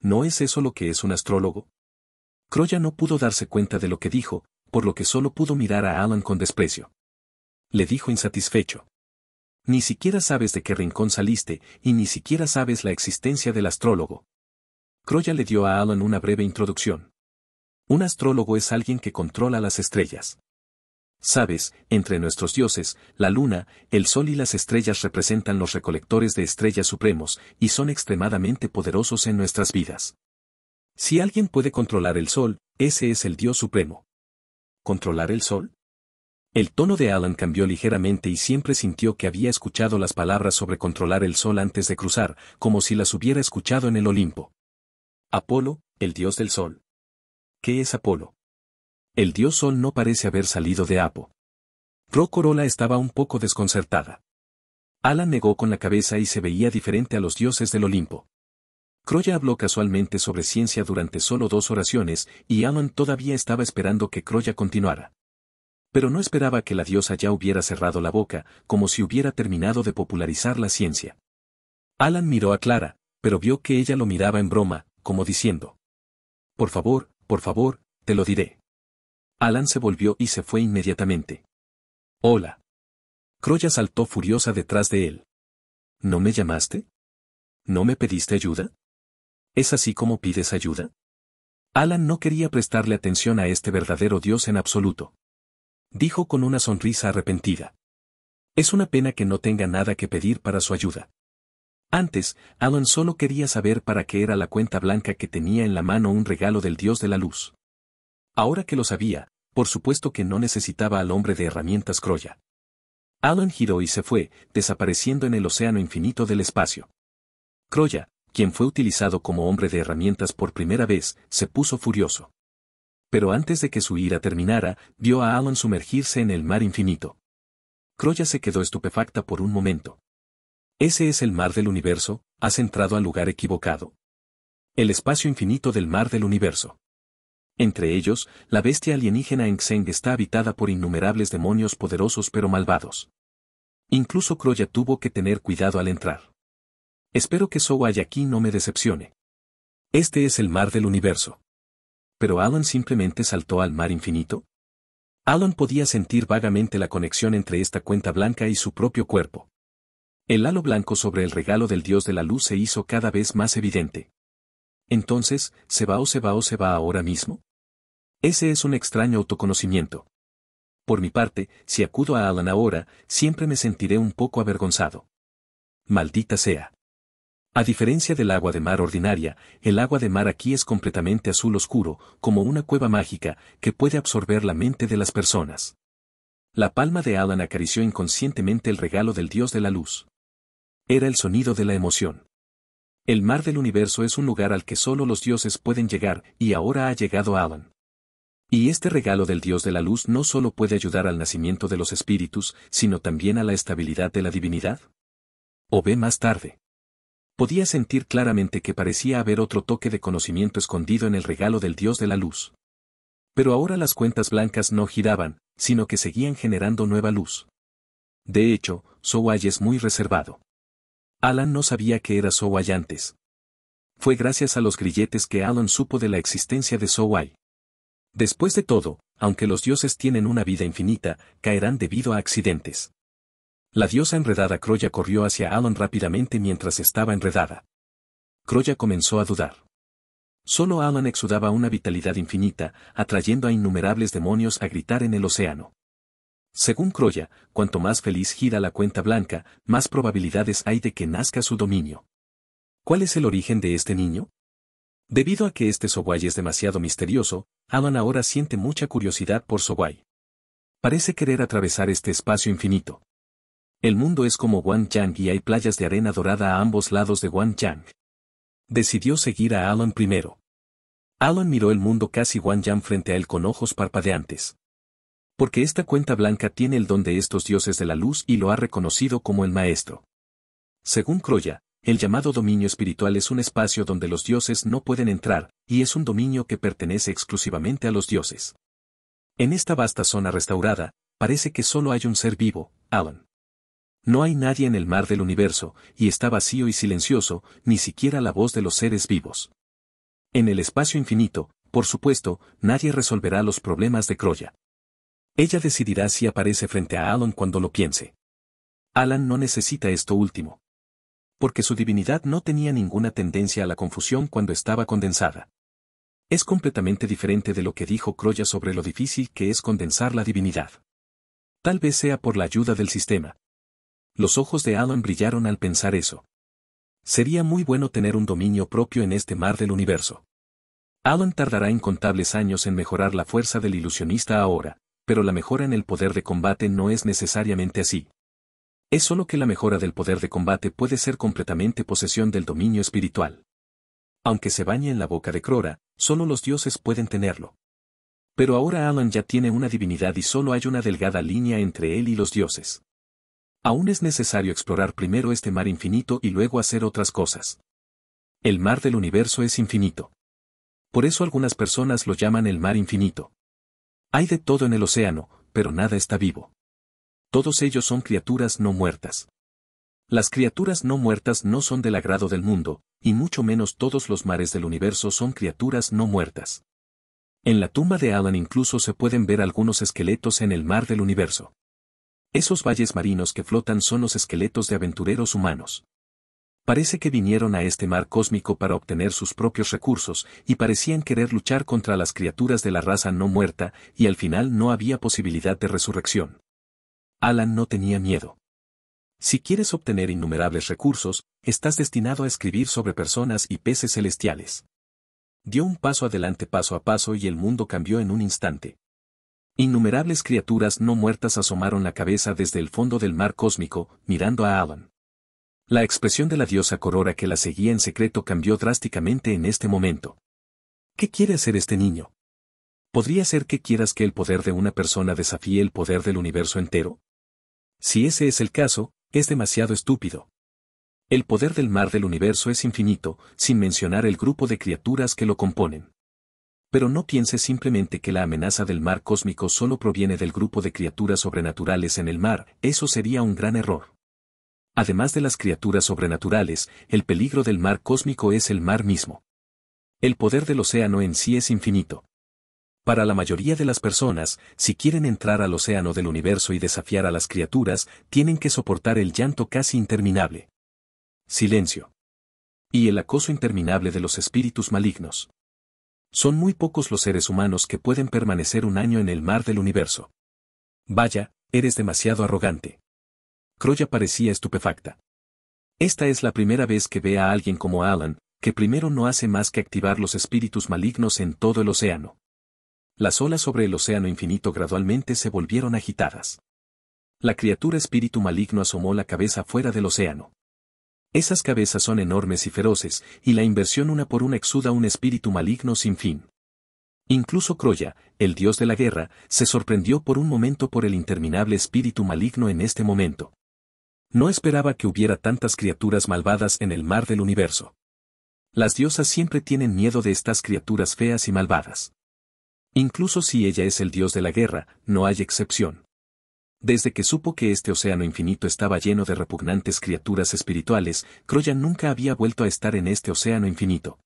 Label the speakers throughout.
Speaker 1: ¿no es eso lo que es un astrólogo? Croya no pudo darse cuenta de lo que dijo, por lo que solo pudo mirar a Alan con desprecio. Le dijo insatisfecho. Ni siquiera sabes de qué rincón saliste y ni siquiera sabes la existencia del astrólogo. Croya le dio a Alan una breve introducción. Un astrólogo es alguien que controla las estrellas. Sabes, entre nuestros dioses, la luna, el sol y las estrellas representan los recolectores de estrellas supremos y son extremadamente poderosos en nuestras vidas. Si alguien puede controlar el sol, ese es el dios supremo. ¿Controlar el sol? El tono de Alan cambió ligeramente y siempre sintió que había escuchado las palabras sobre controlar el sol antes de cruzar, como si las hubiera escuchado en el Olimpo. Apolo, el dios del sol. ¿Qué es Apolo? El dios Sol no parece haber salido de Apo. Crocorola estaba un poco desconcertada. Alan negó con la cabeza y se veía diferente a los dioses del Olimpo. Croya habló casualmente sobre ciencia durante solo dos oraciones y Alan todavía estaba esperando que Croya continuara. Pero no esperaba que la diosa ya hubiera cerrado la boca, como si hubiera terminado de popularizar la ciencia. Alan miró a Clara, pero vio que ella lo miraba en broma, como diciendo. Por favor, por favor, te lo diré. Alan se volvió y se fue inmediatamente. Hola. Croya saltó furiosa detrás de él. ¿No me llamaste? ¿No me pediste ayuda? ¿Es así como pides ayuda? Alan no quería prestarle atención a este verdadero Dios en absoluto. Dijo con una sonrisa arrepentida. Es una pena que no tenga nada que pedir para su ayuda. Antes, Alan solo quería saber para qué era la cuenta blanca que tenía en la mano un regalo del Dios de la Luz. Ahora que lo sabía, por supuesto que no necesitaba al hombre de herramientas Croya. Alan giró y se fue, desapareciendo en el océano infinito del espacio. Croya, quien fue utilizado como hombre de herramientas por primera vez, se puso furioso. Pero antes de que su ira terminara, vio a Alan sumergirse en el mar infinito. Croya se quedó estupefacta por un momento. Ese es el mar del universo, has entrado al lugar equivocado. El espacio infinito del mar del universo. Entre ellos, la bestia alienígena Enxeng está habitada por innumerables demonios poderosos pero malvados. Incluso Croya tuvo que tener cuidado al entrar. Espero que Sowa aquí no me decepcione. Este es el mar del universo. Pero Alan simplemente saltó al mar infinito. Alan podía sentir vagamente la conexión entre esta cuenta blanca y su propio cuerpo. El halo blanco sobre el regalo del dios de la luz se hizo cada vez más evidente. Entonces, ¿se va o se va o se va ahora mismo? Ese es un extraño autoconocimiento. Por mi parte, si acudo a Alan ahora, siempre me sentiré un poco avergonzado. Maldita sea. A diferencia del agua de mar ordinaria, el agua de mar aquí es completamente azul oscuro, como una cueva mágica, que puede absorber la mente de las personas. La palma de Alan acarició inconscientemente el regalo del dios de la luz. Era el sonido de la emoción. El mar del universo es un lugar al que solo los dioses pueden llegar, y ahora ha llegado Alan. Y este regalo del Dios de la luz no solo puede ayudar al nacimiento de los espíritus, sino también a la estabilidad de la divinidad. O ve más tarde. Podía sentir claramente que parecía haber otro toque de conocimiento escondido en el regalo del Dios de la luz. Pero ahora las cuentas blancas no giraban, sino que seguían generando nueva luz. De hecho, Soway es muy reservado. Alan no sabía que era Soway antes. Fue gracias a los grilletes que Alan supo de la existencia de Soway. Después de todo, aunque los dioses tienen una vida infinita, caerán debido a accidentes. La diosa enredada Croya corrió hacia Alan rápidamente mientras estaba enredada. Croya comenzó a dudar. Solo Alan exudaba una vitalidad infinita, atrayendo a innumerables demonios a gritar en el océano. Según Croya, cuanto más feliz gira la cuenta blanca, más probabilidades hay de que nazca su dominio. ¿Cuál es el origen de este niño? Debido a que este Sowai es demasiado misterioso, Alan ahora siente mucha curiosidad por Sowai. Parece querer atravesar este espacio infinito. El mundo es como Wanjiang y hay playas de arena dorada a ambos lados de Wanjiang. Decidió seguir a Alan primero. Alan miró el mundo casi Yang frente a él con ojos parpadeantes. Porque esta cuenta blanca tiene el don de estos dioses de la luz y lo ha reconocido como el maestro. Según Croya, el llamado dominio espiritual es un espacio donde los dioses no pueden entrar, y es un dominio que pertenece exclusivamente a los dioses. En esta vasta zona restaurada, parece que solo hay un ser vivo, Alan. No hay nadie en el mar del universo, y está vacío y silencioso, ni siquiera la voz de los seres vivos. En el espacio infinito, por supuesto, nadie resolverá los problemas de Croya. Ella decidirá si aparece frente a Alan cuando lo piense. Alan no necesita esto último porque su divinidad no tenía ninguna tendencia a la confusión cuando estaba condensada. Es completamente diferente de lo que dijo Croya sobre lo difícil que es condensar la divinidad. Tal vez sea por la ayuda del sistema. Los ojos de Alan brillaron al pensar eso. Sería muy bueno tener un dominio propio en este mar del universo. Alan tardará incontables años en mejorar la fuerza del ilusionista ahora, pero la mejora en el poder de combate no es necesariamente así. Es solo que la mejora del poder de combate puede ser completamente posesión del dominio espiritual. Aunque se bañe en la boca de Crora, solo los dioses pueden tenerlo. Pero ahora Alan ya tiene una divinidad y solo hay una delgada línea entre él y los dioses. Aún es necesario explorar primero este mar infinito y luego hacer otras cosas. El mar del universo es infinito. Por eso algunas personas lo llaman el mar infinito. Hay de todo en el océano, pero nada está vivo. Todos ellos son criaturas no muertas. Las criaturas no muertas no son del agrado del mundo, y mucho menos todos los mares del universo son criaturas no muertas. En la tumba de Alan incluso se pueden ver algunos esqueletos en el mar del universo. Esos valles marinos que flotan son los esqueletos de aventureros humanos. Parece que vinieron a este mar cósmico para obtener sus propios recursos y parecían querer luchar contra las criaturas de la raza no muerta y al final no había posibilidad de resurrección. Alan no tenía miedo. Si quieres obtener innumerables recursos, estás destinado a escribir sobre personas y peces celestiales. Dio un paso adelante paso a paso y el mundo cambió en un instante. Innumerables criaturas no muertas asomaron la cabeza desde el fondo del mar cósmico, mirando a Alan. La expresión de la diosa Corora que la seguía en secreto cambió drásticamente en este momento. ¿Qué quiere hacer este niño? ¿Podría ser que quieras que el poder de una persona desafíe el poder del universo entero? Si ese es el caso, es demasiado estúpido. El poder del mar del universo es infinito, sin mencionar el grupo de criaturas que lo componen. Pero no piense simplemente que la amenaza del mar cósmico solo proviene del grupo de criaturas sobrenaturales en el mar, eso sería un gran error. Además de las criaturas sobrenaturales, el peligro del mar cósmico es el mar mismo. El poder del océano en sí es infinito. Para la mayoría de las personas, si quieren entrar al océano del universo y desafiar a las criaturas, tienen que soportar el llanto casi interminable. Silencio. Y el acoso interminable de los espíritus malignos. Son muy pocos los seres humanos que pueden permanecer un año en el mar del universo. Vaya, eres demasiado arrogante. Croya parecía estupefacta. Esta es la primera vez que ve a alguien como Alan, que primero no hace más que activar los espíritus malignos en todo el océano las olas sobre el océano infinito gradualmente se volvieron agitadas. La criatura espíritu maligno asomó la cabeza fuera del océano. Esas cabezas son enormes y feroces, y la inversión una por una exuda un espíritu maligno sin fin. Incluso Croya, el dios de la guerra, se sorprendió por un momento por el interminable espíritu maligno en este momento. No esperaba que hubiera tantas criaturas malvadas en el mar del universo. Las diosas siempre tienen miedo de estas criaturas feas y malvadas. Incluso si ella es el dios de la guerra, no hay excepción. Desde que supo que este océano infinito estaba lleno de repugnantes criaturas espirituales, Croya nunca había vuelto a estar en este océano infinito.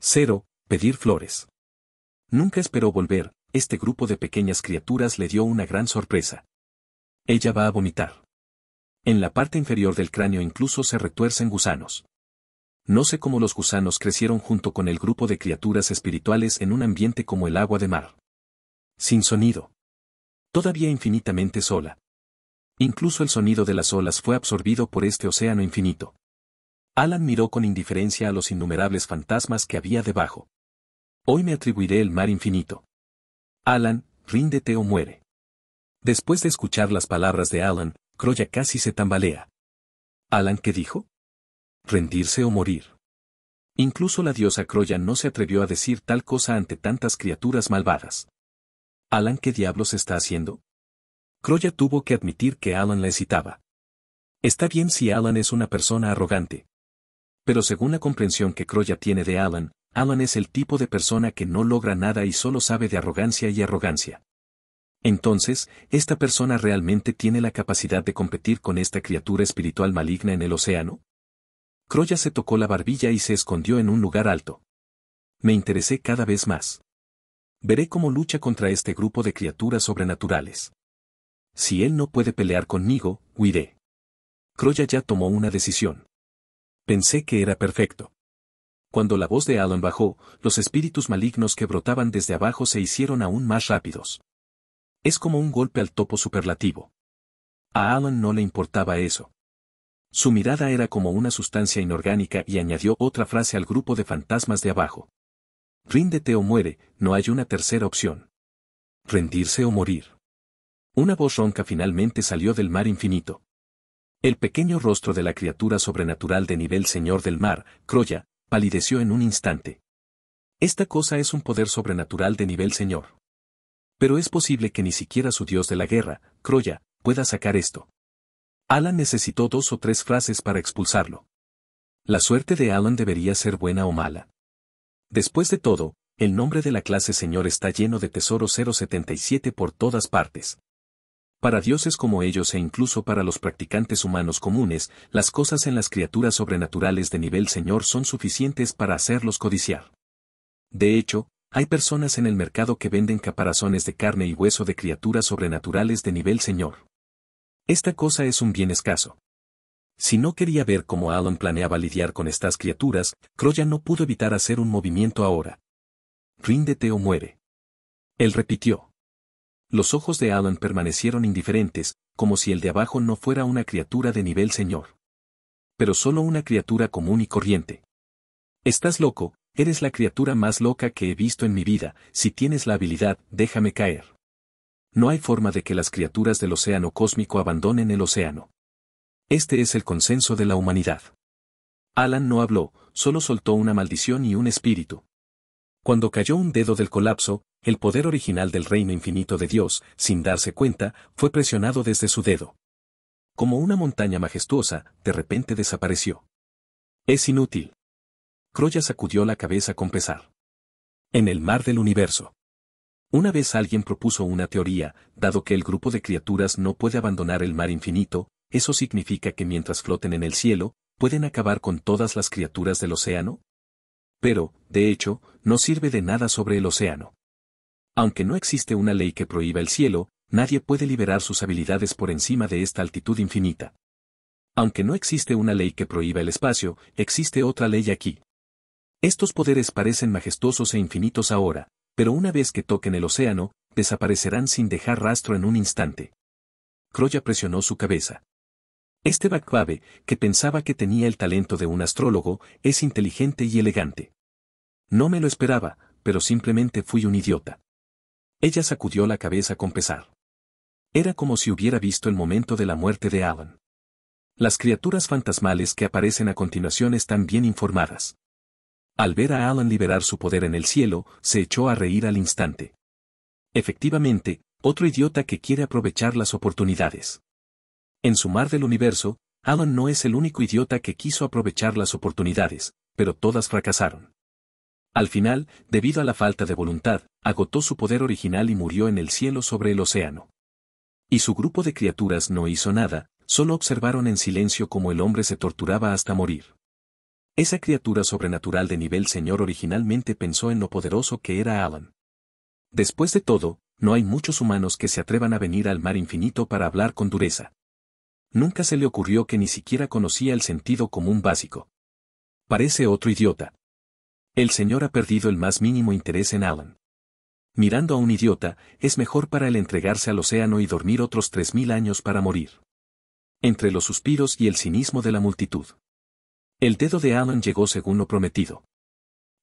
Speaker 1: Cero, pedir flores. Nunca esperó volver, este grupo de pequeñas criaturas le dio una gran sorpresa. Ella va a vomitar. En la parte inferior del cráneo incluso se retuercen gusanos. No sé cómo los gusanos crecieron junto con el grupo de criaturas espirituales en un ambiente como el agua de mar. Sin sonido. Todavía infinitamente sola. Incluso el sonido de las olas fue absorbido por este océano infinito. Alan miró con indiferencia a los innumerables fantasmas que había debajo. Hoy me atribuiré el mar infinito. Alan, ríndete o muere. Después de escuchar las palabras de Alan, Croya casi se tambalea. ¿Alan qué dijo? rendirse o morir. Incluso la diosa Croya no se atrevió a decir tal cosa ante tantas criaturas malvadas. Alan, ¿qué diablos está haciendo? Croya tuvo que admitir que Alan la excitaba. Está bien si Alan es una persona arrogante. Pero según la comprensión que Croya tiene de Alan, Alan es el tipo de persona que no logra nada y solo sabe de arrogancia y arrogancia. Entonces, esta persona realmente tiene la capacidad de competir con esta criatura espiritual maligna en el océano? Croya se tocó la barbilla y se escondió en un lugar alto. Me interesé cada vez más. Veré cómo lucha contra este grupo de criaturas sobrenaturales. Si él no puede pelear conmigo, huiré. Croya ya tomó una decisión. Pensé que era perfecto. Cuando la voz de Alan bajó, los espíritus malignos que brotaban desde abajo se hicieron aún más rápidos. Es como un golpe al topo superlativo. A Alan no le importaba eso. Su mirada era como una sustancia inorgánica y añadió otra frase al grupo de fantasmas de abajo. Ríndete o muere, no hay una tercera opción. Rendirse o morir. Una voz ronca finalmente salió del mar infinito. El pequeño rostro de la criatura sobrenatural de nivel señor del mar, Croya, palideció en un instante. Esta cosa es un poder sobrenatural de nivel señor. Pero es posible que ni siquiera su dios de la guerra, Croya, pueda sacar esto. Alan necesitó dos o tres frases para expulsarlo. La suerte de Alan debería ser buena o mala. Después de todo, el nombre de la clase señor está lleno de tesoro 077 por todas partes. Para dioses como ellos e incluso para los practicantes humanos comunes, las cosas en las criaturas sobrenaturales de nivel señor son suficientes para hacerlos codiciar. De hecho, hay personas en el mercado que venden caparazones de carne y hueso de criaturas sobrenaturales de nivel señor. Esta cosa es un bien escaso. Si no quería ver cómo Alan planeaba lidiar con estas criaturas, Croya no pudo evitar hacer un movimiento ahora. Ríndete o muere. Él repitió. Los ojos de Alan permanecieron indiferentes, como si el de abajo no fuera una criatura de nivel señor. Pero solo una criatura común y corriente. Estás loco, eres la criatura más loca que he visto en mi vida, si tienes la habilidad, déjame caer no hay forma de que las criaturas del océano cósmico abandonen el océano. Este es el consenso de la humanidad. Alan no habló, solo soltó una maldición y un espíritu. Cuando cayó un dedo del colapso, el poder original del reino infinito de Dios, sin darse cuenta, fue presionado desde su dedo. Como una montaña majestuosa, de repente desapareció. Es inútil. Croya sacudió la cabeza con pesar. En el mar del universo. Una vez alguien propuso una teoría, dado que el grupo de criaturas no puede abandonar el mar infinito, eso significa que mientras floten en el cielo, pueden acabar con todas las criaturas del océano? Pero, de hecho, no sirve de nada sobre el océano. Aunque no existe una ley que prohíba el cielo, nadie puede liberar sus habilidades por encima de esta altitud infinita. Aunque no existe una ley que prohíba el espacio, existe otra ley aquí. Estos poderes parecen majestuosos e infinitos ahora, pero una vez que toquen el océano, desaparecerán sin dejar rastro en un instante. Croya presionó su cabeza. Este bakbabe, que pensaba que tenía el talento de un astrólogo, es inteligente y elegante. No me lo esperaba, pero simplemente fui un idiota. Ella sacudió la cabeza con pesar. Era como si hubiera visto el momento de la muerte de Alan. Las criaturas fantasmales que aparecen a continuación están bien informadas. Al ver a Alan liberar su poder en el cielo, se echó a reír al instante. Efectivamente, otro idiota que quiere aprovechar las oportunidades. En su mar del universo, Alan no es el único idiota que quiso aprovechar las oportunidades, pero todas fracasaron. Al final, debido a la falta de voluntad, agotó su poder original y murió en el cielo sobre el océano. Y su grupo de criaturas no hizo nada, solo observaron en silencio cómo el hombre se torturaba hasta morir. Esa criatura sobrenatural de nivel señor originalmente pensó en lo poderoso que era Alan. Después de todo, no hay muchos humanos que se atrevan a venir al mar infinito para hablar con dureza. Nunca se le ocurrió que ni siquiera conocía el sentido común básico. Parece otro idiota. El señor ha perdido el más mínimo interés en Alan. Mirando a un idiota, es mejor para él entregarse al océano y dormir otros tres mil años para morir. Entre los suspiros y el cinismo de la multitud. El dedo de Alan llegó según lo prometido.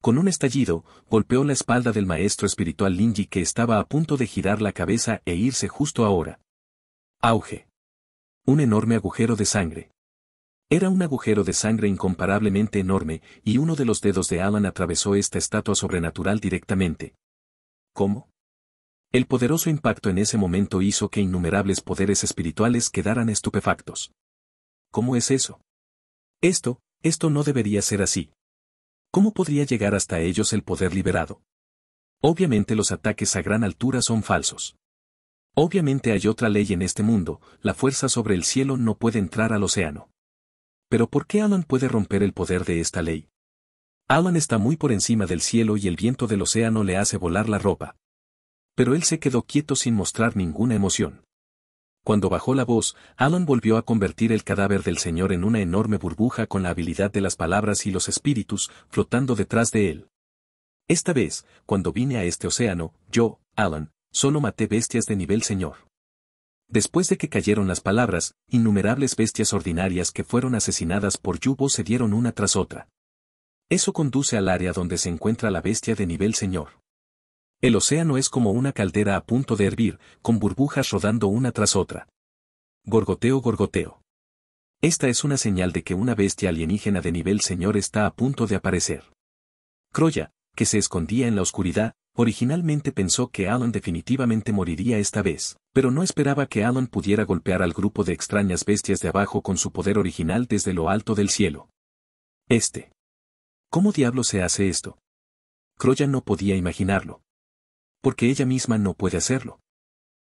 Speaker 1: Con un estallido, golpeó la espalda del maestro espiritual Linji que estaba a punto de girar la cabeza e irse justo ahora. Auge. Un enorme agujero de sangre. Era un agujero de sangre incomparablemente enorme, y uno de los dedos de Alan atravesó esta estatua sobrenatural directamente. ¿Cómo? El poderoso impacto en ese momento hizo que innumerables poderes espirituales quedaran estupefactos. ¿Cómo es eso? Esto, esto no debería ser así. ¿Cómo podría llegar hasta ellos el poder liberado? Obviamente los ataques a gran altura son falsos. Obviamente hay otra ley en este mundo, la fuerza sobre el cielo no puede entrar al océano. Pero ¿por qué Alan puede romper el poder de esta ley? Alan está muy por encima del cielo y el viento del océano le hace volar la ropa. Pero él se quedó quieto sin mostrar ninguna emoción. Cuando bajó la voz, Alan volvió a convertir el cadáver del señor en una enorme burbuja con la habilidad de las palabras y los espíritus flotando detrás de él. Esta vez, cuando vine a este océano, yo, Alan, solo maté bestias de nivel señor. Después de que cayeron las palabras, innumerables bestias ordinarias que fueron asesinadas por Yubo se dieron una tras otra. Eso conduce al área donde se encuentra la bestia de nivel señor. El océano es como una caldera a punto de hervir, con burbujas rodando una tras otra. Gorgoteo, gorgoteo. Esta es una señal de que una bestia alienígena de nivel señor está a punto de aparecer. Croya, que se escondía en la oscuridad, originalmente pensó que Alan definitivamente moriría esta vez, pero no esperaba que Alan pudiera golpear al grupo de extrañas bestias de abajo con su poder original desde lo alto del cielo. Este. ¿Cómo diablo se hace esto? Croya no podía imaginarlo porque ella misma no puede hacerlo.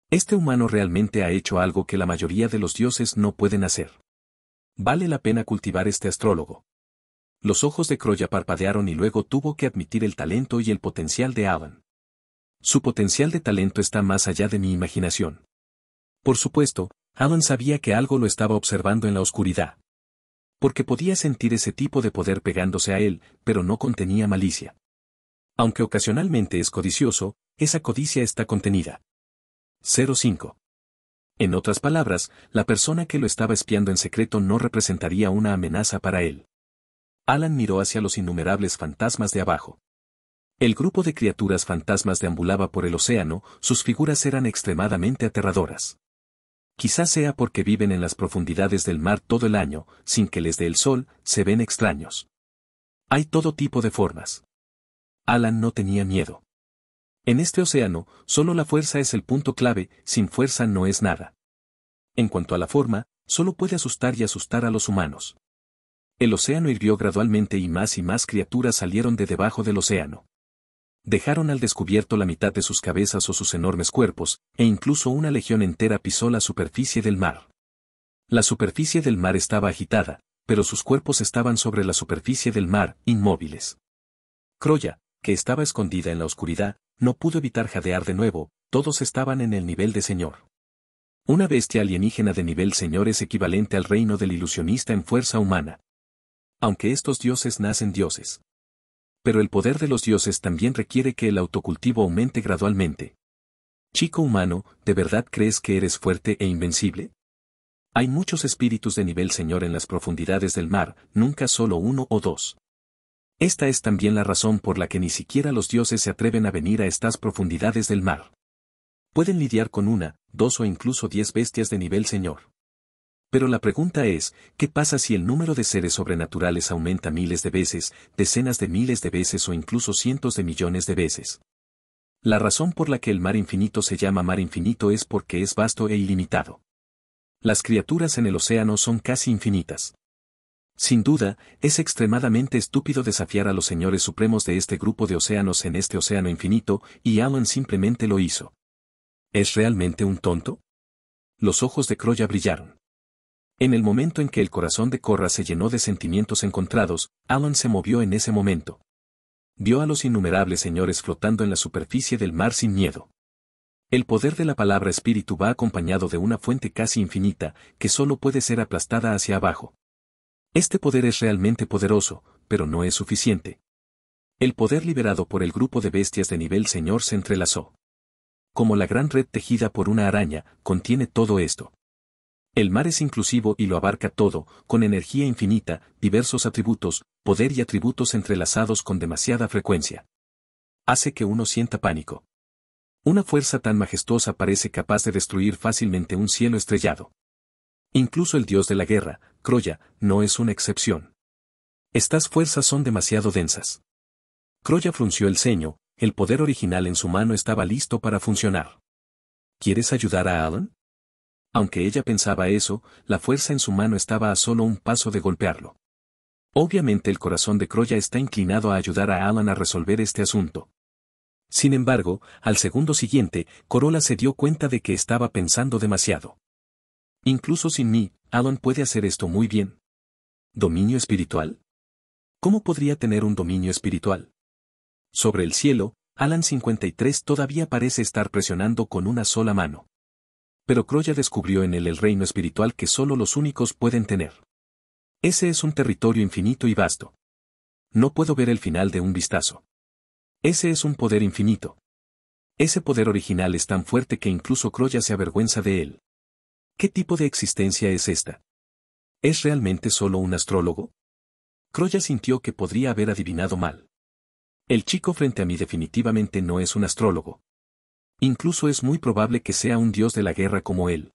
Speaker 1: Este humano realmente ha hecho algo que la mayoría de los dioses no pueden hacer. Vale la pena cultivar este astrólogo. Los ojos de Croya parpadearon y luego tuvo que admitir el talento y el potencial de Alan. Su potencial de talento está más allá de mi imaginación. Por supuesto, Alan sabía que algo lo estaba observando en la oscuridad. Porque podía sentir ese tipo de poder pegándose a él, pero no contenía malicia. Aunque ocasionalmente es codicioso, esa codicia está contenida. 05. En otras palabras, la persona que lo estaba espiando en secreto no representaría una amenaza para él. Alan miró hacia los innumerables fantasmas de abajo. El grupo de criaturas fantasmas deambulaba por el océano, sus figuras eran extremadamente aterradoras. Quizás sea porque viven en las profundidades del mar todo el año, sin que les dé el sol, se ven extraños. Hay todo tipo de formas. Alan no tenía miedo. En este océano, solo la fuerza es el punto clave, sin fuerza no es nada. En cuanto a la forma, solo puede asustar y asustar a los humanos. El océano hirvió gradualmente y más y más criaturas salieron de debajo del océano. Dejaron al descubierto la mitad de sus cabezas o sus enormes cuerpos, e incluso una legión entera pisó la superficie del mar. La superficie del mar estaba agitada, pero sus cuerpos estaban sobre la superficie del mar, inmóviles. Croya, que estaba escondida en la oscuridad, no pudo evitar jadear de nuevo, todos estaban en el nivel de señor. Una bestia alienígena de nivel señor es equivalente al reino del ilusionista en fuerza humana. Aunque estos dioses nacen dioses. Pero el poder de los dioses también requiere que el autocultivo aumente gradualmente. Chico humano, ¿de verdad crees que eres fuerte e invencible? Hay muchos espíritus de nivel señor en las profundidades del mar, nunca solo uno o dos. Esta es también la razón por la que ni siquiera los dioses se atreven a venir a estas profundidades del mar. Pueden lidiar con una, dos o incluso diez bestias de nivel señor. Pero la pregunta es, ¿qué pasa si el número de seres sobrenaturales aumenta miles de veces, decenas de miles de veces o incluso cientos de millones de veces? La razón por la que el mar infinito se llama mar infinito es porque es vasto e ilimitado. Las criaturas en el océano son casi infinitas. Sin duda, es extremadamente estúpido desafiar a los señores supremos de este grupo de océanos en este océano infinito, y Alan simplemente lo hizo. ¿Es realmente un tonto? Los ojos de Croya brillaron. En el momento en que el corazón de Corra se llenó de sentimientos encontrados, Alan se movió en ese momento. Vio a los innumerables señores flotando en la superficie del mar sin miedo. El poder de la palabra espíritu va acompañado de una fuente casi infinita, que solo puede ser aplastada hacia abajo. Este poder es realmente poderoso, pero no es suficiente. El poder liberado por el grupo de bestias de nivel señor se entrelazó. Como la gran red tejida por una araña, contiene todo esto. El mar es inclusivo y lo abarca todo, con energía infinita, diversos atributos, poder y atributos entrelazados con demasiada frecuencia. Hace que uno sienta pánico. Una fuerza tan majestuosa parece capaz de destruir fácilmente un cielo estrellado. Incluso el dios de la guerra, Croya, no es una excepción. Estas fuerzas son demasiado densas. Croya frunció el ceño, el poder original en su mano estaba listo para funcionar. ¿Quieres ayudar a Alan? Aunque ella pensaba eso, la fuerza en su mano estaba a solo un paso de golpearlo. Obviamente el corazón de Croya está inclinado a ayudar a Alan a resolver este asunto. Sin embargo, al segundo siguiente, Corolla se dio cuenta de que estaba pensando demasiado. Incluso sin mí, Alan puede hacer esto muy bien. ¿Dominio espiritual? ¿Cómo podría tener un dominio espiritual? Sobre el cielo, Alan 53 todavía parece estar presionando con una sola mano. Pero Croya descubrió en él el reino espiritual que solo los únicos pueden tener. Ese es un territorio infinito y vasto. No puedo ver el final de un vistazo. Ese es un poder infinito. Ese poder original es tan fuerte que incluso Croya se avergüenza de él. ¿Qué tipo de existencia es esta? ¿Es realmente solo un astrólogo? Croya sintió que podría haber adivinado mal. El chico frente a mí definitivamente no es un astrólogo. Incluso es muy probable que sea un dios de la guerra como él.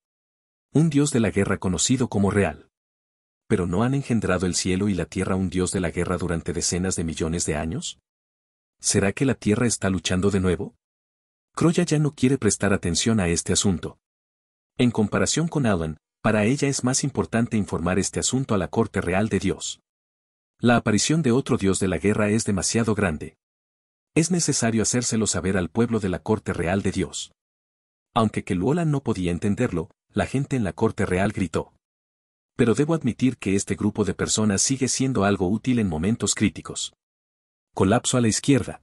Speaker 1: Un dios de la guerra conocido como real. ¿Pero no han engendrado el cielo y la tierra un dios de la guerra durante decenas de millones de años? ¿Será que la tierra está luchando de nuevo? Croya ya no quiere prestar atención a este asunto. En comparación con Alan, para ella es más importante informar este asunto a la corte real de Dios. La aparición de otro Dios de la guerra es demasiado grande. Es necesario hacérselo saber al pueblo de la corte real de Dios. Aunque Keluola no podía entenderlo, la gente en la corte real gritó. Pero debo admitir que este grupo de personas sigue siendo algo útil en momentos críticos. Colapso a la izquierda.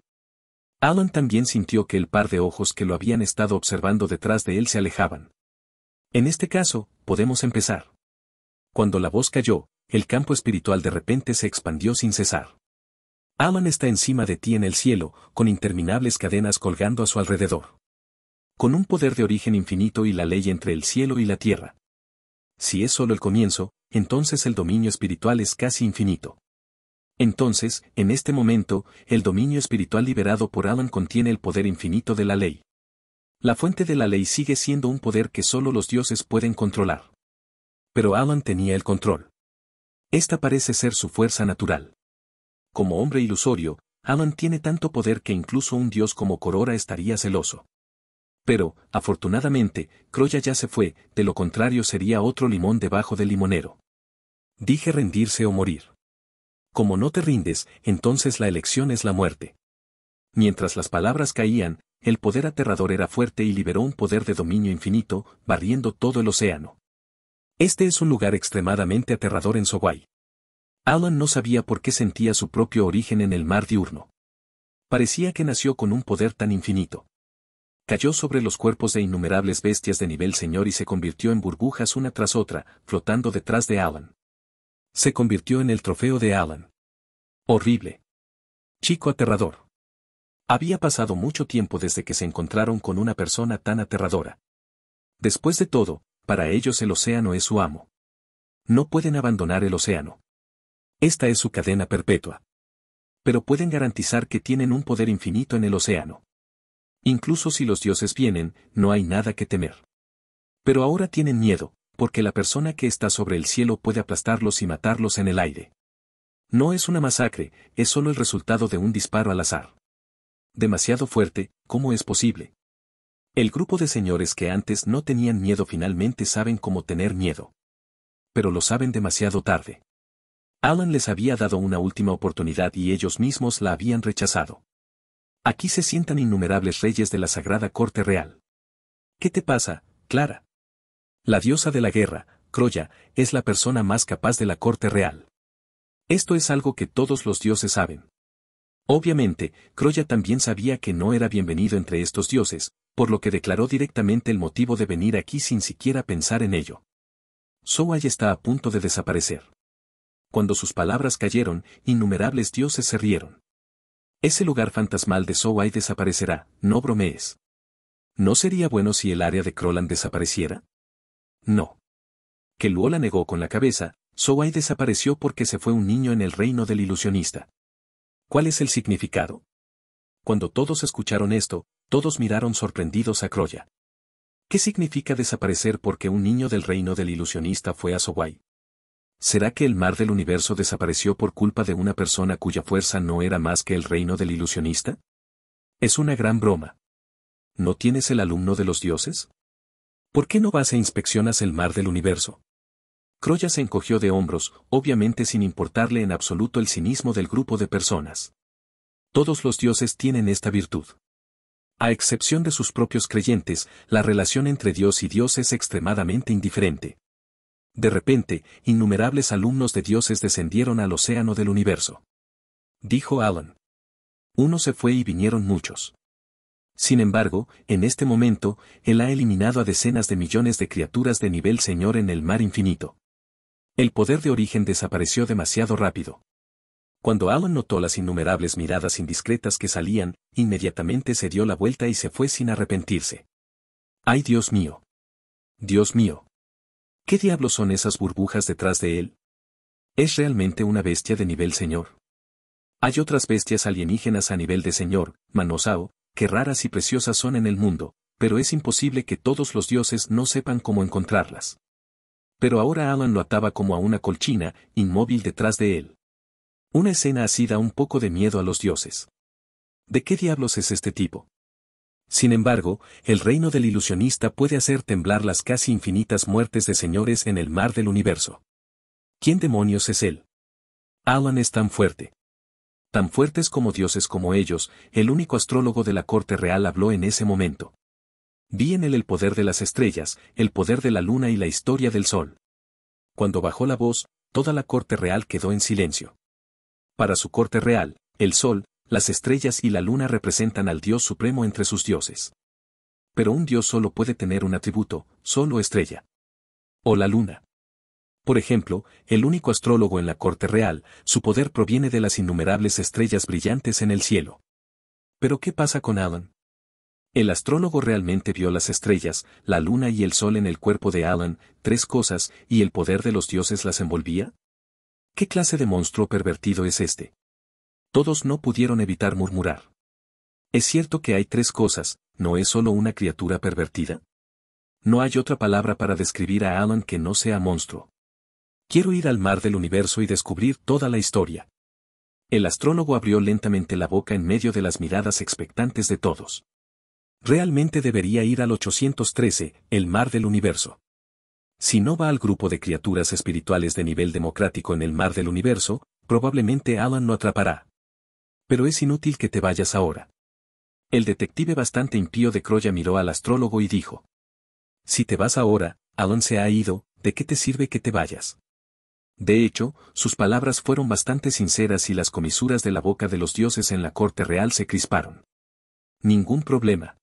Speaker 1: Alan también sintió que el par de ojos que lo habían estado observando detrás de él se alejaban. En este caso, podemos empezar. Cuando la voz cayó, el campo espiritual de repente se expandió sin cesar. Alan está encima de ti en el cielo, con interminables cadenas colgando a su alrededor. Con un poder de origen infinito y la ley entre el cielo y la tierra. Si es solo el comienzo, entonces el dominio espiritual es casi infinito. Entonces, en este momento, el dominio espiritual liberado por Alan contiene el poder infinito de la ley. La fuente de la ley sigue siendo un poder que solo los dioses pueden controlar. Pero Alan tenía el control. Esta parece ser su fuerza natural. Como hombre ilusorio, Alan tiene tanto poder que incluso un dios como Corora estaría celoso. Pero, afortunadamente, Croya ya se fue, de lo contrario sería otro limón debajo del limonero. Dije rendirse o morir. Como no te rindes, entonces la elección es la muerte. Mientras las palabras caían, el poder aterrador era fuerte y liberó un poder de dominio infinito, barriendo todo el océano. Este es un lugar extremadamente aterrador en Sogwai. Alan no sabía por qué sentía su propio origen en el mar diurno. Parecía que nació con un poder tan infinito. Cayó sobre los cuerpos de innumerables bestias de nivel señor y se convirtió en burbujas una tras otra, flotando detrás de Alan. Se convirtió en el trofeo de Alan. Horrible. Chico aterrador. Había pasado mucho tiempo desde que se encontraron con una persona tan aterradora. Después de todo, para ellos el océano es su amo. No pueden abandonar el océano. Esta es su cadena perpetua. Pero pueden garantizar que tienen un poder infinito en el océano. Incluso si los dioses vienen, no hay nada que temer. Pero ahora tienen miedo, porque la persona que está sobre el cielo puede aplastarlos y matarlos en el aire. No es una masacre, es solo el resultado de un disparo al azar demasiado fuerte, ¿cómo es posible? El grupo de señores que antes no tenían miedo finalmente saben cómo tener miedo. Pero lo saben demasiado tarde. Alan les había dado una última oportunidad y ellos mismos la habían rechazado. Aquí se sientan innumerables reyes de la Sagrada Corte Real. ¿Qué te pasa, Clara? La diosa de la guerra, Croya, es la persona más capaz de la Corte Real. Esto es algo que todos los dioses saben. Obviamente, Croya también sabía que no era bienvenido entre estos dioses, por lo que declaró directamente el motivo de venir aquí sin siquiera pensar en ello. Soai está a punto de desaparecer. Cuando sus palabras cayeron, innumerables dioses se rieron. Ese lugar fantasmal de Soai desaparecerá, no bromees. ¿No sería bueno si el área de Crolan desapareciera? No. Que Luola negó con la cabeza, Soai desapareció porque se fue un niño en el reino del ilusionista. ¿Cuál es el significado? Cuando todos escucharon esto, todos miraron sorprendidos a Croya. ¿Qué significa desaparecer porque un niño del reino del ilusionista fue a Sowai? ¿Será que el mar del universo desapareció por culpa de una persona cuya fuerza no era más que el reino del ilusionista? Es una gran broma. ¿No tienes el alumno de los dioses? ¿Por qué no vas e inspeccionas el mar del universo? Croya se encogió de hombros, obviamente sin importarle en absoluto el cinismo del grupo de personas. Todos los dioses tienen esta virtud. A excepción de sus propios creyentes, la relación entre Dios y Dios es extremadamente indiferente. De repente, innumerables alumnos de dioses descendieron al océano del universo. Dijo Alan. Uno se fue y vinieron muchos. Sin embargo, en este momento, él ha eliminado a decenas de millones de criaturas de nivel señor en el mar infinito. El poder de origen desapareció demasiado rápido. Cuando Alan notó las innumerables miradas indiscretas que salían, inmediatamente se dio la vuelta y se fue sin arrepentirse. ¡Ay Dios mío! ¡Dios mío! ¿Qué diablos son esas burbujas detrás de él? Es realmente una bestia de nivel señor. Hay otras bestias alienígenas a nivel de señor, Manosao, que raras y preciosas son en el mundo, pero es imposible que todos los dioses no sepan cómo encontrarlas. Pero ahora Alan lo ataba como a una colchina, inmóvil detrás de él. Una escena así da un poco de miedo a los dioses. ¿De qué diablos es este tipo? Sin embargo, el reino del ilusionista puede hacer temblar las casi infinitas muertes de señores en el mar del universo. ¿Quién demonios es él? Alan es tan fuerte. Tan fuertes como dioses como ellos, el único astrólogo de la corte real habló en ese momento. Vi en él el poder de las estrellas, el poder de la luna y la historia del sol. Cuando bajó la voz, toda la corte real quedó en silencio. Para su corte real, el sol, las estrellas y la luna representan al Dios supremo entre sus dioses. Pero un Dios solo puede tener un atributo, o estrella. O la luna. Por ejemplo, el único astrólogo en la corte real, su poder proviene de las innumerables estrellas brillantes en el cielo. Pero ¿qué pasa con Adán? El astrólogo realmente vio las estrellas, la luna y el sol en el cuerpo de Alan, tres cosas, y el poder de los dioses las envolvía? ¿Qué clase de monstruo pervertido es este? Todos no pudieron evitar murmurar. Es cierto que hay tres cosas, ¿no es solo una criatura pervertida? No hay otra palabra para describir a Alan que no sea monstruo. Quiero ir al mar del universo y descubrir toda la historia. El astrólogo abrió lentamente la boca en medio de las miradas expectantes de todos. Realmente debería ir al 813, el mar del universo. Si no va al grupo de criaturas espirituales de nivel democrático en el mar del universo, probablemente Alan no atrapará. Pero es inútil que te vayas ahora. El detective bastante impío de Croya miró al astrólogo y dijo. Si te vas ahora, Alan se ha ido, ¿de qué te sirve que te vayas? De hecho, sus palabras fueron bastante sinceras y las comisuras de la boca de los dioses en la corte real se crisparon. Ningún problema.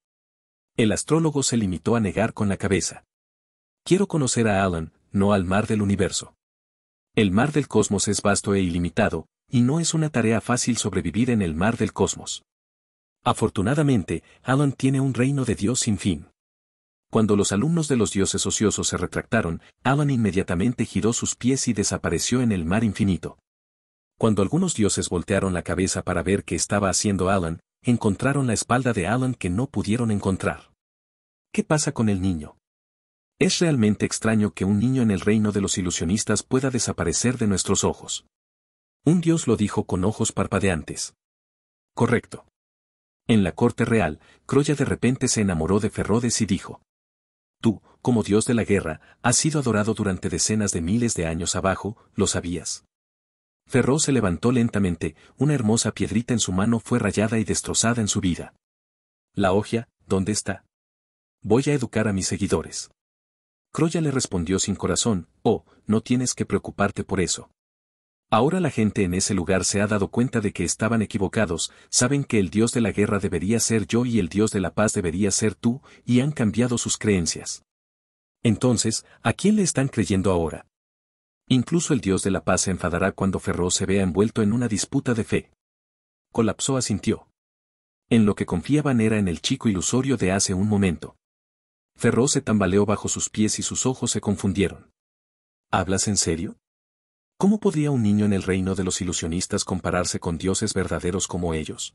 Speaker 1: El astrólogo se limitó a negar con la cabeza. Quiero conocer a Alan, no al mar del universo. El mar del cosmos es vasto e ilimitado, y no es una tarea fácil sobrevivir en el mar del cosmos. Afortunadamente, Alan tiene un reino de Dios sin fin. Cuando los alumnos de los dioses ociosos se retractaron, Alan inmediatamente giró sus pies y desapareció en el mar infinito. Cuando algunos dioses voltearon la cabeza para ver qué estaba haciendo Alan, encontraron la espalda de Alan que no pudieron encontrar. ¿Qué pasa con el niño? Es realmente extraño que un niño en el reino de los ilusionistas pueda desaparecer de nuestros ojos. Un dios lo dijo con ojos parpadeantes. Correcto. En la corte real, Croya de repente se enamoró de Ferrodes y dijo. Tú, como dios de la guerra, has sido adorado durante decenas de miles de años abajo, lo sabías. Ferró se levantó lentamente, una hermosa piedrita en su mano fue rayada y destrozada en su vida. La hoja, ¿dónde está? Voy a educar a mis seguidores. Croya le respondió sin corazón, oh, no tienes que preocuparte por eso. Ahora la gente en ese lugar se ha dado cuenta de que estaban equivocados, saben que el dios de la guerra debería ser yo y el dios de la paz debería ser tú, y han cambiado sus creencias. Entonces, ¿a quién le están creyendo ahora? Incluso el Dios de la paz se enfadará cuando Ferro se vea envuelto en una disputa de fe. Colapsó asintió. En lo que confiaban era en el chico ilusorio de hace un momento. Ferro se tambaleó bajo sus pies y sus ojos se confundieron. ¿Hablas en serio? ¿Cómo podría un niño en el reino de los ilusionistas compararse con dioses verdaderos como ellos?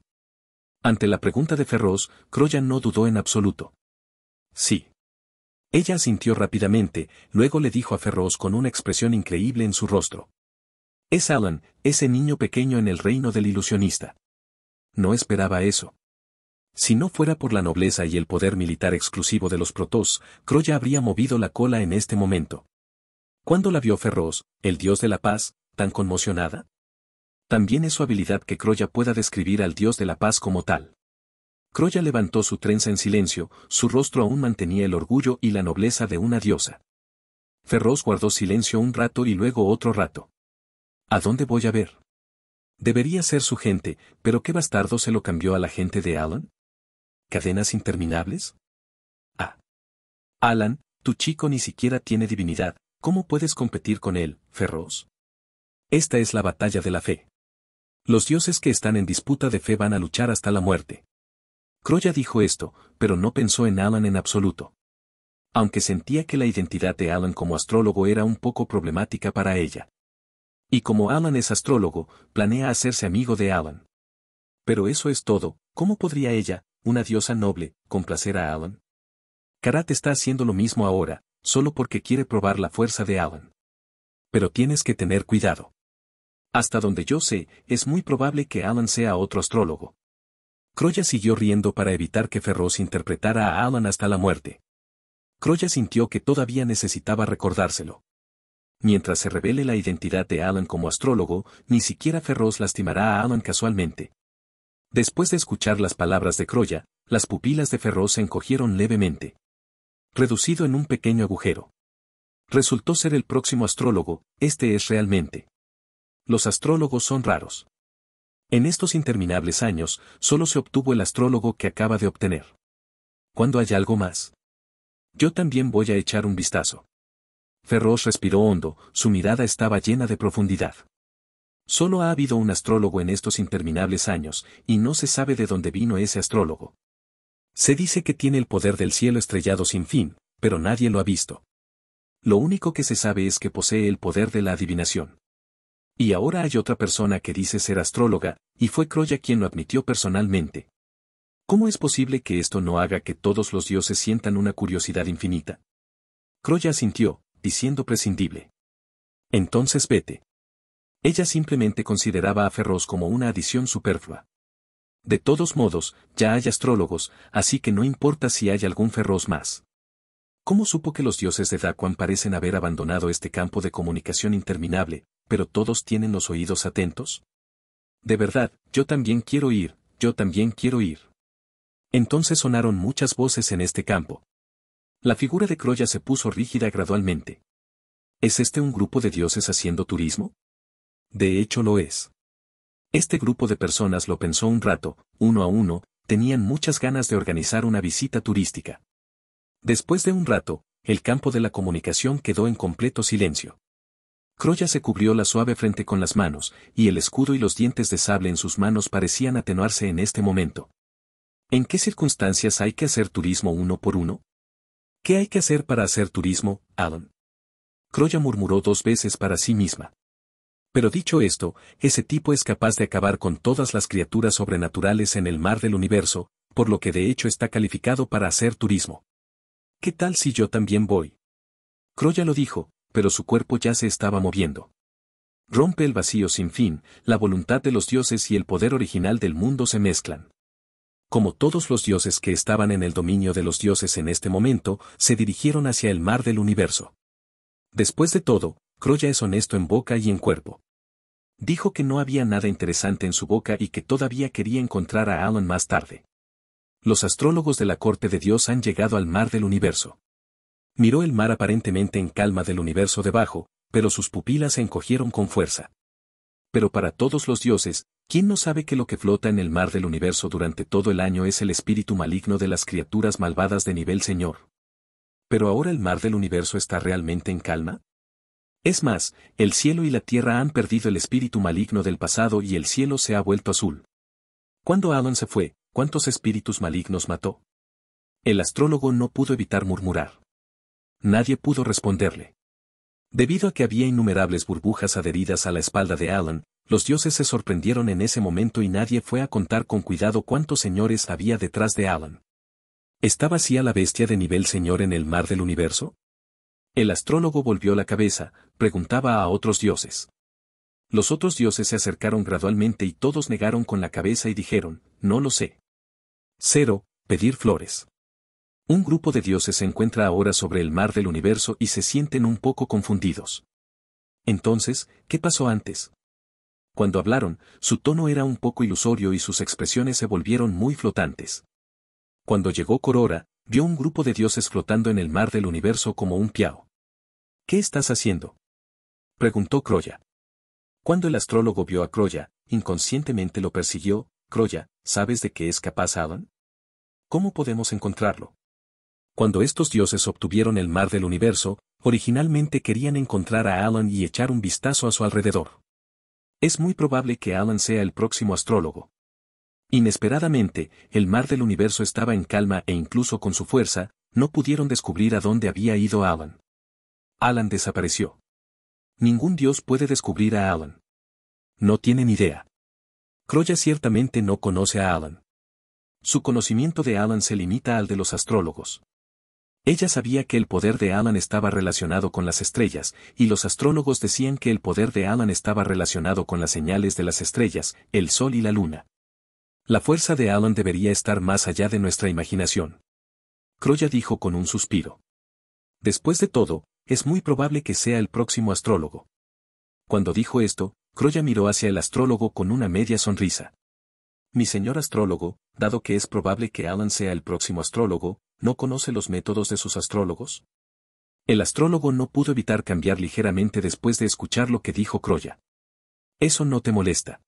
Speaker 1: Ante la pregunta de Ferroz, Croyan no dudó en absoluto. Sí. Ella sintió rápidamente, luego le dijo a Ferroz con una expresión increíble en su rostro. Es Alan, ese niño pequeño en el reino del ilusionista. No esperaba eso. Si no fuera por la nobleza y el poder militar exclusivo de los Protoss, Croya habría movido la cola en este momento. ¿Cuándo la vio Ferroz, el dios de la paz, tan conmocionada? También es su habilidad que Croya pueda describir al dios de la paz como tal. Croya levantó su trenza en silencio, su rostro aún mantenía el orgullo y la nobleza de una diosa. Ferroz guardó silencio un rato y luego otro rato. ¿A dónde voy a ver? Debería ser su gente, pero qué bastardo se lo cambió a la gente de Alan? ¿Cadenas interminables? Ah. Alan, tu chico ni siquiera tiene divinidad, ¿cómo puedes competir con él, Ferroz? Esta es la batalla de la fe. Los dioses que están en disputa de fe van a luchar hasta la muerte. Croya dijo esto, pero no pensó en Alan en absoluto. Aunque sentía que la identidad de Alan como astrólogo era un poco problemática para ella. Y como Alan es astrólogo, planea hacerse amigo de Alan. Pero eso es todo, ¿cómo podría ella, una diosa noble, complacer a Alan? Karat está haciendo lo mismo ahora, solo porque quiere probar la fuerza de Alan. Pero tienes que tener cuidado. Hasta donde yo sé, es muy probable que Alan sea otro astrólogo. Croya siguió riendo para evitar que Ferroz interpretara a Alan hasta la muerte. Croya sintió que todavía necesitaba recordárselo. Mientras se revele la identidad de Alan como astrólogo, ni siquiera Ferroz lastimará a Alan casualmente. Después de escuchar las palabras de Croya, las pupilas de Ferroz se encogieron levemente. Reducido en un pequeño agujero. Resultó ser el próximo astrólogo, este es realmente. Los astrólogos son raros. En estos interminables años, solo se obtuvo el astrólogo que acaba de obtener. ¿Cuándo hay algo más? Yo también voy a echar un vistazo. Ferroz respiró hondo, su mirada estaba llena de profundidad. Solo ha habido un astrólogo en estos interminables años, y no se sabe de dónde vino ese astrólogo. Se dice que tiene el poder del cielo estrellado sin fin, pero nadie lo ha visto. Lo único que se sabe es que posee el poder de la adivinación. Y ahora hay otra persona que dice ser astróloga, y fue Croya quien lo admitió personalmente. ¿Cómo es posible que esto no haga que todos los dioses sientan una curiosidad infinita? Croya sintió, diciendo prescindible. Entonces vete. Ella simplemente consideraba a Ferros como una adición superflua. De todos modos, ya hay astrólogos, así que no importa si hay algún Ferroz más. ¿Cómo supo que los dioses de Daquan parecen haber abandonado este campo de comunicación interminable, pero todos tienen los oídos atentos? De verdad, yo también quiero ir, yo también quiero ir. Entonces sonaron muchas voces en este campo. La figura de Croya se puso rígida gradualmente. ¿Es este un grupo de dioses haciendo turismo? De hecho lo es. Este grupo de personas lo pensó un rato, uno a uno, tenían muchas ganas de organizar una visita turística. Después de un rato, el campo de la comunicación quedó en completo silencio. Croya se cubrió la suave frente con las manos, y el escudo y los dientes de sable en sus manos parecían atenuarse en este momento. ¿En qué circunstancias hay que hacer turismo uno por uno? ¿Qué hay que hacer para hacer turismo, Alan? Croya murmuró dos veces para sí misma. Pero dicho esto, ese tipo es capaz de acabar con todas las criaturas sobrenaturales en el mar del universo, por lo que de hecho está calificado para hacer turismo. ¿Qué tal si yo también voy? Croya lo dijo, pero su cuerpo ya se estaba moviendo. Rompe el vacío sin fin, la voluntad de los dioses y el poder original del mundo se mezclan. Como todos los dioses que estaban en el dominio de los dioses en este momento, se dirigieron hacia el mar del universo. Después de todo, Croya es honesto en boca y en cuerpo. Dijo que no había nada interesante en su boca y que todavía quería encontrar a Alan más tarde. Los astrólogos de la corte de Dios han llegado al mar del universo miró el mar aparentemente en calma del universo debajo, pero sus pupilas se encogieron con fuerza. Pero para todos los dioses, ¿quién no sabe que lo que flota en el mar del universo durante todo el año es el espíritu maligno de las criaturas malvadas de nivel señor? Pero ahora el mar del universo está realmente en calma? Es más, el cielo y la tierra han perdido el espíritu maligno del pasado y el cielo se ha vuelto azul. Cuando Alan se fue, ¿cuántos espíritus malignos mató? El astrólogo no pudo evitar murmurar. Nadie pudo responderle. Debido a que había innumerables burbujas adheridas a la espalda de Alan, los dioses se sorprendieron en ese momento y nadie fue a contar con cuidado cuántos señores había detrás de Alan. ¿Estaba así a la bestia de nivel señor en el mar del universo? El astrólogo volvió la cabeza, preguntaba a otros dioses. Los otros dioses se acercaron gradualmente y todos negaron con la cabeza y dijeron, no lo sé. Cero, pedir flores. Un grupo de dioses se encuentra ahora sobre el mar del universo y se sienten un poco confundidos. Entonces, ¿qué pasó antes? Cuando hablaron, su tono era un poco ilusorio y sus expresiones se volvieron muy flotantes. Cuando llegó Corora, vio un grupo de dioses flotando en el mar del universo como un piao. ¿Qué estás haciendo? preguntó Croya. Cuando el astrólogo vio a Croya, inconscientemente lo persiguió, Croya, ¿sabes de qué es capaz Adon? ¿Cómo podemos encontrarlo? Cuando estos dioses obtuvieron el mar del universo, originalmente querían encontrar a Alan y echar un vistazo a su alrededor. Es muy probable que Alan sea el próximo astrólogo. Inesperadamente, el mar del universo estaba en calma e incluso con su fuerza, no pudieron descubrir a dónde había ido Alan. Alan desapareció. Ningún dios puede descubrir a Alan. No tienen idea. Croya ciertamente no conoce a Alan. Su conocimiento de Alan se limita al de los astrólogos. Ella sabía que el poder de Alan estaba relacionado con las estrellas, y los astrólogos decían que el poder de Alan estaba relacionado con las señales de las estrellas, el sol y la luna. La fuerza de Alan debería estar más allá de nuestra imaginación. Croya dijo con un suspiro. Después de todo, es muy probable que sea el próximo astrólogo. Cuando dijo esto, Croya miró hacia el astrólogo con una media sonrisa. Mi señor astrólogo, dado que es probable que Alan sea el próximo astrólogo, ¿no conoce los métodos de sus astrólogos? El astrólogo no pudo evitar cambiar ligeramente después de escuchar lo que dijo Croya. Eso no te molesta.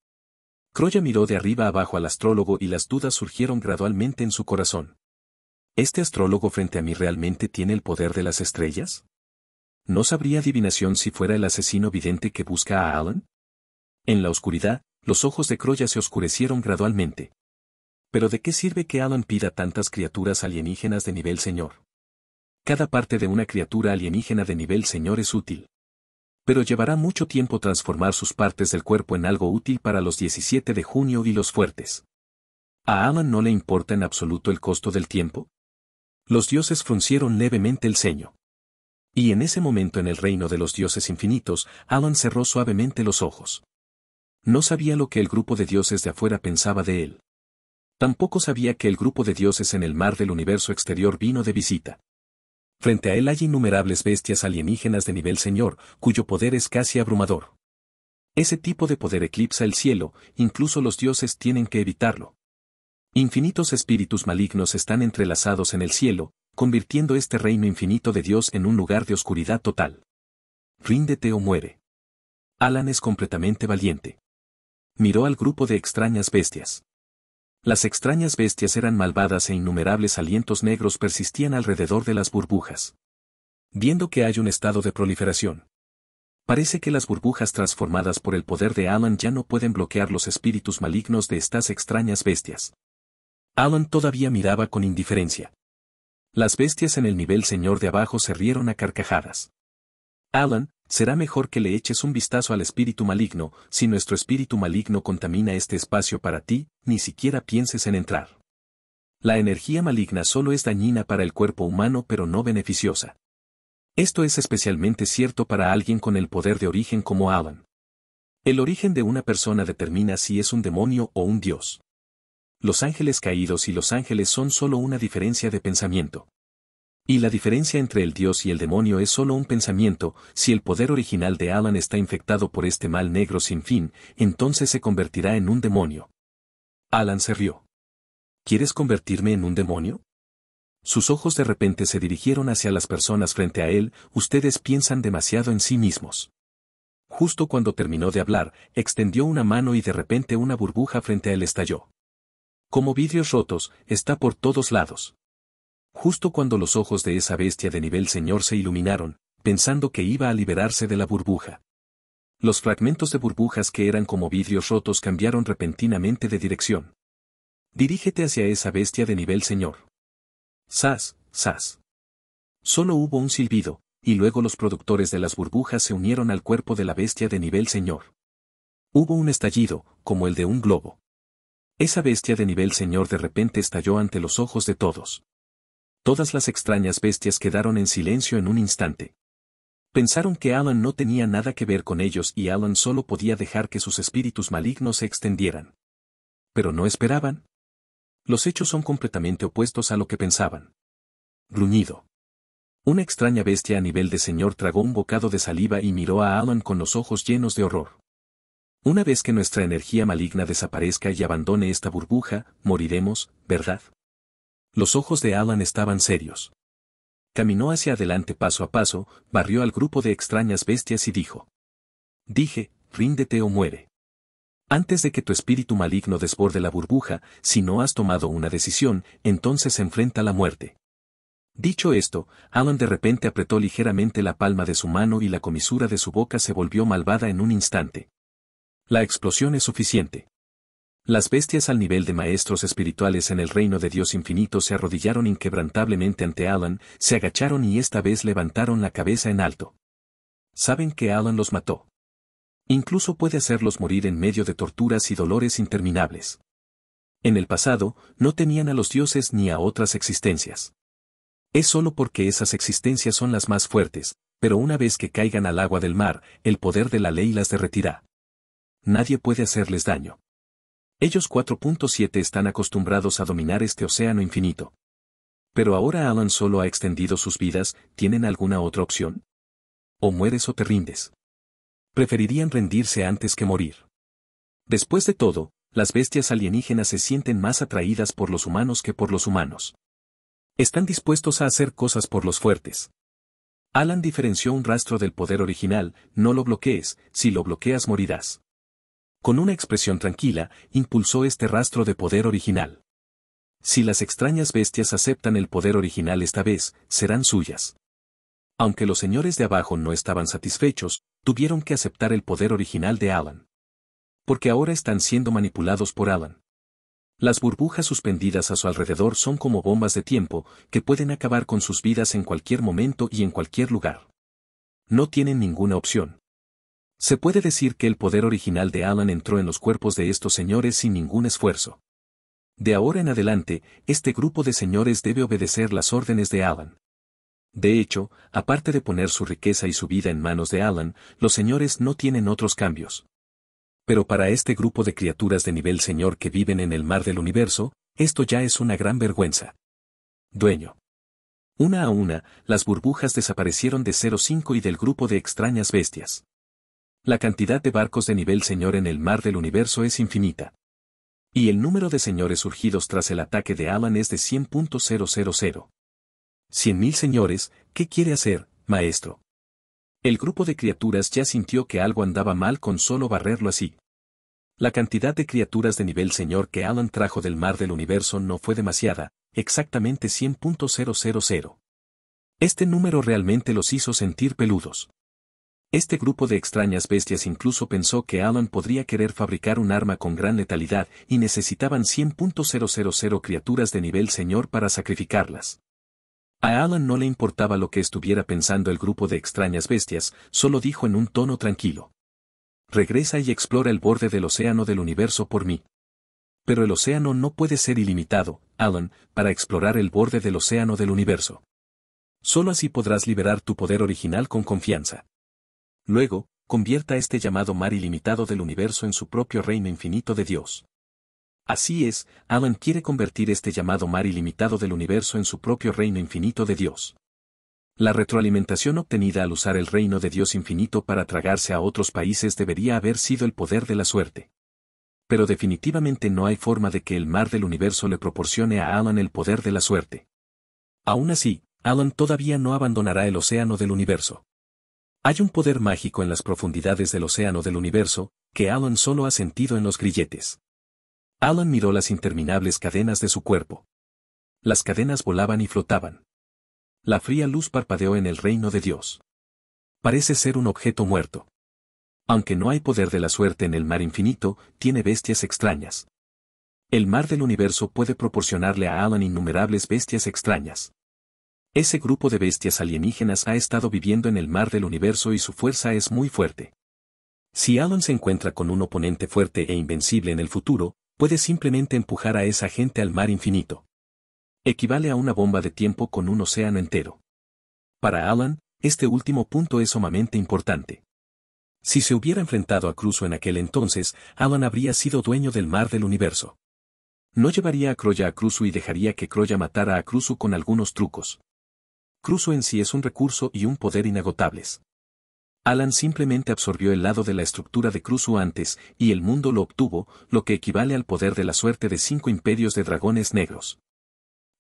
Speaker 1: Croya miró de arriba abajo al astrólogo y las dudas surgieron gradualmente en su corazón. ¿Este astrólogo frente a mí realmente tiene el poder de las estrellas? ¿No sabría adivinación si fuera el asesino vidente que busca a Alan? En la oscuridad, los ojos de Croya se oscurecieron gradualmente. Pero ¿de qué sirve que Alan pida tantas criaturas alienígenas de nivel señor? Cada parte de una criatura alienígena de nivel señor es útil. Pero llevará mucho tiempo transformar sus partes del cuerpo en algo útil para los 17 de junio y los fuertes. ¿A Alan no le importa en absoluto el costo del tiempo? Los dioses fruncieron levemente el ceño. Y en ese momento en el reino de los dioses infinitos, Alan cerró suavemente los ojos. No sabía lo que el grupo de dioses de afuera pensaba de él. Tampoco sabía que el grupo de dioses en el mar del universo exterior vino de visita. Frente a él hay innumerables bestias alienígenas de nivel señor, cuyo poder es casi abrumador. Ese tipo de poder eclipsa el cielo, incluso los dioses tienen que evitarlo. Infinitos espíritus malignos están entrelazados en el cielo, convirtiendo este reino infinito de Dios en un lugar de oscuridad total. Ríndete o muere. Alan es completamente valiente. Miró al grupo de extrañas bestias. Las extrañas bestias eran malvadas e innumerables alientos negros persistían alrededor de las burbujas. Viendo que hay un estado de proliferación. Parece que las burbujas transformadas por el poder de Alan ya no pueden bloquear los espíritus malignos de estas extrañas bestias. Alan todavía miraba con indiferencia. Las bestias en el nivel señor de abajo se rieron a carcajadas. Alan, será mejor que le eches un vistazo al espíritu maligno, si nuestro espíritu maligno contamina este espacio para ti, ni siquiera pienses en entrar. La energía maligna solo es dañina para el cuerpo humano pero no beneficiosa. Esto es especialmente cierto para alguien con el poder de origen como Alan. El origen de una persona determina si es un demonio o un dios. Los ángeles caídos y los ángeles son solo una diferencia de pensamiento. Y la diferencia entre el Dios y el demonio es solo un pensamiento, si el poder original de Alan está infectado por este mal negro sin fin, entonces se convertirá en un demonio. Alan se rió. ¿Quieres convertirme en un demonio? Sus ojos de repente se dirigieron hacia las personas frente a él, ustedes piensan demasiado en sí mismos. Justo cuando terminó de hablar, extendió una mano y de repente una burbuja frente a él estalló. Como vidrios rotos, está por todos lados. Justo cuando los ojos de esa bestia de nivel señor se iluminaron, pensando que iba a liberarse de la burbuja. Los fragmentos de burbujas que eran como vidrios rotos cambiaron repentinamente de dirección. Dirígete hacia esa bestia de nivel señor. Sas, sas. Solo hubo un silbido, y luego los productores de las burbujas se unieron al cuerpo de la bestia de nivel señor. Hubo un estallido, como el de un globo. Esa bestia de nivel señor de repente estalló ante los ojos de todos. Todas las extrañas bestias quedaron en silencio en un instante. Pensaron que Alan no tenía nada que ver con ellos y Alan solo podía dejar que sus espíritus malignos se extendieran. Pero no esperaban. Los hechos son completamente opuestos a lo que pensaban. Gruñido. Una extraña bestia a nivel de señor tragó un bocado de saliva y miró a Alan con los ojos llenos de horror. Una vez que nuestra energía maligna desaparezca y abandone esta burbuja, moriremos, ¿verdad? Los ojos de Alan estaban serios. Caminó hacia adelante paso a paso, barrió al grupo de extrañas bestias y dijo. Dije, ríndete o muere. Antes de que tu espíritu maligno desborde la burbuja, si no has tomado una decisión, entonces enfrenta la muerte. Dicho esto, Alan de repente apretó ligeramente la palma de su mano y la comisura de su boca se volvió malvada en un instante. La explosión es suficiente. Las bestias al nivel de maestros espirituales en el reino de Dios infinito se arrodillaron inquebrantablemente ante Alan, se agacharon y esta vez levantaron la cabeza en alto. Saben que Alan los mató. Incluso puede hacerlos morir en medio de torturas y dolores interminables. En el pasado, no tenían a los dioses ni a otras existencias. Es solo porque esas existencias son las más fuertes, pero una vez que caigan al agua del mar, el poder de la ley las derretirá. Nadie puede hacerles daño. Ellos 4.7 están acostumbrados a dominar este océano infinito. Pero ahora Alan solo ha extendido sus vidas, ¿tienen alguna otra opción? O mueres o te rindes. Preferirían rendirse antes que morir. Después de todo, las bestias alienígenas se sienten más atraídas por los humanos que por los humanos. Están dispuestos a hacer cosas por los fuertes. Alan diferenció un rastro del poder original, no lo bloquees, si lo bloqueas morirás con una expresión tranquila, impulsó este rastro de poder original. Si las extrañas bestias aceptan el poder original esta vez, serán suyas. Aunque los señores de abajo no estaban satisfechos, tuvieron que aceptar el poder original de Alan. Porque ahora están siendo manipulados por Alan. Las burbujas suspendidas a su alrededor son como bombas de tiempo que pueden acabar con sus vidas en cualquier momento y en cualquier lugar. No tienen ninguna opción. Se puede decir que el poder original de Alan entró en los cuerpos de estos señores sin ningún esfuerzo. De ahora en adelante, este grupo de señores debe obedecer las órdenes de Alan. De hecho, aparte de poner su riqueza y su vida en manos de Alan, los señores no tienen otros cambios. Pero para este grupo de criaturas de nivel señor que viven en el mar del universo, esto ya es una gran vergüenza. Dueño. Una a una, las burbujas desaparecieron de 05 y del grupo de extrañas bestias. La cantidad de barcos de nivel señor en el mar del universo es infinita. Y el número de señores surgidos tras el ataque de Alan es de 100.000. 100.000 señores, ¿qué quiere hacer, maestro? El grupo de criaturas ya sintió que algo andaba mal con solo barrerlo así. La cantidad de criaturas de nivel señor que Alan trajo del mar del universo no fue demasiada, exactamente 100.000. Este número realmente los hizo sentir peludos. Este grupo de extrañas bestias incluso pensó que Alan podría querer fabricar un arma con gran letalidad y necesitaban 100.000 criaturas de nivel señor para sacrificarlas. A Alan no le importaba lo que estuviera pensando el grupo de extrañas bestias, solo dijo en un tono tranquilo. Regresa y explora el borde del océano del universo por mí. Pero el océano no puede ser ilimitado, Alan, para explorar el borde del océano del universo. Solo así podrás liberar tu poder original con confianza. Luego, convierta este llamado mar ilimitado del universo en su propio reino infinito de Dios. Así es, Alan quiere convertir este llamado mar ilimitado del universo en su propio reino infinito de Dios. La retroalimentación obtenida al usar el reino de Dios infinito para tragarse a otros países debería haber sido el poder de la suerte. Pero definitivamente no hay forma de que el mar del universo le proporcione a Alan el poder de la suerte. Aún así, Alan todavía no abandonará el océano del universo. Hay un poder mágico en las profundidades del océano del universo, que Alan solo ha sentido en los grilletes. Alan miró las interminables cadenas de su cuerpo. Las cadenas volaban y flotaban. La fría luz parpadeó en el reino de Dios. Parece ser un objeto muerto. Aunque no hay poder de la suerte en el mar infinito, tiene bestias extrañas. El mar del universo puede proporcionarle a Alan innumerables bestias extrañas. Ese grupo de bestias alienígenas ha estado viviendo en el mar del universo y su fuerza es muy fuerte. Si Alan se encuentra con un oponente fuerte e invencible en el futuro, puede simplemente empujar a esa gente al mar infinito. Equivale a una bomba de tiempo con un océano entero. Para Alan, este último punto es sumamente importante. Si se hubiera enfrentado a Crusoe en aquel entonces, Alan habría sido dueño del mar del universo. No llevaría a Croya a Crusoe y dejaría que Croya matara a Crusoe con algunos trucos. Cruzo en sí es un recurso y un poder inagotables. Alan simplemente absorbió el lado de la estructura de Cruzo antes, y el mundo lo obtuvo, lo que equivale al poder de la suerte de cinco imperios de dragones negros.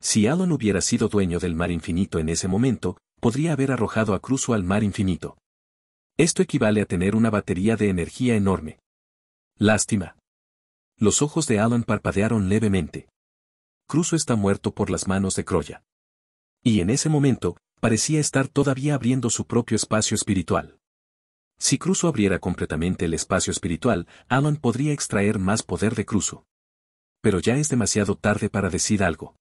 Speaker 1: Si Alan hubiera sido dueño del mar infinito en ese momento, podría haber arrojado a Cruzo al mar infinito. Esto equivale a tener una batería de energía enorme. Lástima. Los ojos de Alan parpadearon levemente. Cruzo está muerto por las manos de Croya. Y en ese momento, parecía estar todavía abriendo su propio espacio espiritual. Si Crusoe abriera completamente el espacio espiritual, Alan podría extraer más poder de Crusoe. Pero ya es demasiado tarde para decir algo.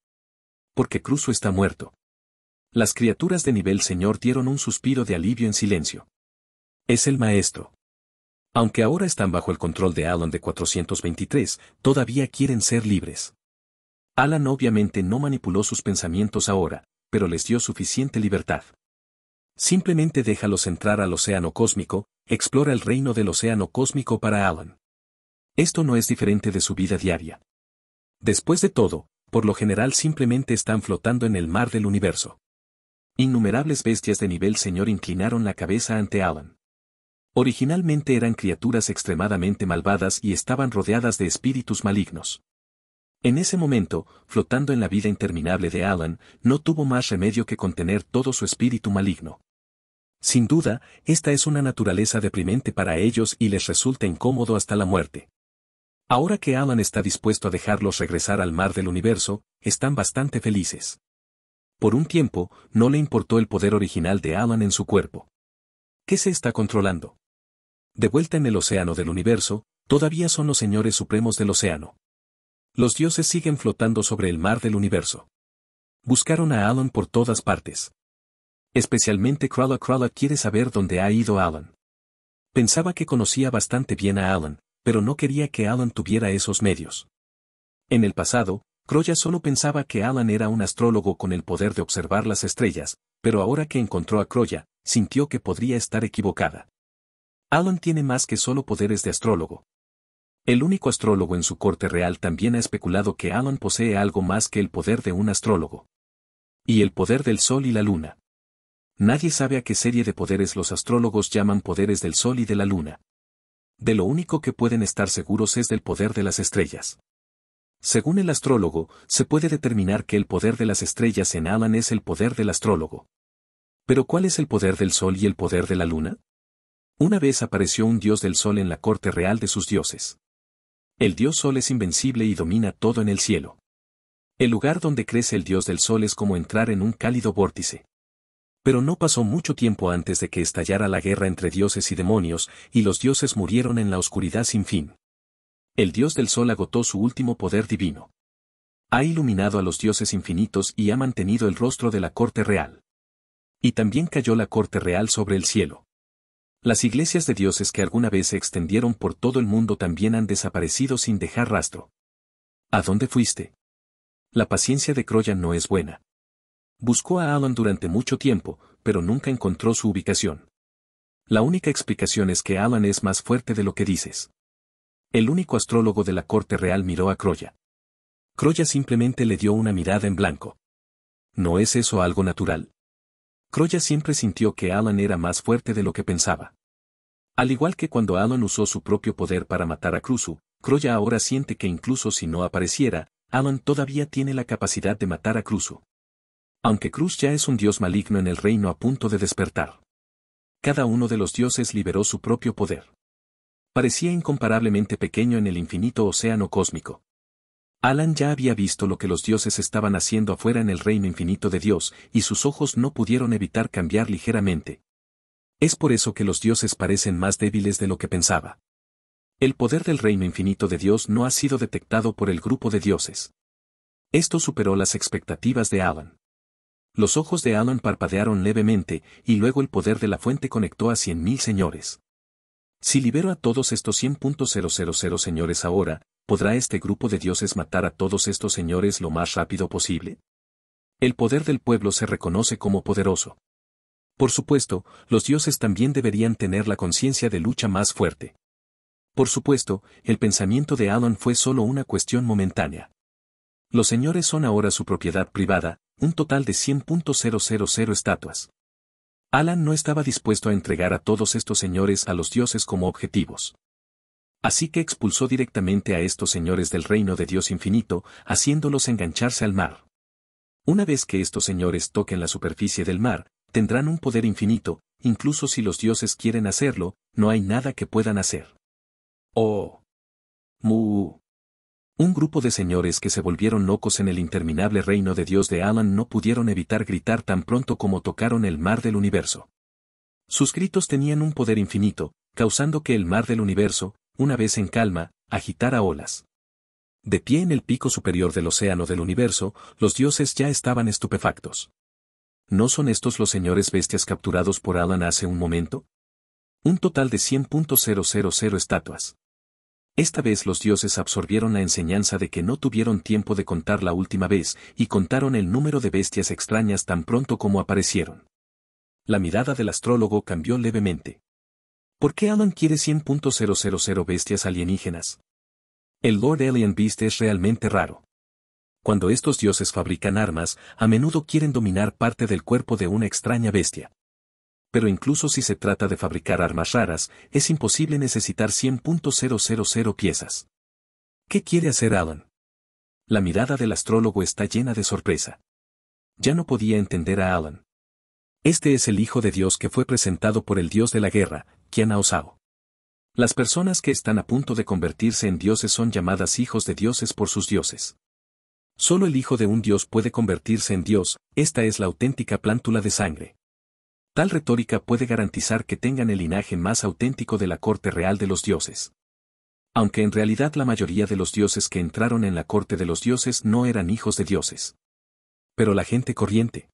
Speaker 1: Porque Crusoe está muerto. Las criaturas de nivel señor dieron un suspiro de alivio en silencio. Es el maestro. Aunque ahora están bajo el control de Alan de 423, todavía quieren ser libres. Alan obviamente no manipuló sus pensamientos ahora, pero les dio suficiente libertad. Simplemente déjalos entrar al océano cósmico, explora el reino del océano cósmico para Alan. Esto no es diferente de su vida diaria. Después de todo, por lo general simplemente están flotando en el mar del universo. Innumerables bestias de nivel señor inclinaron la cabeza ante Alan. Originalmente eran criaturas extremadamente malvadas y estaban rodeadas de espíritus malignos. En ese momento, flotando en la vida interminable de Alan, no tuvo más remedio que contener todo su espíritu maligno. Sin duda, esta es una naturaleza deprimente para ellos y les resulta incómodo hasta la muerte. Ahora que Alan está dispuesto a dejarlos regresar al mar del universo, están bastante felices. Por un tiempo, no le importó el poder original de Alan en su cuerpo. ¿Qué se está controlando? De vuelta en el océano del universo, todavía son los señores supremos del océano. Los dioses siguen flotando sobre el mar del universo. Buscaron a Alan por todas partes. Especialmente Krala Krala quiere saber dónde ha ido Alan. Pensaba que conocía bastante bien a Alan, pero no quería que Alan tuviera esos medios. En el pasado, Croya solo pensaba que Alan era un astrólogo con el poder de observar las estrellas, pero ahora que encontró a Croya, sintió que podría estar equivocada. Alan tiene más que solo poderes de astrólogo. El único astrólogo en su corte real también ha especulado que Alan posee algo más que el poder de un astrólogo. Y el poder del Sol y la Luna. Nadie sabe a qué serie de poderes los astrólogos llaman poderes del Sol y de la Luna. De lo único que pueden estar seguros es del poder de las estrellas. Según el astrólogo, se puede determinar que el poder de las estrellas en Alan es el poder del astrólogo. Pero ¿cuál es el poder del Sol y el poder de la Luna? Una vez apareció un dios del Sol en la corte real de sus dioses. El dios sol es invencible y domina todo en el cielo. El lugar donde crece el dios del sol es como entrar en un cálido vórtice. Pero no pasó mucho tiempo antes de que estallara la guerra entre dioses y demonios, y los dioses murieron en la oscuridad sin fin. El dios del sol agotó su último poder divino. Ha iluminado a los dioses infinitos y ha mantenido el rostro de la corte real. Y también cayó la corte real sobre el cielo. Las iglesias de dioses que alguna vez se extendieron por todo el mundo también han desaparecido sin dejar rastro. ¿A dónde fuiste? La paciencia de Croya no es buena. Buscó a Alan durante mucho tiempo, pero nunca encontró su ubicación. La única explicación es que Alan es más fuerte de lo que dices. El único astrólogo de la corte real miró a Croya. Croya simplemente le dio una mirada en blanco. ¿No es eso algo natural? Croya siempre sintió que Alan era más fuerte de lo que pensaba. Al igual que cuando Alan usó su propio poder para matar a Crusoe, Croya ahora siente que incluso si no apareciera, Alan todavía tiene la capacidad de matar a Crusoe. Aunque Cruz ya es un dios maligno en el reino a punto de despertar. Cada uno de los dioses liberó su propio poder. Parecía incomparablemente pequeño en el infinito océano cósmico. Alan ya había visto lo que los dioses estaban haciendo afuera en el reino infinito de Dios, y sus ojos no pudieron evitar cambiar ligeramente. Es por eso que los dioses parecen más débiles de lo que pensaba. El poder del reino infinito de Dios no ha sido detectado por el grupo de dioses. Esto superó las expectativas de Alan. Los ojos de Alan parpadearon levemente, y luego el poder de la fuente conectó a cien mil señores. Si libero a todos estos 100.000 señores ahora, ¿podrá este grupo de dioses matar a todos estos señores lo más rápido posible? El poder del pueblo se reconoce como poderoso. Por supuesto, los dioses también deberían tener la conciencia de lucha más fuerte. Por supuesto, el pensamiento de Alan fue solo una cuestión momentánea. Los señores son ahora su propiedad privada, un total de 100.000 estatuas. Alan no estaba dispuesto a entregar a todos estos señores a los dioses como objetivos. Así que expulsó directamente a estos señores del reino de Dios infinito, haciéndolos engancharse al mar. Una vez que estos señores toquen la superficie del mar, tendrán un poder infinito, incluso si los dioses quieren hacerlo, no hay nada que puedan hacer. Oh. Mu. Un grupo de señores que se volvieron locos en el interminable reino de Dios de Alan no pudieron evitar gritar tan pronto como tocaron el mar del universo. Sus gritos tenían un poder infinito, causando que el mar del universo, una vez en calma, agitar a olas. De pie en el pico superior del océano del universo, los dioses ya estaban estupefactos. ¿No son estos los señores bestias capturados por Alan hace un momento? Un total de 100.000 estatuas. Esta vez los dioses absorbieron la enseñanza de que no tuvieron tiempo de contar la última vez y contaron el número de bestias extrañas tan pronto como aparecieron. La mirada del astrólogo cambió levemente. ¿Por qué Alan quiere 100.000 bestias alienígenas? El Lord Alien Beast es realmente raro. Cuando estos dioses fabrican armas, a menudo quieren dominar parte del cuerpo de una extraña bestia. Pero incluso si se trata de fabricar armas raras, es imposible necesitar 100.000 piezas. ¿Qué quiere hacer Alan? La mirada del astrólogo está llena de sorpresa. Ya no podía entender a Alan. Este es el Hijo de Dios que fue presentado por el Dios de la Guerra, ¿quién ha osado? Las personas que están a punto de convertirse en dioses son llamadas hijos de dioses por sus dioses. Solo el hijo de un dios puede convertirse en dios, esta es la auténtica plántula de sangre. Tal retórica puede garantizar que tengan el linaje más auténtico de la corte real de los dioses. Aunque en realidad la mayoría de los dioses que entraron en la corte de los dioses no eran hijos de dioses. Pero la gente corriente.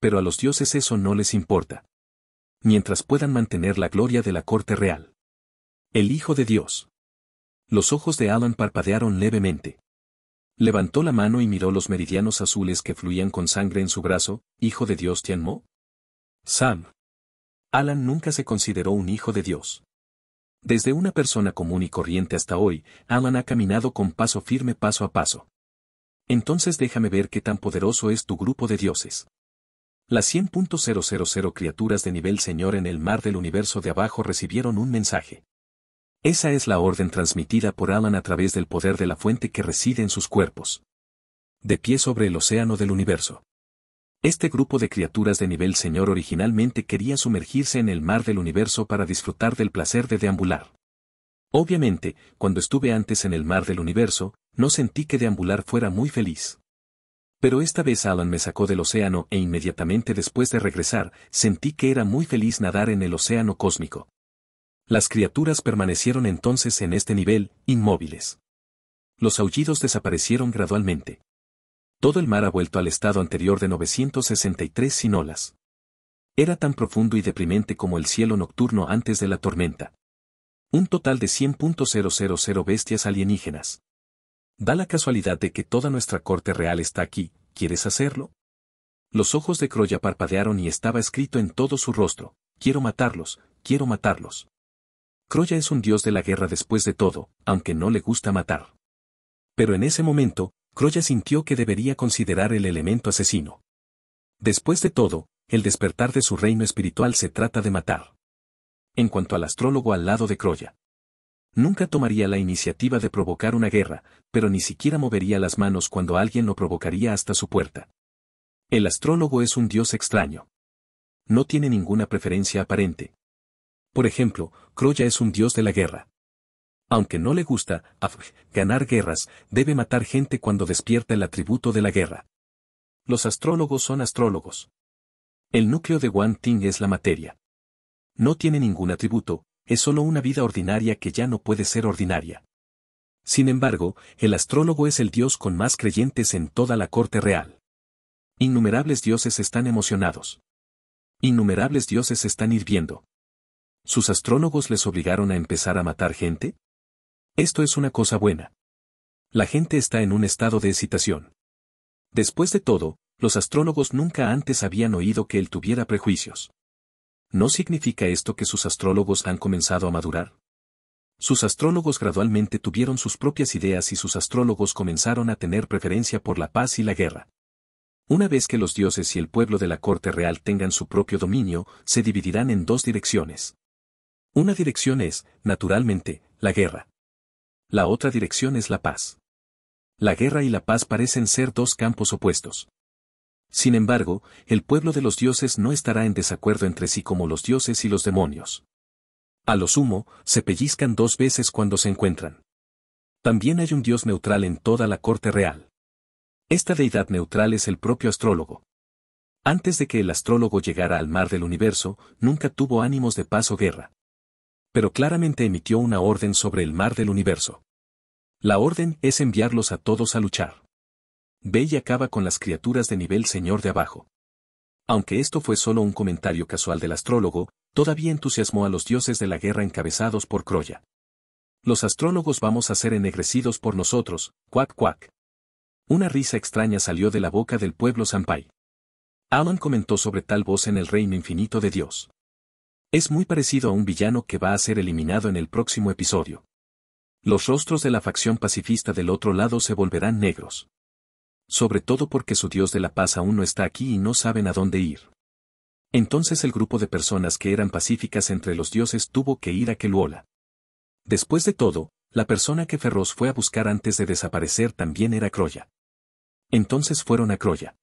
Speaker 1: Pero a los dioses eso no les importa mientras puedan mantener la gloria de la corte real. El Hijo de Dios. Los ojos de Alan parpadearon levemente. Levantó la mano y miró los meridianos azules que fluían con sangre en su brazo, Hijo de Dios Tianmo. Sam. Alan nunca se consideró un Hijo de Dios. Desde una persona común y corriente hasta hoy, Alan ha caminado con paso firme paso a paso. Entonces déjame ver qué tan poderoso es tu grupo de dioses. Las 100.000 criaturas de nivel Señor en el mar del universo de abajo recibieron un mensaje. Esa es la orden transmitida por Alan a través del poder de la fuente que reside en sus cuerpos. De pie sobre el océano del universo. Este grupo de criaturas de nivel Señor originalmente quería sumergirse en el mar del universo para disfrutar del placer de deambular. Obviamente, cuando estuve antes en el mar del universo, no sentí que deambular fuera muy feliz. Pero esta vez Alan me sacó del océano e inmediatamente después de regresar, sentí que era muy feliz nadar en el océano cósmico. Las criaturas permanecieron entonces en este nivel, inmóviles. Los aullidos desaparecieron gradualmente. Todo el mar ha vuelto al estado anterior de 963 sin olas. Era tan profundo y deprimente como el cielo nocturno antes de la tormenta. Un total de 100.000 bestias alienígenas. Da la casualidad de que toda nuestra corte real está aquí, ¿quieres hacerlo? Los ojos de Croya parpadearon y estaba escrito en todo su rostro, quiero matarlos, quiero matarlos. Croya es un dios de la guerra después de todo, aunque no le gusta matar. Pero en ese momento, Croya sintió que debería considerar el elemento asesino. Después de todo, el despertar de su reino espiritual se trata de matar. En cuanto al astrólogo al lado de Croya, Nunca tomaría la iniciativa de provocar una guerra, pero ni siquiera movería las manos cuando alguien lo provocaría hasta su puerta. El astrólogo es un dios extraño. No tiene ninguna preferencia aparente. Por ejemplo, Croya es un dios de la guerra. Aunque no le gusta ganar guerras, debe matar gente cuando despierta el atributo de la guerra. Los astrólogos son astrólogos. El núcleo de Wang Ting es la materia. No tiene ningún atributo, es solo una vida ordinaria que ya no puede ser ordinaria. Sin embargo, el astrólogo es el dios con más creyentes en toda la corte real. Innumerables dioses están emocionados. Innumerables dioses están hirviendo. ¿Sus astrólogos les obligaron a empezar a matar gente? Esto es una cosa buena. La gente está en un estado de excitación. Después de todo, los astrólogos nunca antes habían oído que él tuviera prejuicios. ¿No significa esto que sus astrólogos han comenzado a madurar? Sus astrólogos gradualmente tuvieron sus propias ideas y sus astrólogos comenzaron a tener preferencia por la paz y la guerra. Una vez que los dioses y el pueblo de la corte real tengan su propio dominio, se dividirán en dos direcciones. Una dirección es, naturalmente, la guerra. La otra dirección es la paz. La guerra y la paz parecen ser dos campos opuestos. Sin embargo, el pueblo de los dioses no estará en desacuerdo entre sí como los dioses y los demonios. A lo sumo, se pellizcan dos veces cuando se encuentran. También hay un dios neutral en toda la corte real. Esta deidad neutral es el propio astrólogo. Antes de que el astrólogo llegara al mar del universo, nunca tuvo ánimos de paz o guerra. Pero claramente emitió una orden sobre el mar del universo. La orden es enviarlos a todos a luchar. Ve y acaba con las criaturas de nivel señor de abajo. Aunque esto fue solo un comentario casual del astrólogo, todavía entusiasmó a los dioses de la guerra encabezados por Croya. Los astrólogos vamos a ser ennegrecidos por nosotros, cuac cuac. Una risa extraña salió de la boca del pueblo Sampai. Alan comentó sobre tal voz en el reino infinito de Dios. Es muy parecido a un villano que va a ser eliminado en el próximo episodio. Los rostros de la facción pacifista del otro lado se volverán negros sobre todo porque su Dios de la paz aún no está aquí y no saben a dónde ir. Entonces el grupo de personas que eran pacíficas entre los dioses tuvo que ir a Keluola. Después de todo, la persona que Ferroz fue a buscar antes de desaparecer también era Croya. Entonces fueron a Croya.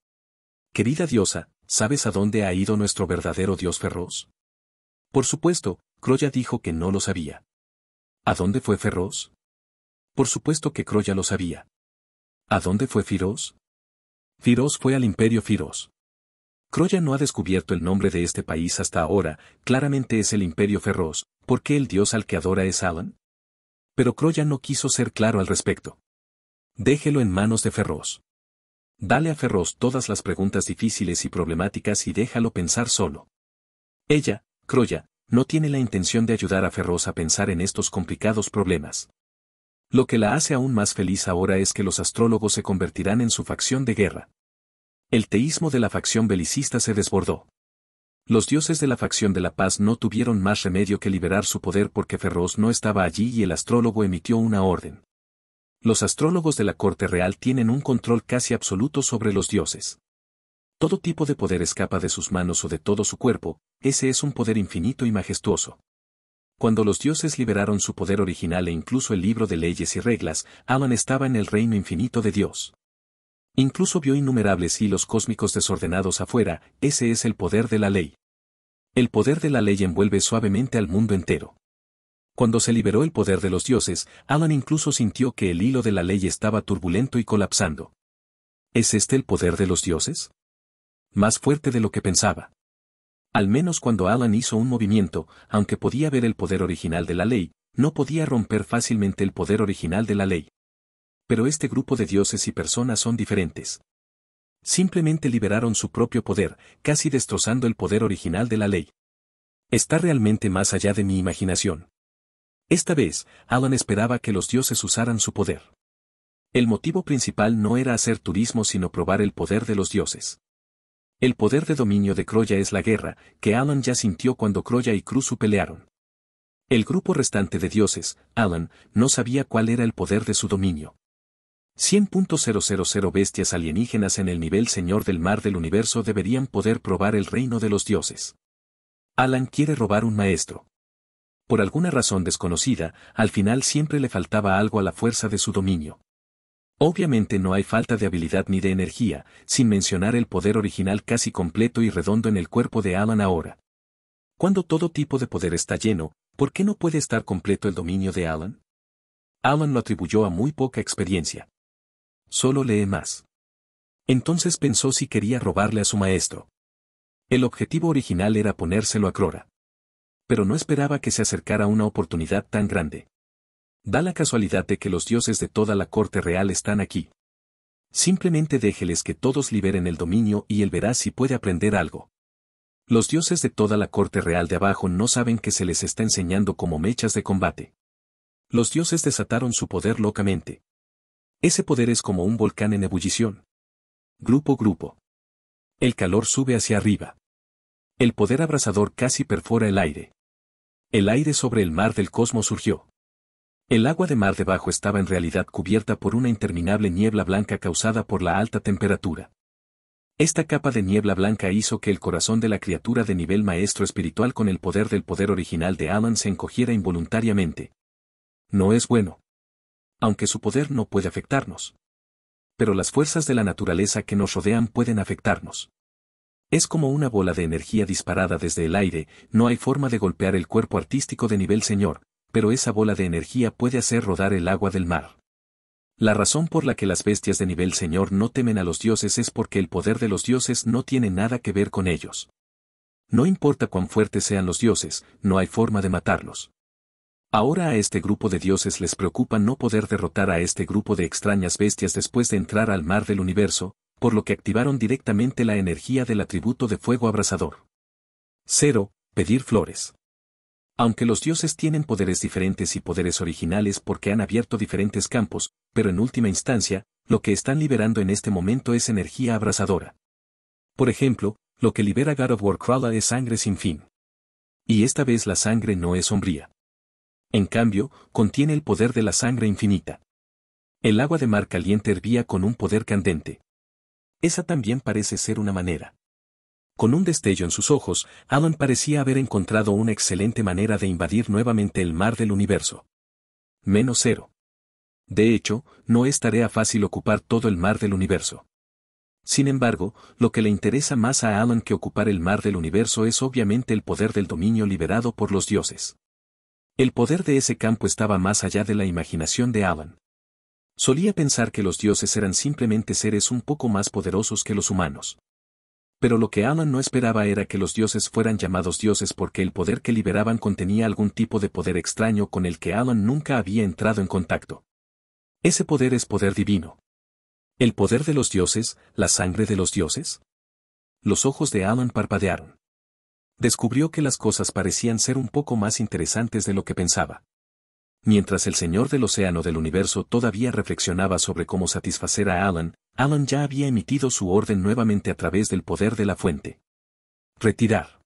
Speaker 1: Querida diosa, ¿sabes a dónde ha ido nuestro verdadero dios Ferroz? Por supuesto, Croya dijo que no lo sabía. ¿A dónde fue Ferroz? Por supuesto que Croya lo sabía. ¿A dónde fue Firoz fue al imperio Firoz. Croya no ha descubierto el nombre de este país hasta ahora, claramente es el imperio Ferroz, ¿por qué el dios al que adora es Alan? Pero Croya no quiso ser claro al respecto. Déjelo en manos de Ferroz. Dale a Ferroz todas las preguntas difíciles y problemáticas y déjalo pensar solo. Ella, Croya, no tiene la intención de ayudar a Ferroz a pensar en estos complicados problemas. Lo que la hace aún más feliz ahora es que los astrólogos se convertirán en su facción de guerra. El teísmo de la facción belicista se desbordó. Los dioses de la facción de la paz no tuvieron más remedio que liberar su poder porque Ferroz no estaba allí y el astrólogo emitió una orden. Los astrólogos de la corte real tienen un control casi absoluto sobre los dioses. Todo tipo de poder escapa de sus manos o de todo su cuerpo, ese es un poder infinito y majestuoso. Cuando los dioses liberaron su poder original e incluso el libro de leyes y reglas, Alan estaba en el reino infinito de Dios. Incluso vio innumerables hilos cósmicos desordenados afuera, ese es el poder de la ley. El poder de la ley envuelve suavemente al mundo entero. Cuando se liberó el poder de los dioses, Alan incluso sintió que el hilo de la ley estaba turbulento y colapsando. ¿Es este el poder de los dioses? Más fuerte de lo que pensaba. Al menos cuando Alan hizo un movimiento, aunque podía ver el poder original de la ley, no podía romper fácilmente el poder original de la ley. Pero este grupo de dioses y personas son diferentes. Simplemente liberaron su propio poder, casi destrozando el poder original de la ley. Está realmente más allá de mi imaginación. Esta vez, Alan esperaba que los dioses usaran su poder. El motivo principal no era hacer turismo sino probar el poder de los dioses. El poder de dominio de Croya es la guerra, que Alan ya sintió cuando Croya y Cruzu pelearon. El grupo restante de dioses, Alan, no sabía cuál era el poder de su dominio. 100.000 bestias alienígenas en el nivel señor del mar del universo deberían poder probar el reino de los dioses. Alan quiere robar un maestro. Por alguna razón desconocida, al final siempre le faltaba algo a la fuerza de su dominio. Obviamente no hay falta de habilidad ni de energía, sin mencionar el poder original casi completo y redondo en el cuerpo de Alan ahora. Cuando todo tipo de poder está lleno, ¿por qué no puede estar completo el dominio de Alan? Alan lo atribuyó a muy poca experiencia. Solo lee más. Entonces pensó si quería robarle a su maestro. El objetivo original era ponérselo a Crora. Pero no esperaba que se acercara una oportunidad tan grande. Da la casualidad de que los dioses de toda la corte real están aquí. Simplemente déjeles que todos liberen el dominio y él verá si puede aprender algo. Los dioses de toda la corte real de abajo no saben que se les está enseñando como mechas de combate. Los dioses desataron su poder locamente. Ese poder es como un volcán en ebullición. Grupo grupo. El calor sube hacia arriba. El poder abrasador casi perfora el aire. El aire sobre el mar del cosmos surgió. El agua de mar debajo estaba en realidad cubierta por una interminable niebla blanca causada por la alta temperatura. Esta capa de niebla blanca hizo que el corazón de la criatura de nivel maestro espiritual con el poder del poder original de Alan se encogiera involuntariamente. No es bueno. Aunque su poder no puede afectarnos. Pero las fuerzas de la naturaleza que nos rodean pueden afectarnos. Es como una bola de energía disparada desde el aire, no hay forma de golpear el cuerpo artístico de nivel señor, pero esa bola de energía puede hacer rodar el agua del mar. La razón por la que las bestias de nivel señor no temen a los dioses es porque el poder de los dioses no tiene nada que ver con ellos. No importa cuán fuertes sean los dioses, no hay forma de matarlos. Ahora a este grupo de dioses les preocupa no poder derrotar a este grupo de extrañas bestias después de entrar al mar del universo, por lo que activaron directamente la energía del atributo de fuego abrasador. 0. Pedir flores. Aunque los dioses tienen poderes diferentes y poderes originales porque han abierto diferentes campos, pero en última instancia, lo que están liberando en este momento es energía abrasadora. Por ejemplo, lo que libera God of es sangre sin fin. Y esta vez la sangre no es sombría. En cambio, contiene el poder de la sangre infinita. El agua de mar caliente hervía con un poder candente. Esa también parece ser una manera con un destello en sus ojos, Alan parecía haber encontrado una excelente manera de invadir nuevamente el mar del universo. Menos cero. De hecho, no es tarea fácil ocupar todo el mar del universo. Sin embargo, lo que le interesa más a Alan que ocupar el mar del universo es obviamente el poder del dominio liberado por los dioses. El poder de ese campo estaba más allá de la imaginación de Alan. Solía pensar que los dioses eran simplemente seres un poco más poderosos que los humanos. Pero lo que Alan no esperaba era que los dioses fueran llamados dioses porque el poder que liberaban contenía algún tipo de poder extraño con el que Alan nunca había entrado en contacto. Ese poder es poder divino. ¿El poder de los dioses, la sangre de los dioses? Los ojos de Alan parpadearon. Descubrió que las cosas parecían ser un poco más interesantes de lo que pensaba. Mientras el Señor del Océano del Universo todavía reflexionaba sobre cómo satisfacer a Alan, Alan ya había emitido su orden nuevamente a través del poder de la fuente. Retirar.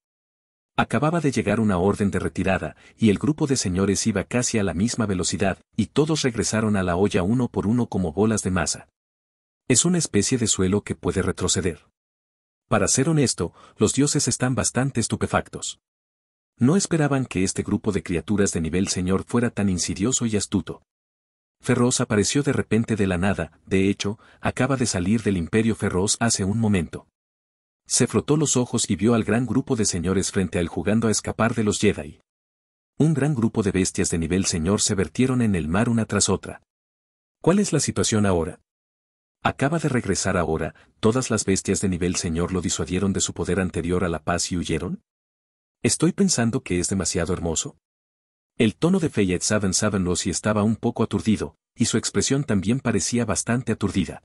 Speaker 1: Acababa de llegar una orden de retirada, y el grupo de señores iba casi a la misma velocidad, y todos regresaron a la olla uno por uno como bolas de masa. Es una especie de suelo que puede retroceder. Para ser honesto, los dioses están bastante estupefactos. No esperaban que este grupo de criaturas de nivel señor fuera tan insidioso y astuto. Ferroz apareció de repente de la nada, de hecho, acaba de salir del imperio Ferroz hace un momento. Se frotó los ojos y vio al gran grupo de señores frente al jugando a escapar de los Jedi. Un gran grupo de bestias de nivel señor se vertieron en el mar una tras otra. ¿Cuál es la situación ahora? Acaba de regresar ahora, todas las bestias de nivel señor lo disuadieron de su poder anterior a la paz y huyeron. ¿Estoy pensando que es demasiado hermoso? El tono de Fayette Saben y estaba un poco aturdido, y su expresión también parecía bastante aturdida.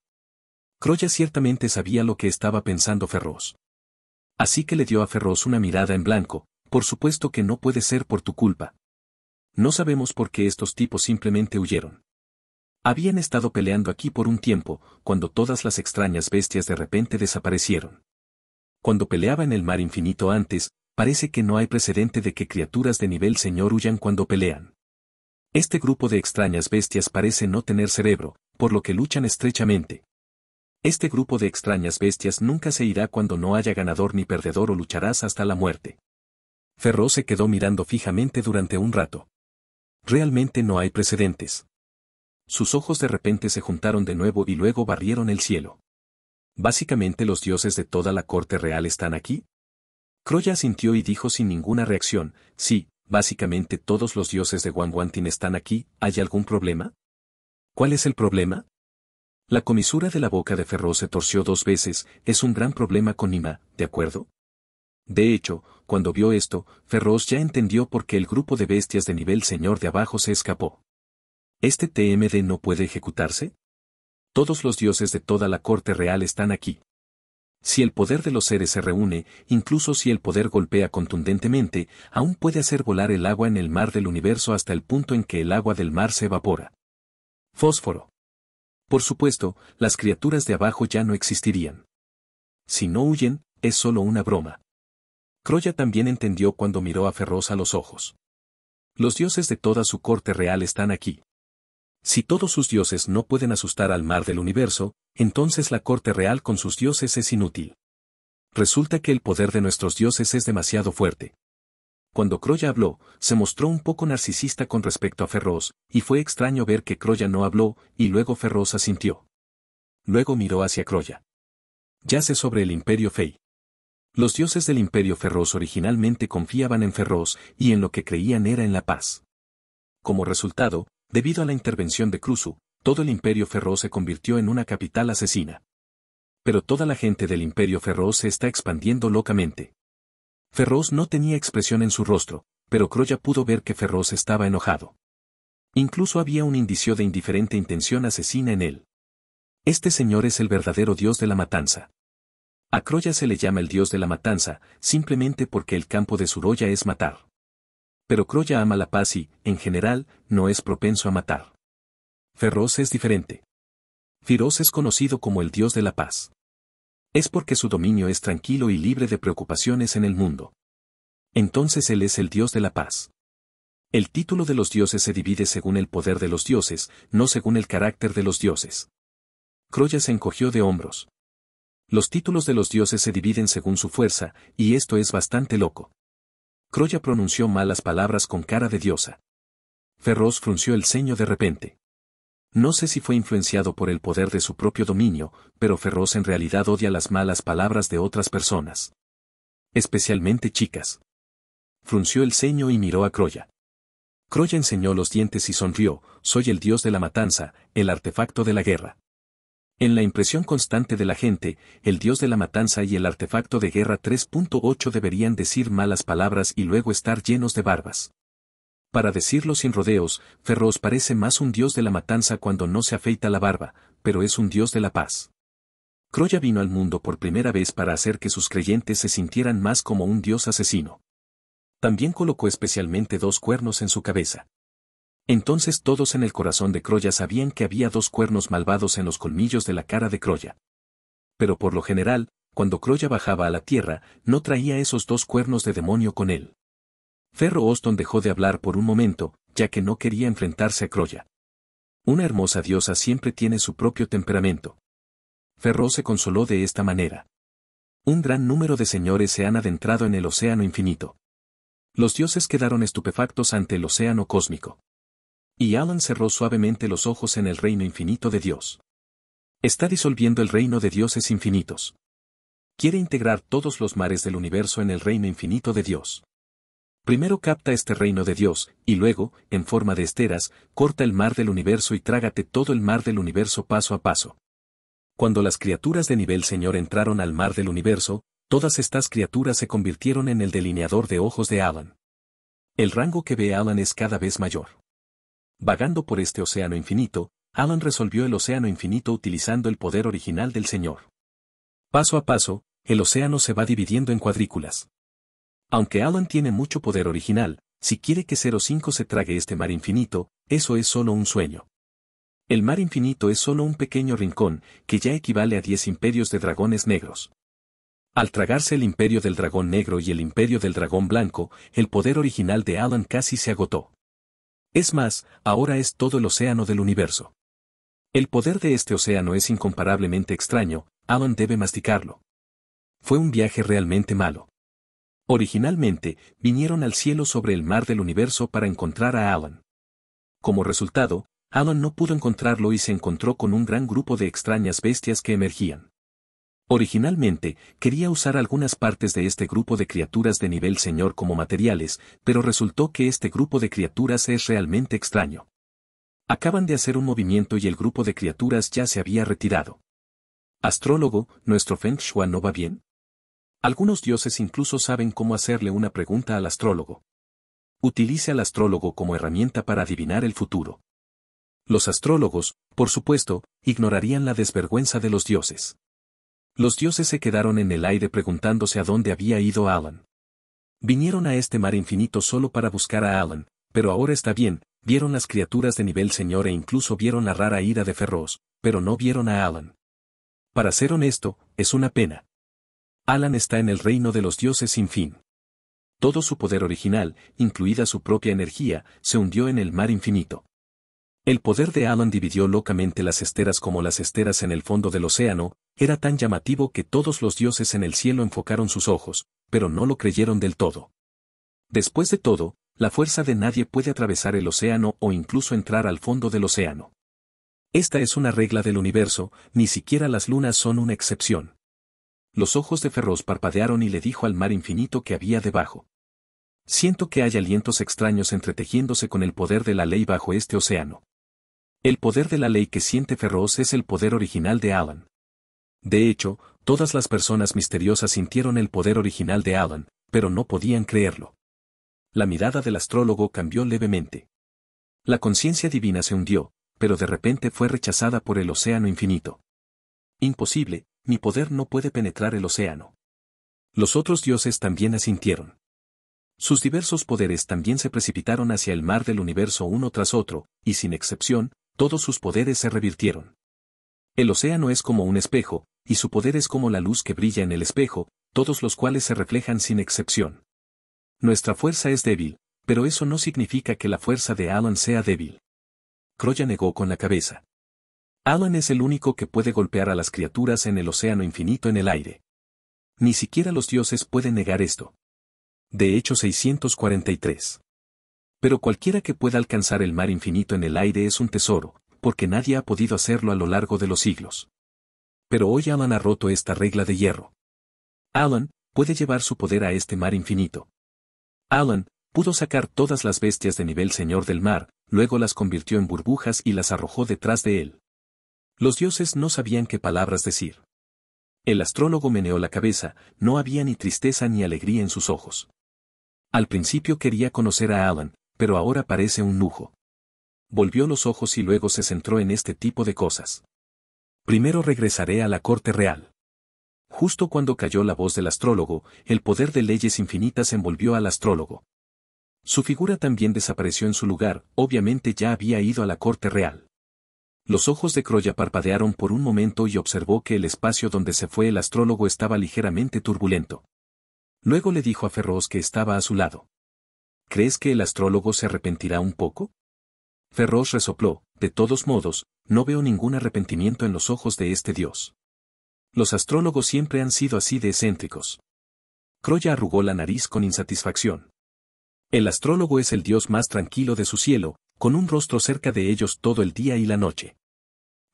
Speaker 1: Croya ciertamente sabía lo que estaba pensando Ferroz. Así que le dio a Ferroz una mirada en blanco, por supuesto que no puede ser por tu culpa. No sabemos por qué estos tipos simplemente huyeron. Habían estado peleando aquí por un tiempo, cuando todas las extrañas bestias de repente desaparecieron. Cuando peleaba en el mar infinito antes, parece que no hay precedente de que criaturas de nivel señor huyan cuando pelean. Este grupo de extrañas bestias parece no tener cerebro, por lo que luchan estrechamente. Este grupo de extrañas bestias nunca se irá cuando no haya ganador ni perdedor o lucharás hasta la muerte. Ferro se quedó mirando fijamente durante un rato. Realmente no hay precedentes. Sus ojos de repente se juntaron de nuevo y luego barrieron el cielo. Básicamente los dioses de toda la corte real están aquí, Croya sintió y dijo sin ninguna reacción, sí, básicamente todos los dioses de Wanwantin están aquí, ¿hay algún problema? ¿Cuál es el problema? La comisura de la boca de Ferro se torció dos veces, es un gran problema con Nima, ¿de acuerdo? De hecho, cuando vio esto, Ferroz ya entendió por qué el grupo de bestias de nivel señor de abajo se escapó. ¿Este TMD no puede ejecutarse? Todos los dioses de toda la corte real están aquí. Si el poder de los seres se reúne, incluso si el poder golpea contundentemente, aún puede hacer volar el agua en el mar del universo hasta el punto en que el agua del mar se evapora. Fósforo. Por supuesto, las criaturas de abajo ya no existirían. Si no huyen, es solo una broma. Croya también entendió cuando miró a Ferroz los ojos. Los dioses de toda su corte real están aquí. Si todos sus dioses no pueden asustar al mar del universo, entonces la corte real con sus dioses es inútil. Resulta que el poder de nuestros dioses es demasiado fuerte. Cuando Croya habló, se mostró un poco narcisista con respecto a Ferroz, y fue extraño ver que Croya no habló, y luego Ferroz asintió. Luego miró hacia Croya. Yace sobre el imperio Fey. Los dioses del imperio Ferroz originalmente confiaban en Ferroz, y en lo que creían era en la paz. Como resultado, Debido a la intervención de Cruzu, todo el Imperio Ferro se convirtió en una capital asesina. Pero toda la gente del Imperio Ferro se está expandiendo locamente. Ferroz no tenía expresión en su rostro, pero Croya pudo ver que Ferroz estaba enojado. Incluso había un indicio de indiferente intención asesina en él. Este señor es el verdadero dios de la matanza. A Croya se le llama el dios de la matanza, simplemente porque el campo de su es matar pero Croya ama la paz y, en general, no es propenso a matar. Feroz es diferente. Firoz es conocido como el dios de la paz. Es porque su dominio es tranquilo y libre de preocupaciones en el mundo. Entonces él es el dios de la paz. El título de los dioses se divide según el poder de los dioses, no según el carácter de los dioses. Croya se encogió de hombros. Los títulos de los dioses se dividen según su fuerza, y esto es bastante loco. Croya pronunció malas palabras con cara de diosa. Ferroz frunció el ceño de repente. No sé si fue influenciado por el poder de su propio dominio, pero Ferroz en realidad odia las malas palabras de otras personas. Especialmente chicas. Frunció el ceño y miró a Croya. Croya enseñó los dientes y sonrió, soy el dios de la matanza, el artefacto de la guerra. En la impresión constante de la gente, el dios de la matanza y el artefacto de guerra 3.8 deberían decir malas palabras y luego estar llenos de barbas. Para decirlo sin rodeos, Ferros parece más un dios de la matanza cuando no se afeita la barba, pero es un dios de la paz. Croya vino al mundo por primera vez para hacer que sus creyentes se sintieran más como un dios asesino. También colocó especialmente dos cuernos en su cabeza. Entonces todos en el corazón de Croya sabían que había dos cuernos malvados en los colmillos de la cara de Croya. Pero por lo general, cuando Croya bajaba a la tierra, no traía esos dos cuernos de demonio con él. Ferro Oston dejó de hablar por un momento, ya que no quería enfrentarse a Croya. Una hermosa diosa siempre tiene su propio temperamento. Ferro se consoló de esta manera. Un gran número de señores se han adentrado en el océano infinito. Los dioses quedaron estupefactos ante el océano cósmico. Y Alan cerró suavemente los ojos en el reino infinito de Dios. Está disolviendo el reino de dioses infinitos. Quiere integrar todos los mares del universo en el reino infinito de Dios. Primero capta este reino de Dios, y luego, en forma de esteras, corta el mar del universo y trágate todo el mar del universo paso a paso. Cuando las criaturas de nivel Señor entraron al mar del universo, todas estas criaturas se convirtieron en el delineador de ojos de Alan. El rango que ve Alan es cada vez mayor. Vagando por este océano infinito, Alan resolvió el océano infinito utilizando el poder original del Señor. Paso a paso, el océano se va dividiendo en cuadrículas. Aunque Alan tiene mucho poder original, si quiere que 05 se trague este mar infinito, eso es solo un sueño. El mar infinito es solo un pequeño rincón, que ya equivale a 10 imperios de dragones negros. Al tragarse el imperio del dragón negro y el imperio del dragón blanco, el poder original de Alan casi se agotó. Es más, ahora es todo el océano del universo. El poder de este océano es incomparablemente extraño, Alan debe masticarlo. Fue un viaje realmente malo. Originalmente, vinieron al cielo sobre el mar del universo para encontrar a Alan. Como resultado, Alan no pudo encontrarlo y se encontró con un gran grupo de extrañas bestias que emergían. Originalmente, quería usar algunas partes de este grupo de criaturas de nivel señor como materiales, pero resultó que este grupo de criaturas es realmente extraño. Acaban de hacer un movimiento y el grupo de criaturas ya se había retirado. Astrólogo, nuestro Feng Shua no va bien. Algunos dioses incluso saben cómo hacerle una pregunta al astrólogo. Utilice al astrólogo como herramienta para adivinar el futuro. Los astrólogos, por supuesto, ignorarían la desvergüenza de los dioses. Los dioses se quedaron en el aire preguntándose a dónde había ido Alan. Vinieron a este mar infinito solo para buscar a Alan, pero ahora está bien, vieron las criaturas de nivel señor e incluso vieron la rara ira de Ferroz, pero no vieron a Alan. Para ser honesto, es una pena. Alan está en el reino de los dioses sin fin. Todo su poder original, incluida su propia energía, se hundió en el mar infinito. El poder de Alan dividió locamente las esteras como las esteras en el fondo del océano, era tan llamativo que todos los dioses en el cielo enfocaron sus ojos, pero no lo creyeron del todo. Después de todo, la fuerza de nadie puede atravesar el océano o incluso entrar al fondo del océano. Esta es una regla del universo, ni siquiera las lunas son una excepción. Los ojos de Ferroz parpadearon y le dijo al mar infinito que había debajo. Siento que hay alientos extraños entretejiéndose con el poder de la ley bajo este océano. El poder de la ley que siente feroz es el poder original de Alan. De hecho, todas las personas misteriosas sintieron el poder original de Alan, pero no podían creerlo. La mirada del astrólogo cambió levemente. La conciencia divina se hundió, pero de repente fue rechazada por el océano infinito. Imposible, mi poder no puede penetrar el océano. Los otros dioses también asintieron. Sus diversos poderes también se precipitaron hacia el mar del universo uno tras otro, y sin excepción, todos sus poderes se revirtieron. El océano es como un espejo, y su poder es como la luz que brilla en el espejo, todos los cuales se reflejan sin excepción. Nuestra fuerza es débil, pero eso no significa que la fuerza de Alan sea débil. Croya negó con la cabeza. Alan es el único que puede golpear a las criaturas en el océano infinito en el aire. Ni siquiera los dioses pueden negar esto. De hecho 643. Pero cualquiera que pueda alcanzar el mar infinito en el aire es un tesoro, porque nadie ha podido hacerlo a lo largo de los siglos. Pero hoy Alan ha roto esta regla de hierro. Alan puede llevar su poder a este mar infinito. Alan pudo sacar todas las bestias de nivel señor del mar, luego las convirtió en burbujas y las arrojó detrás de él. Los dioses no sabían qué palabras decir. El astrólogo meneó la cabeza, no había ni tristeza ni alegría en sus ojos. Al principio quería conocer a Alan, pero ahora parece un lujo. Volvió los ojos y luego se centró en este tipo de cosas. Primero regresaré a la corte real. Justo cuando cayó la voz del astrólogo, el poder de leyes infinitas envolvió al astrólogo. Su figura también desapareció en su lugar, obviamente ya había ido a la corte real. Los ojos de Croya parpadearon por un momento y observó que el espacio donde se fue el astrólogo estaba ligeramente turbulento. Luego le dijo a Ferroz que estaba a su lado. ¿crees que el astrólogo se arrepentirá un poco? Ferroz resopló, de todos modos, no veo ningún arrepentimiento en los ojos de este dios. Los astrólogos siempre han sido así de excéntricos. Croya arrugó la nariz con insatisfacción. El astrólogo es el dios más tranquilo de su cielo, con un rostro cerca de ellos todo el día y la noche.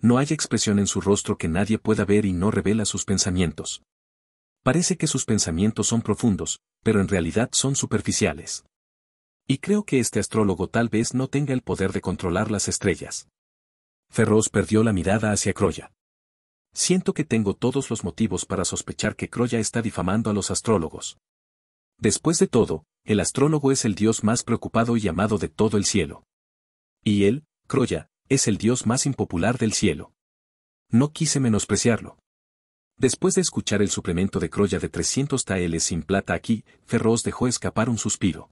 Speaker 1: No hay expresión en su rostro que nadie pueda ver y no revela sus pensamientos. Parece que sus pensamientos son profundos, pero en realidad son superficiales. Y creo que este astrólogo tal vez no tenga el poder de controlar las estrellas. Ferroz perdió la mirada hacia Croya. Siento que tengo todos los motivos para sospechar que Croya está difamando a los astrólogos. Después de todo, el astrólogo es el dios más preocupado y amado de todo el cielo. Y él, Croya, es el dios más impopular del cielo. No quise menospreciarlo. Después de escuchar el suplemento de Croya de 300 taeles sin plata aquí, Ferroz dejó escapar un suspiro.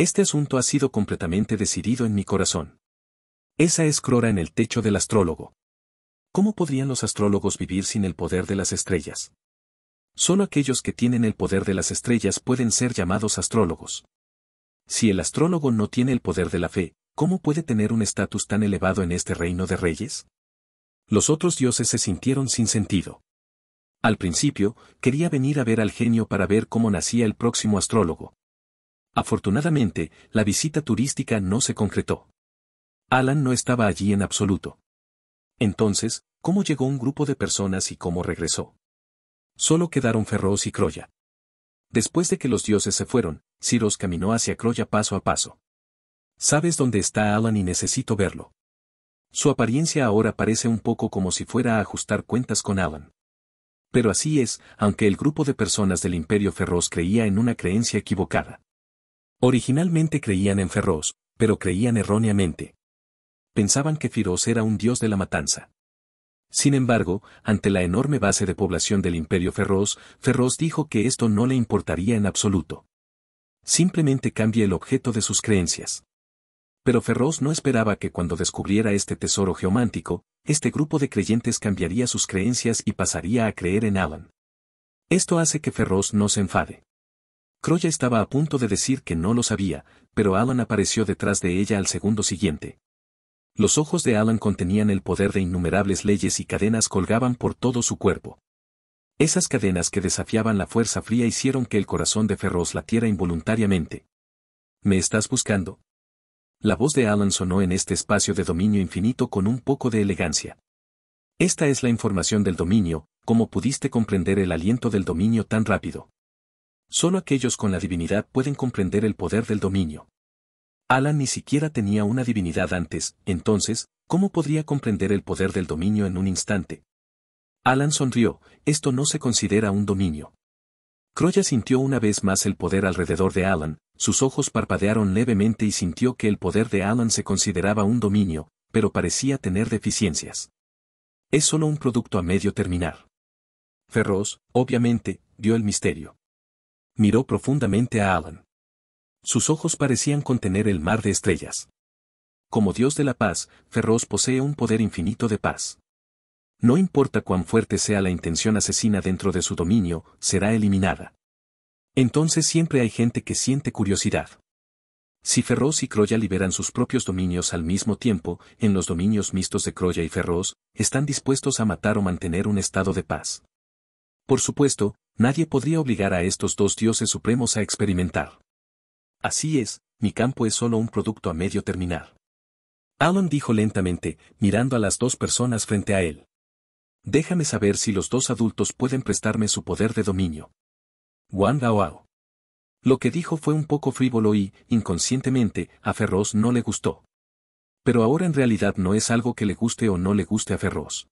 Speaker 1: Este asunto ha sido completamente decidido en mi corazón. Esa es Crora en el techo del astrólogo. ¿Cómo podrían los astrólogos vivir sin el poder de las estrellas? Solo aquellos que tienen el poder de las estrellas pueden ser llamados astrólogos. Si el astrólogo no tiene el poder de la fe, ¿cómo puede tener un estatus tan elevado en este reino de reyes? Los otros dioses se sintieron sin sentido. Al principio, quería venir a ver al genio para ver cómo nacía el próximo astrólogo, Afortunadamente, la visita turística no se concretó. Alan no estaba allí en absoluto. Entonces, ¿cómo llegó un grupo de personas y cómo regresó? Solo quedaron Ferroz y Croya. Después de que los dioses se fueron, Ciros caminó hacia Croya paso a paso. Sabes dónde está Alan y necesito verlo. Su apariencia ahora parece un poco como si fuera a ajustar cuentas con Alan. Pero así es, aunque el grupo de personas del Imperio Ferroz creía en una creencia equivocada. Originalmente creían en Feroz, pero creían erróneamente. Pensaban que Feroz era un dios de la matanza. Sin embargo, ante la enorme base de población del imperio Feroz, Ferroz dijo que esto no le importaría en absoluto. Simplemente cambie el objeto de sus creencias. Pero Ferroz no esperaba que cuando descubriera este tesoro geomántico, este grupo de creyentes cambiaría sus creencias y pasaría a creer en Alan. Esto hace que Ferroz no se enfade. Croya estaba a punto de decir que no lo sabía, pero Alan apareció detrás de ella al segundo siguiente. Los ojos de Alan contenían el poder de innumerables leyes y cadenas colgaban por todo su cuerpo. Esas cadenas que desafiaban la fuerza fría hicieron que el corazón de Ferroz latiera involuntariamente. ¿Me estás buscando? La voz de Alan sonó en este espacio de dominio infinito con un poco de elegancia. Esta es la información del dominio, como pudiste comprender el aliento del dominio tan rápido. Solo aquellos con la divinidad pueden comprender el poder del dominio. Alan ni siquiera tenía una divinidad antes, entonces, ¿cómo podría comprender el poder del dominio en un instante? Alan sonrió, esto no se considera un dominio. Croya sintió una vez más el poder alrededor de Alan, sus ojos parpadearon levemente y sintió que el poder de Alan se consideraba un dominio, pero parecía tener deficiencias. Es solo un producto a medio terminar. Ferroz, obviamente, vio el misterio miró profundamente a Alan. Sus ojos parecían contener el mar de estrellas. Como dios de la paz, Ferroz posee un poder infinito de paz. No importa cuán fuerte sea la intención asesina dentro de su dominio, será eliminada. Entonces siempre hay gente que siente curiosidad. Si Ferroz y Croya liberan sus propios dominios al mismo tiempo, en los dominios mixtos de Croya y Ferroz, están dispuestos a matar o mantener un estado de paz. Por supuesto, Nadie podría obligar a estos dos dioses supremos a experimentar. Así es, mi campo es solo un producto a medio terminar. Alan dijo lentamente, mirando a las dos personas frente a él. Déjame saber si los dos adultos pueden prestarme su poder de dominio. Wang Ao. Lo que dijo fue un poco frívolo y, inconscientemente, a Ferroz no le gustó. Pero ahora en realidad no es algo que le guste o no le guste a Ferroz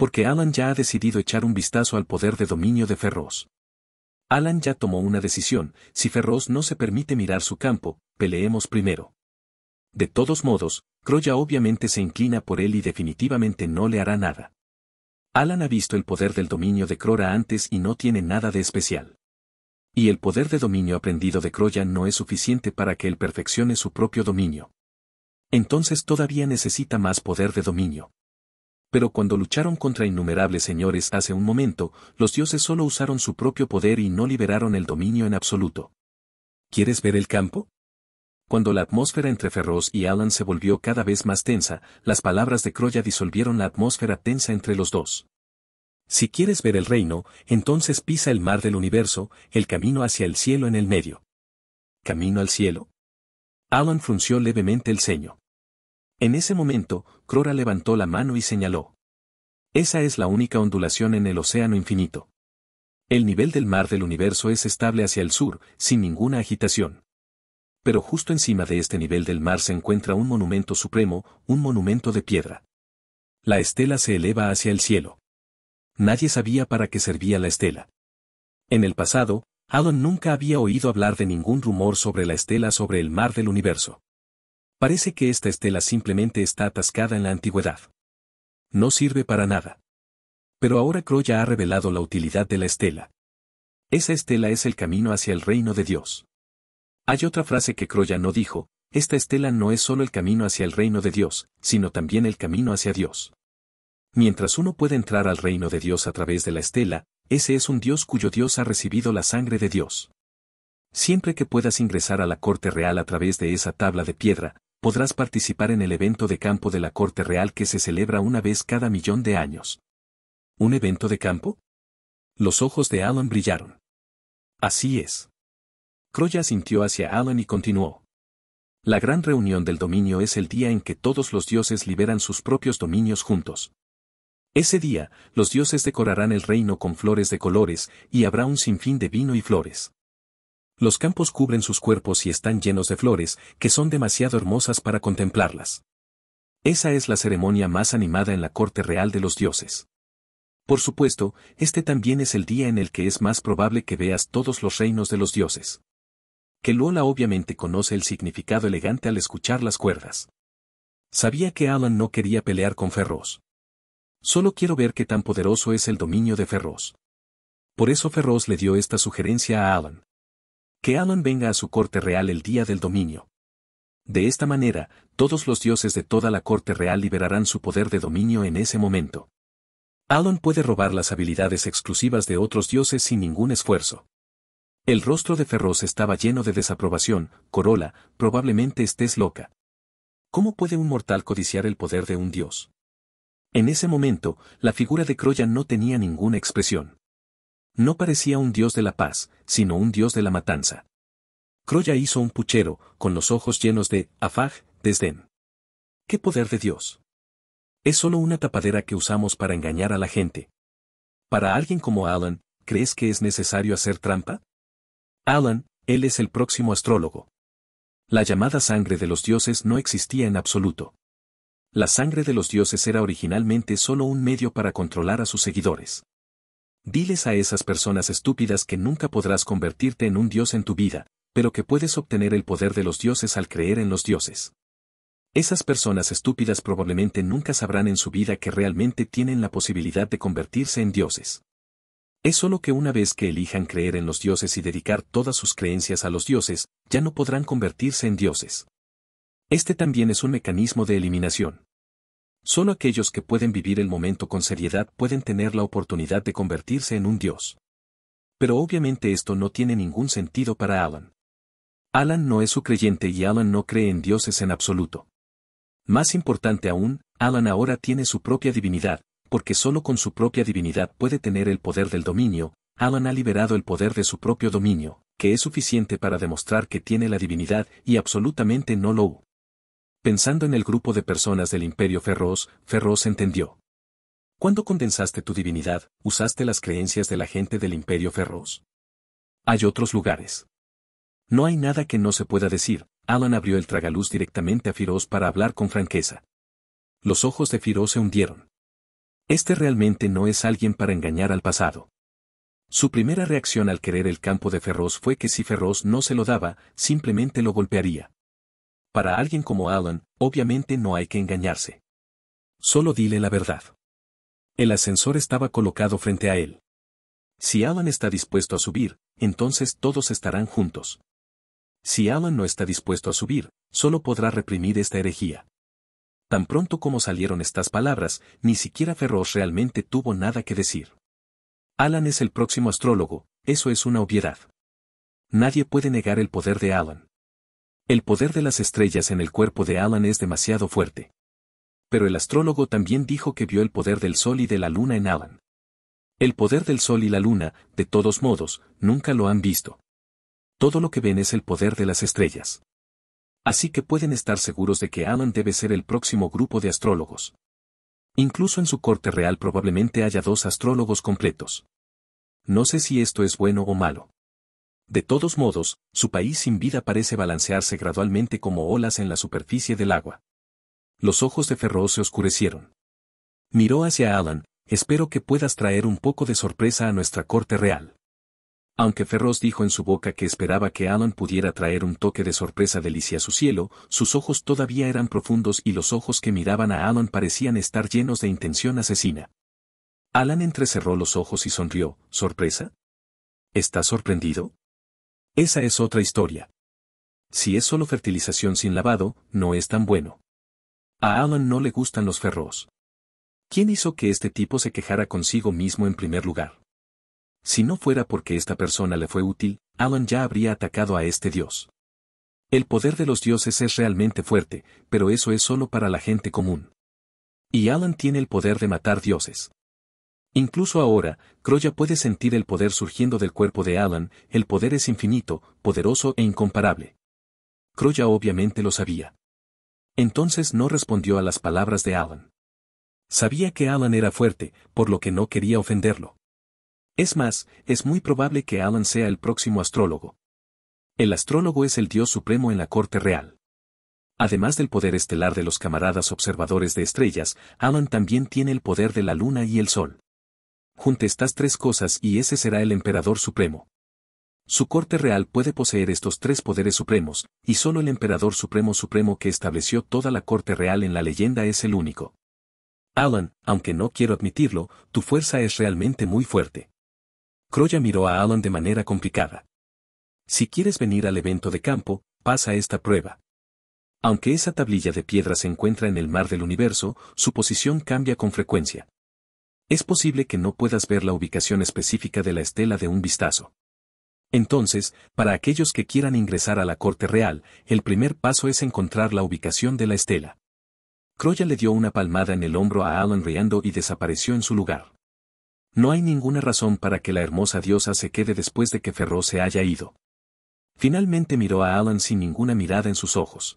Speaker 1: porque Alan ya ha decidido echar un vistazo al poder de dominio de Ferroz. Alan ya tomó una decisión, si Ferroz no se permite mirar su campo, peleemos primero. De todos modos, Croya obviamente se inclina por él y definitivamente no le hará nada. Alan ha visto el poder del dominio de Crora antes y no tiene nada de especial. Y el poder de dominio aprendido de Croya no es suficiente para que él perfeccione su propio dominio. Entonces todavía necesita más poder de dominio. Pero cuando lucharon contra innumerables señores hace un momento, los dioses solo usaron su propio poder y no liberaron el dominio en absoluto. ¿Quieres ver el campo? Cuando la atmósfera entre Ferroz y Alan se volvió cada vez más tensa, las palabras de Croya disolvieron la atmósfera tensa entre los dos. Si quieres ver el reino, entonces pisa el mar del universo, el camino hacia el cielo en el medio. ¿Camino al cielo? Alan frunció levemente el ceño. En ese momento, Crora levantó la mano y señaló. Esa es la única ondulación en el océano infinito. El nivel del mar del universo es estable hacia el sur, sin ninguna agitación. Pero justo encima de este nivel del mar se encuentra un monumento supremo, un monumento de piedra. La estela se eleva hacia el cielo. Nadie sabía para qué servía la estela. En el pasado, Alan nunca había oído hablar de ningún rumor sobre la estela sobre el mar del universo. Parece que esta estela simplemente está atascada en la antigüedad. No sirve para nada. Pero ahora Croya ha revelado la utilidad de la estela. Esa estela es el camino hacia el reino de Dios. Hay otra frase que Croya no dijo, esta estela no es solo el camino hacia el reino de Dios, sino también el camino hacia Dios. Mientras uno puede entrar al reino de Dios a través de la estela, ese es un Dios cuyo Dios ha recibido la sangre de Dios. Siempre que puedas ingresar a la corte real a través de esa tabla de piedra, podrás participar en el evento de campo de la Corte Real que se celebra una vez cada millón de años. ¿Un evento de campo? Los ojos de Alan brillaron. Así es. Croya sintió hacia Alan y continuó. La gran reunión del dominio es el día en que todos los dioses liberan sus propios dominios juntos. Ese día, los dioses decorarán el reino con flores de colores, y habrá un sinfín de vino y flores. Los campos cubren sus cuerpos y están llenos de flores, que son demasiado hermosas para contemplarlas. Esa es la ceremonia más animada en la corte real de los dioses. Por supuesto, este también es el día en el que es más probable que veas todos los reinos de los dioses. Que Lola obviamente conoce el significado elegante al escuchar las cuerdas. Sabía que Alan no quería pelear con Ferroz. Solo quiero ver qué tan poderoso es el dominio de Ferroz. Por eso Ferroz le dio esta sugerencia a Alan. Que Alan venga a su corte real el día del dominio. De esta manera, todos los dioses de toda la corte real liberarán su poder de dominio en ese momento. Alon puede robar las habilidades exclusivas de otros dioses sin ningún esfuerzo. El rostro de Ferroz estaba lleno de desaprobación, Corola, probablemente estés loca. ¿Cómo puede un mortal codiciar el poder de un dios? En ese momento, la figura de Croya no tenía ninguna expresión. No parecía un dios de la paz, sino un dios de la matanza. Croya hizo un puchero, con los ojos llenos de, afaj, desdén. ¿Qué poder de Dios? Es solo una tapadera que usamos para engañar a la gente. Para alguien como Alan, ¿crees que es necesario hacer trampa? Alan, él es el próximo astrólogo. La llamada sangre de los dioses no existía en absoluto. La sangre de los dioses era originalmente solo un medio para controlar a sus seguidores. Diles a esas personas estúpidas que nunca podrás convertirte en un dios en tu vida, pero que puedes obtener el poder de los dioses al creer en los dioses. Esas personas estúpidas probablemente nunca sabrán en su vida que realmente tienen la posibilidad de convertirse en dioses. Es solo que una vez que elijan creer en los dioses y dedicar todas sus creencias a los dioses, ya no podrán convertirse en dioses. Este también es un mecanismo de eliminación. Solo aquellos que pueden vivir el momento con seriedad pueden tener la oportunidad de convertirse en un dios. Pero obviamente esto no tiene ningún sentido para Alan. Alan no es su creyente y Alan no cree en dioses en absoluto. Más importante aún, Alan ahora tiene su propia divinidad, porque solo con su propia divinidad puede tener el poder del dominio, Alan ha liberado el poder de su propio dominio, que es suficiente para demostrar que tiene la divinidad y absolutamente no lo Pensando en el grupo de personas del imperio Ferroz, Ferroz entendió. Cuando condensaste tu divinidad, usaste las creencias de la gente del imperio Ferroz. Hay otros lugares. No hay nada que no se pueda decir, Alan abrió el tragaluz directamente a Firoz para hablar con franqueza. Los ojos de Firoz se hundieron. Este realmente no es alguien para engañar al pasado. Su primera reacción al querer el campo de Ferroz fue que si Ferroz no se lo daba, simplemente lo golpearía. Para alguien como Alan, obviamente no hay que engañarse. Solo dile la verdad. El ascensor estaba colocado frente a él. Si Alan está dispuesto a subir, entonces todos estarán juntos. Si Alan no está dispuesto a subir, solo podrá reprimir esta herejía. Tan pronto como salieron estas palabras, ni siquiera Ferroz realmente tuvo nada que decir. Alan es el próximo astrólogo, eso es una obviedad. Nadie puede negar el poder de Alan. El poder de las estrellas en el cuerpo de Alan es demasiado fuerte. Pero el astrólogo también dijo que vio el poder del Sol y de la Luna en Alan. El poder del Sol y la Luna, de todos modos, nunca lo han visto. Todo lo que ven es el poder de las estrellas. Así que pueden estar seguros de que Alan debe ser el próximo grupo de astrólogos. Incluso en su corte real probablemente haya dos astrólogos completos. No sé si esto es bueno o malo. De todos modos, su país sin vida parece balancearse gradualmente como olas en la superficie del agua. Los ojos de Ferro se oscurecieron. Miró hacia Alan, espero que puedas traer un poco de sorpresa a nuestra corte real. Aunque Ferros dijo en su boca que esperaba que Alan pudiera traer un toque de sorpresa delicia a su cielo, sus ojos todavía eran profundos y los ojos que miraban a Alan parecían estar llenos de intención asesina. Alan entrecerró los ojos y sonrió, ¿sorpresa? ¿Estás sorprendido? Esa es otra historia. Si es solo fertilización sin lavado, no es tan bueno. A Alan no le gustan los ferros. ¿Quién hizo que este tipo se quejara consigo mismo en primer lugar? Si no fuera porque esta persona le fue útil, Alan ya habría atacado a este dios. El poder de los dioses es realmente fuerte, pero eso es solo para la gente común. Y Alan tiene el poder de matar dioses. Incluso ahora, Croya puede sentir el poder surgiendo del cuerpo de Alan, el poder es infinito, poderoso e incomparable. Croya obviamente lo sabía. Entonces no respondió a las palabras de Alan. Sabía que Alan era fuerte, por lo que no quería ofenderlo. Es más, es muy probable que Alan sea el próximo astrólogo. El astrólogo es el dios supremo en la corte real. Además del poder estelar de los camaradas observadores de estrellas, Alan también tiene el poder de la luna y el sol junte estas tres cosas y ese será el emperador supremo. Su corte real puede poseer estos tres poderes supremos, y solo el emperador supremo supremo que estableció toda la corte real en la leyenda es el único. Alan, aunque no quiero admitirlo, tu fuerza es realmente muy fuerte. Croya miró a Alan de manera complicada. Si quieres venir al evento de campo, pasa esta prueba. Aunque esa tablilla de piedra se encuentra en el mar del universo, su posición cambia con frecuencia es posible que no puedas ver la ubicación específica de la estela de un vistazo. Entonces, para aquellos que quieran ingresar a la corte real, el primer paso es encontrar la ubicación de la estela. Croya le dio una palmada en el hombro a Alan riendo y desapareció en su lugar. No hay ninguna razón para que la hermosa diosa se quede después de que Ferro se haya ido. Finalmente miró a Alan sin ninguna mirada en sus ojos.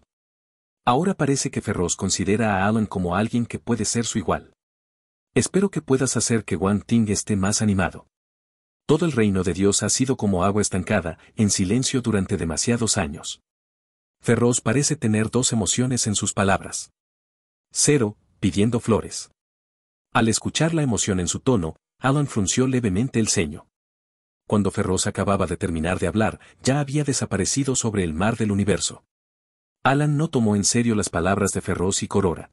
Speaker 1: Ahora parece que Ferros considera a Alan como alguien que puede ser su igual. Espero que puedas hacer que Wang Ting esté más animado. Todo el reino de Dios ha sido como agua estancada, en silencio durante demasiados años. Ferroz parece tener dos emociones en sus palabras. Cero, pidiendo flores. Al escuchar la emoción en su tono, Alan frunció levemente el ceño. Cuando Ferroz acababa de terminar de hablar, ya había desaparecido sobre el mar del universo. Alan no tomó en serio las palabras de Ferroz y Corora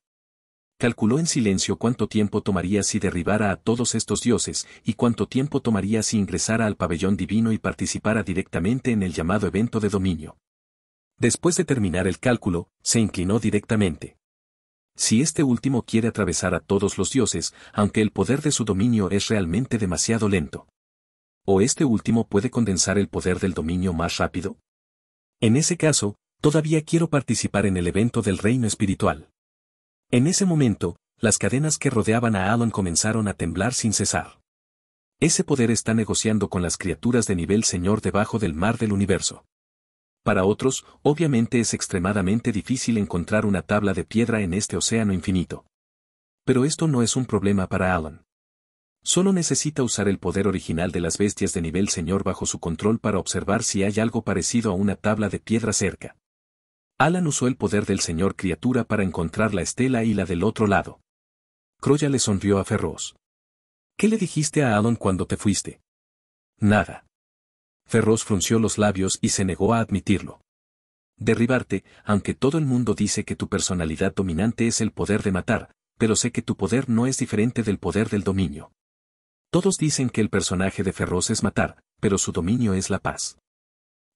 Speaker 1: calculó en silencio cuánto tiempo tomaría si derribara a todos estos dioses y cuánto tiempo tomaría si ingresara al pabellón divino y participara directamente en el llamado evento de dominio. Después de terminar el cálculo, se inclinó directamente. Si este último quiere atravesar a todos los dioses, aunque el poder de su dominio es realmente demasiado lento. ¿O este último puede condensar el poder del dominio más rápido? En ese caso, todavía quiero participar en el evento del reino espiritual. En ese momento, las cadenas que rodeaban a Alan comenzaron a temblar sin cesar. Ese poder está negociando con las criaturas de nivel señor debajo del mar del universo. Para otros, obviamente es extremadamente difícil encontrar una tabla de piedra en este océano infinito. Pero esto no es un problema para Alan. Solo necesita usar el poder original de las bestias de nivel señor bajo su control para observar si hay algo parecido a una tabla de piedra cerca. Alan usó el poder del señor criatura para encontrar la estela y la del otro lado. Croya le sonrió a Ferroz. ¿Qué le dijiste a Alan cuando te fuiste? Nada. Ferroz frunció los labios y se negó a admitirlo. Derribarte, aunque todo el mundo dice que tu personalidad dominante es el poder de matar, pero sé que tu poder no es diferente del poder del dominio. Todos dicen que el personaje de Ferroz es matar, pero su dominio es la paz.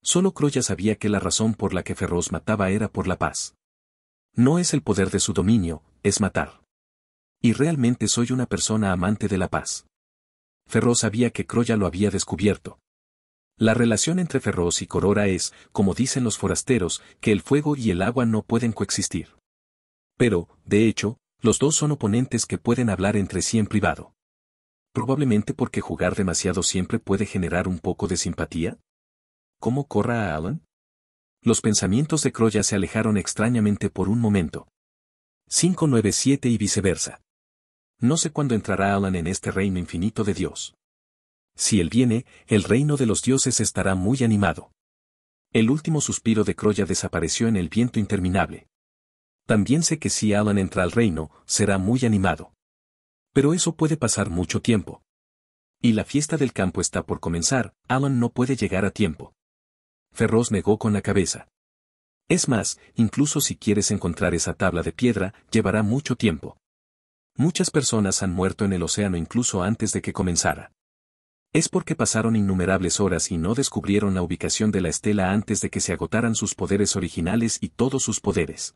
Speaker 1: Solo Croya sabía que la razón por la que Ferroz mataba era por la paz. No es el poder de su dominio, es matar. Y realmente soy una persona amante de la paz. Ferroz sabía que Croya lo había descubierto. La relación entre Ferroz y Corora es, como dicen los forasteros, que el fuego y el agua no pueden coexistir. Pero, de hecho, los dos son oponentes que pueden hablar entre sí en privado. Probablemente porque jugar demasiado siempre puede generar un poco de simpatía. ¿Cómo corra a Alan? Los pensamientos de Croya se alejaron extrañamente por un momento. 597 y viceversa. No sé cuándo entrará Alan en este reino infinito de Dios. Si él viene, el reino de los dioses estará muy animado. El último suspiro de Croya desapareció en el viento interminable. También sé que si Alan entra al reino, será muy animado. Pero eso puede pasar mucho tiempo. Y la fiesta del campo está por comenzar, Alan no puede llegar a tiempo. Ferroz negó con la cabeza. Es más, incluso si quieres encontrar esa tabla de piedra, llevará mucho tiempo. Muchas personas han muerto en el océano incluso antes de que comenzara. Es porque pasaron innumerables horas y no descubrieron la ubicación de la estela antes de que se agotaran sus poderes originales y todos sus poderes.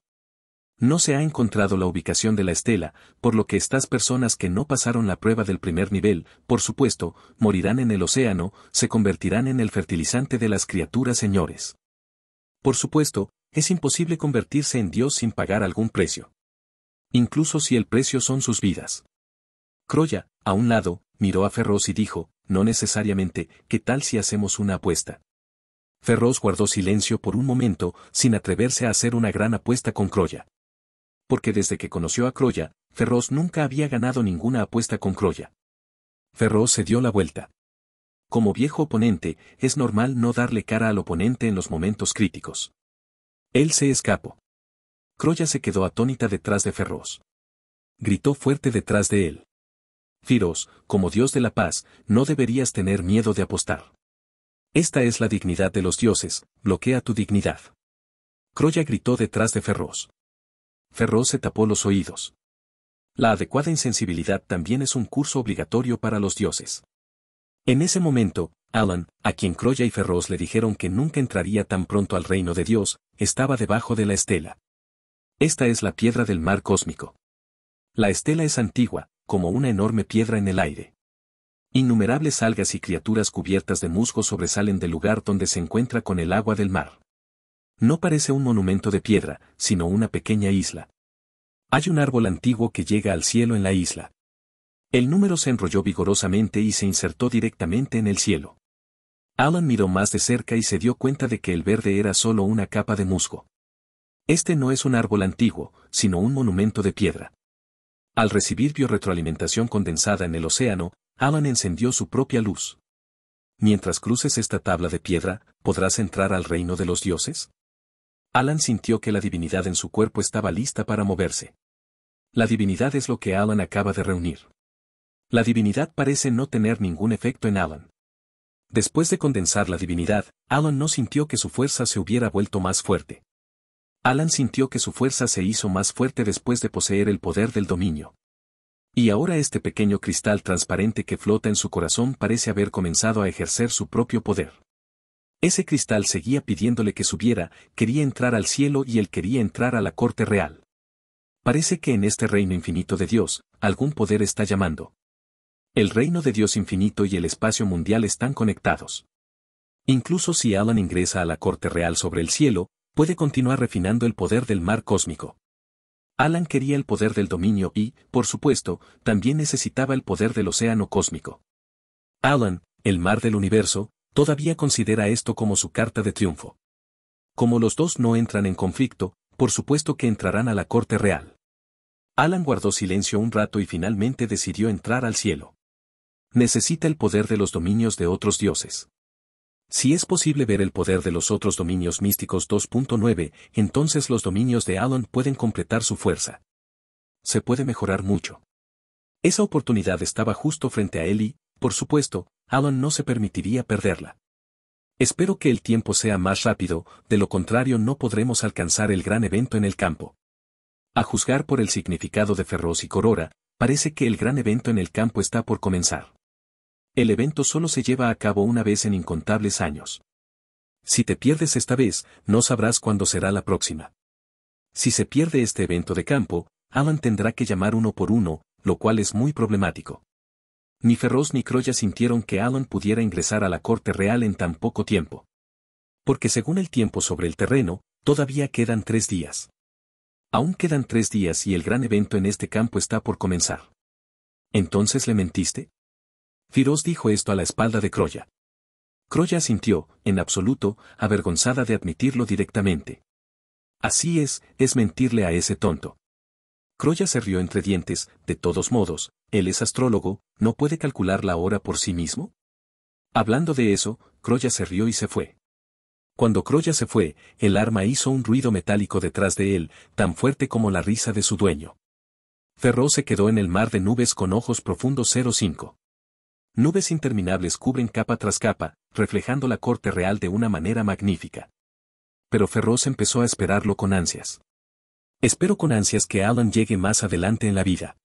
Speaker 1: No se ha encontrado la ubicación de la estela, por lo que estas personas que no pasaron la prueba del primer nivel, por supuesto, morirán en el océano, se convertirán en el fertilizante de las criaturas señores. Por supuesto, es imposible convertirse en Dios sin pagar algún precio. Incluso si el precio son sus vidas. Croya, a un lado, miró a Ferros y dijo, no necesariamente, ¿qué tal si hacemos una apuesta? Ferros guardó silencio por un momento, sin atreverse a hacer una gran apuesta con Croya porque desde que conoció a Croya, Ferroz nunca había ganado ninguna apuesta con Croya. Ferroz se dio la vuelta. Como viejo oponente, es normal no darle cara al oponente en los momentos críticos. Él se escapó. Croya se quedó atónita detrás de Ferroz. Gritó fuerte detrás de él. Firos, como dios de la paz, no deberías tener miedo de apostar. Esta es la dignidad de los dioses, bloquea tu dignidad. Croya gritó detrás de Ferroz. Ferro se tapó los oídos. La adecuada insensibilidad también es un curso obligatorio para los dioses. En ese momento, Alan, a quien Croya y Ferroz le dijeron que nunca entraría tan pronto al reino de Dios, estaba debajo de la estela. Esta es la piedra del mar cósmico. La estela es antigua, como una enorme piedra en el aire. Innumerables algas y criaturas cubiertas de musgo sobresalen del lugar donde se encuentra con el agua del mar. No parece un monumento de piedra, sino una pequeña isla. Hay un árbol antiguo que llega al cielo en la isla. El número se enrolló vigorosamente y se insertó directamente en el cielo. Alan miró más de cerca y se dio cuenta de que el verde era solo una capa de musgo. Este no es un árbol antiguo, sino un monumento de piedra. Al recibir biorretroalimentación condensada en el océano, Alan encendió su propia luz. Mientras cruces esta tabla de piedra, ¿podrás entrar al reino de los dioses? Alan sintió que la divinidad en su cuerpo estaba lista para moverse. La divinidad es lo que Alan acaba de reunir. La divinidad parece no tener ningún efecto en Alan. Después de condensar la divinidad, Alan no sintió que su fuerza se hubiera vuelto más fuerte. Alan sintió que su fuerza se hizo más fuerte después de poseer el poder del dominio. Y ahora este pequeño cristal transparente que flota en su corazón parece haber comenzado a ejercer su propio poder. Ese cristal seguía pidiéndole que subiera, quería entrar al cielo y él quería entrar a la corte real. Parece que en este reino infinito de Dios, algún poder está llamando. El reino de Dios infinito y el espacio mundial están conectados. Incluso si Alan ingresa a la corte real sobre el cielo, puede continuar refinando el poder del mar cósmico. Alan quería el poder del dominio y, por supuesto, también necesitaba el poder del océano cósmico. Alan, el mar del universo, todavía considera esto como su carta de triunfo. Como los dos no entran en conflicto, por supuesto que entrarán a la corte real. Alan guardó silencio un rato y finalmente decidió entrar al cielo. Necesita el poder de los dominios de otros dioses. Si es posible ver el poder de los otros dominios místicos 2.9, entonces los dominios de Alan pueden completar su fuerza. Se puede mejorar mucho. Esa oportunidad estaba justo frente a él y, por supuesto, Alan no se permitiría perderla. Espero que el tiempo sea más rápido, de lo contrario no podremos alcanzar el gran evento en el campo. A juzgar por el significado de Ferroz y Corora, parece que el gran evento en el campo está por comenzar. El evento solo se lleva a cabo una vez en incontables años. Si te pierdes esta vez, no sabrás cuándo será la próxima. Si se pierde este evento de campo, Alan tendrá que llamar uno por uno, lo cual es muy problemático. Ni Ferroz ni Croya sintieron que Alan pudiera ingresar a la corte real en tan poco tiempo. Porque según el tiempo sobre el terreno, todavía quedan tres días. Aún quedan tres días y el gran evento en este campo está por comenzar. ¿Entonces le mentiste? Firoz dijo esto a la espalda de Croya. Croya sintió, en absoluto, avergonzada de admitirlo directamente. Así es, es mentirle a ese tonto. Croya se rió entre dientes, de todos modos, él es astrólogo, ¿no puede calcular la hora por sí mismo? Hablando de eso, Croya se rió y se fue. Cuando Croya se fue, el arma hizo un ruido metálico detrás de él, tan fuerte como la risa de su dueño. Ferro se quedó en el mar de nubes con ojos profundos 05. Nubes interminables cubren capa tras capa, reflejando la corte real de una manera magnífica. Pero Ferroz empezó a esperarlo con ansias. Espero con ansias que Alan llegue más adelante en la vida.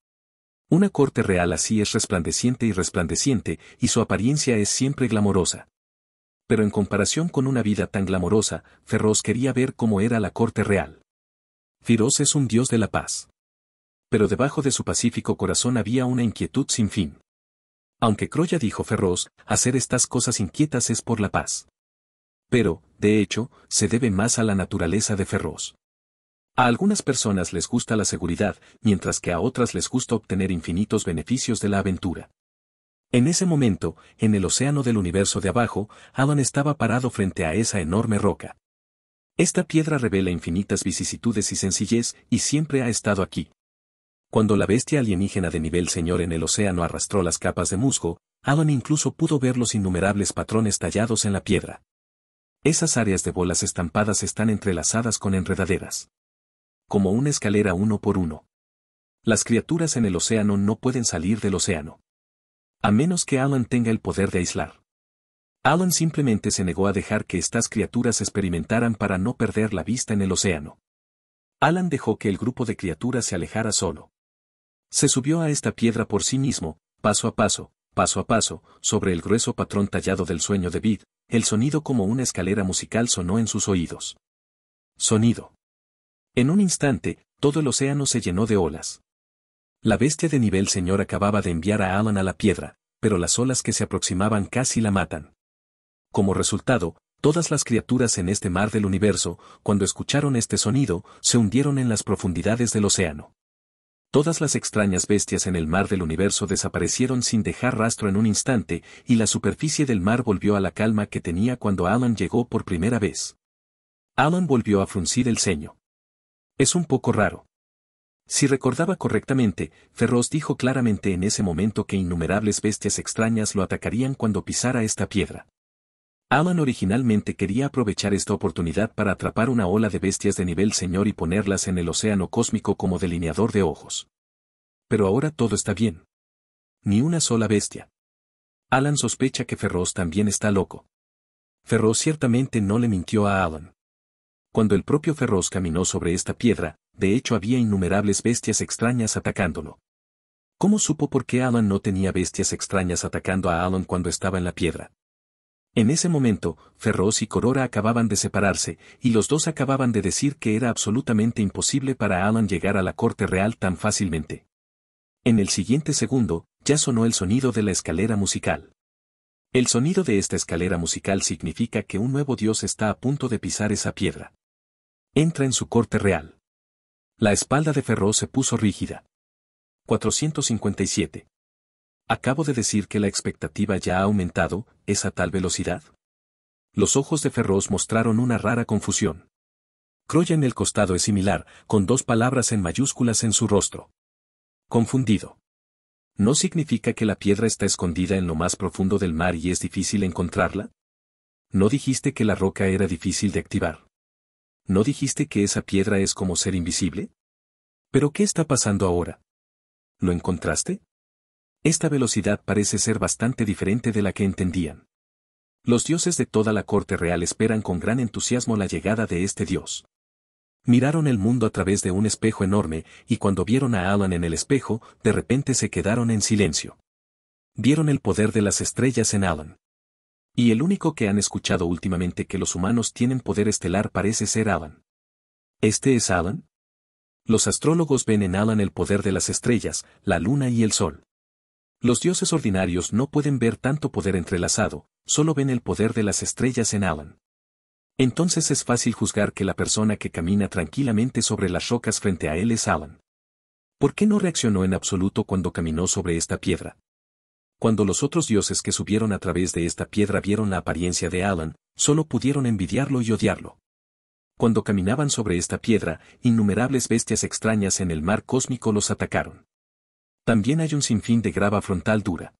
Speaker 1: Una corte real así es resplandeciente y resplandeciente, y su apariencia es siempre glamorosa. Pero en comparación con una vida tan glamorosa, Ferroz quería ver cómo era la corte real. Feroz es un dios de la paz. Pero debajo de su pacífico corazón había una inquietud sin fin. Aunque Croya dijo Ferroz, hacer estas cosas inquietas es por la paz. Pero, de hecho, se debe más a la naturaleza de Ferroz. A algunas personas les gusta la seguridad, mientras que a otras les gusta obtener infinitos beneficios de la aventura. En ese momento, en el océano del universo de abajo, Alan estaba parado frente a esa enorme roca. Esta piedra revela infinitas vicisitudes y sencillez, y siempre ha estado aquí. Cuando la bestia alienígena de nivel señor en el océano arrastró las capas de musgo, Alan incluso pudo ver los innumerables patrones tallados en la piedra. Esas áreas de bolas estampadas están entrelazadas con enredaderas como una escalera uno por uno. Las criaturas en el océano no pueden salir del océano. A menos que Alan tenga el poder de aislar. Alan simplemente se negó a dejar que estas criaturas experimentaran para no perder la vista en el océano. Alan dejó que el grupo de criaturas se alejara solo. Se subió a esta piedra por sí mismo, paso a paso, paso a paso, sobre el grueso patrón tallado del sueño de Bid, el sonido como una escalera musical sonó en sus oídos. Sonido. En un instante, todo el océano se llenó de olas. La bestia de nivel señor acababa de enviar a Alan a la piedra, pero las olas que se aproximaban casi la matan. Como resultado, todas las criaturas en este mar del universo, cuando escucharon este sonido, se hundieron en las profundidades del océano. Todas las extrañas bestias en el mar del universo desaparecieron sin dejar rastro en un instante, y la superficie del mar volvió a la calma que tenía cuando Alan llegó por primera vez. Alan volvió a fruncir el ceño. Es un poco raro. Si recordaba correctamente, Ferroz dijo claramente en ese momento que innumerables bestias extrañas lo atacarían cuando pisara esta piedra. Alan originalmente quería aprovechar esta oportunidad para atrapar una ola de bestias de nivel señor y ponerlas en el océano cósmico como delineador de ojos. Pero ahora todo está bien. Ni una sola bestia. Alan sospecha que Ferroz también está loco. Ferroz ciertamente no le mintió a Alan. Cuando el propio Ferroz caminó sobre esta piedra, de hecho había innumerables bestias extrañas atacándolo. ¿Cómo supo por qué Alan no tenía bestias extrañas atacando a Alan cuando estaba en la piedra? En ese momento, Ferroz y Corora acababan de separarse, y los dos acababan de decir que era absolutamente imposible para Alan llegar a la corte real tan fácilmente. En el siguiente segundo, ya sonó el sonido de la escalera musical. El sonido de esta escalera musical significa que un nuevo dios está a punto de pisar esa piedra. Entra en su corte real. La espalda de Ferro se puso rígida. 457. Acabo de decir que la expectativa ya ha aumentado, ¿es a tal velocidad? Los ojos de Ferroz mostraron una rara confusión. Croya en el costado es similar, con dos palabras en mayúsculas en su rostro. Confundido. ¿No significa que la piedra está escondida en lo más profundo del mar y es difícil encontrarla? ¿No dijiste que la roca era difícil de activar? ¿No dijiste que esa piedra es como ser invisible? ¿Pero qué está pasando ahora? ¿Lo encontraste? Esta velocidad parece ser bastante diferente de la que entendían. Los dioses de toda la corte real esperan con gran entusiasmo la llegada de este dios. Miraron el mundo a través de un espejo enorme y cuando vieron a Alan en el espejo, de repente se quedaron en silencio. Vieron el poder de las estrellas en Alan. Y el único que han escuchado últimamente que los humanos tienen poder estelar parece ser Alan. ¿Este es Alan? Los astrólogos ven en Alan el poder de las estrellas, la luna y el sol. Los dioses ordinarios no pueden ver tanto poder entrelazado, solo ven el poder de las estrellas en Alan. Entonces es fácil juzgar que la persona que camina tranquilamente sobre las rocas frente a él es Alan. ¿Por qué no reaccionó en absoluto cuando caminó sobre esta piedra? Cuando los otros dioses que subieron a través de esta piedra vieron la apariencia de Alan, solo pudieron envidiarlo y odiarlo. Cuando caminaban sobre esta piedra, innumerables bestias extrañas en el mar cósmico los atacaron. También hay un sinfín de grava frontal dura.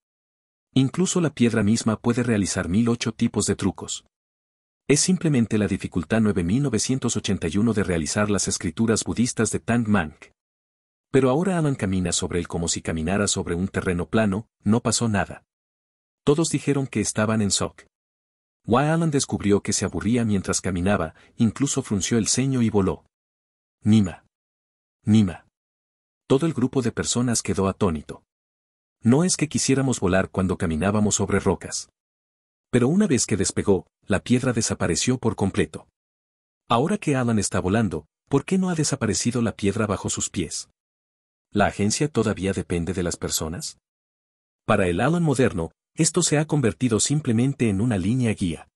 Speaker 1: Incluso la piedra misma puede realizar mil ocho tipos de trucos. Es simplemente la dificultad 9981 de realizar las escrituras budistas de Tang Mank. Pero ahora Alan camina sobre él como si caminara sobre un terreno plano, no pasó nada. Todos dijeron que estaban en shock. Why Alan descubrió que se aburría mientras caminaba, incluso frunció el ceño y voló. Nima. Nima. Todo el grupo de personas quedó atónito. No es que quisiéramos volar cuando caminábamos sobre rocas. Pero una vez que despegó, la piedra desapareció por completo. Ahora que Alan está volando, ¿por qué no ha desaparecido la piedra bajo sus pies? ¿La agencia todavía depende de las personas? Para el Alan moderno, esto se ha convertido simplemente en una línea guía.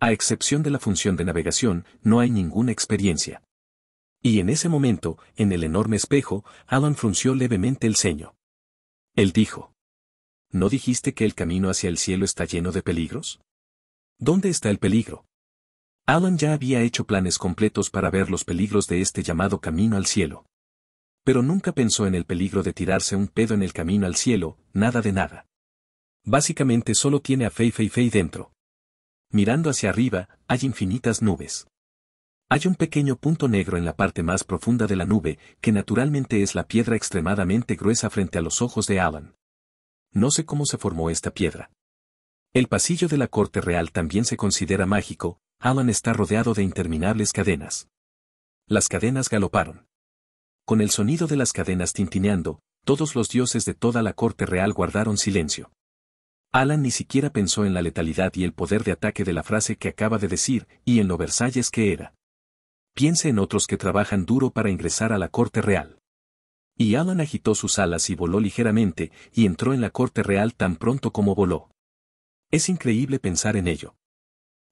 Speaker 1: A excepción de la función de navegación, no hay ninguna experiencia. Y en ese momento, en el enorme espejo, Alan frunció levemente el ceño. Él dijo. ¿No dijiste que el camino hacia el cielo está lleno de peligros? ¿Dónde está el peligro? Alan ya había hecho planes completos para ver los peligros de este llamado camino al cielo pero nunca pensó en el peligro de tirarse un pedo en el camino al cielo, nada de nada. Básicamente solo tiene a Fei Fei Fei dentro. Mirando hacia arriba, hay infinitas nubes. Hay un pequeño punto negro en la parte más profunda de la nube, que naturalmente es la piedra extremadamente gruesa frente a los ojos de Alan. No sé cómo se formó esta piedra. El pasillo de la corte real también se considera mágico, Alan está rodeado de interminables cadenas. Las cadenas galoparon. Con el sonido de las cadenas tintineando, todos los dioses de toda la corte real guardaron silencio. Alan ni siquiera pensó en la letalidad y el poder de ataque de la frase que acaba de decir y en lo Versalles que era. Piense en otros que trabajan duro para ingresar a la corte real. Y Alan agitó sus alas y voló ligeramente, y entró en la corte real tan pronto como voló. Es increíble pensar en ello.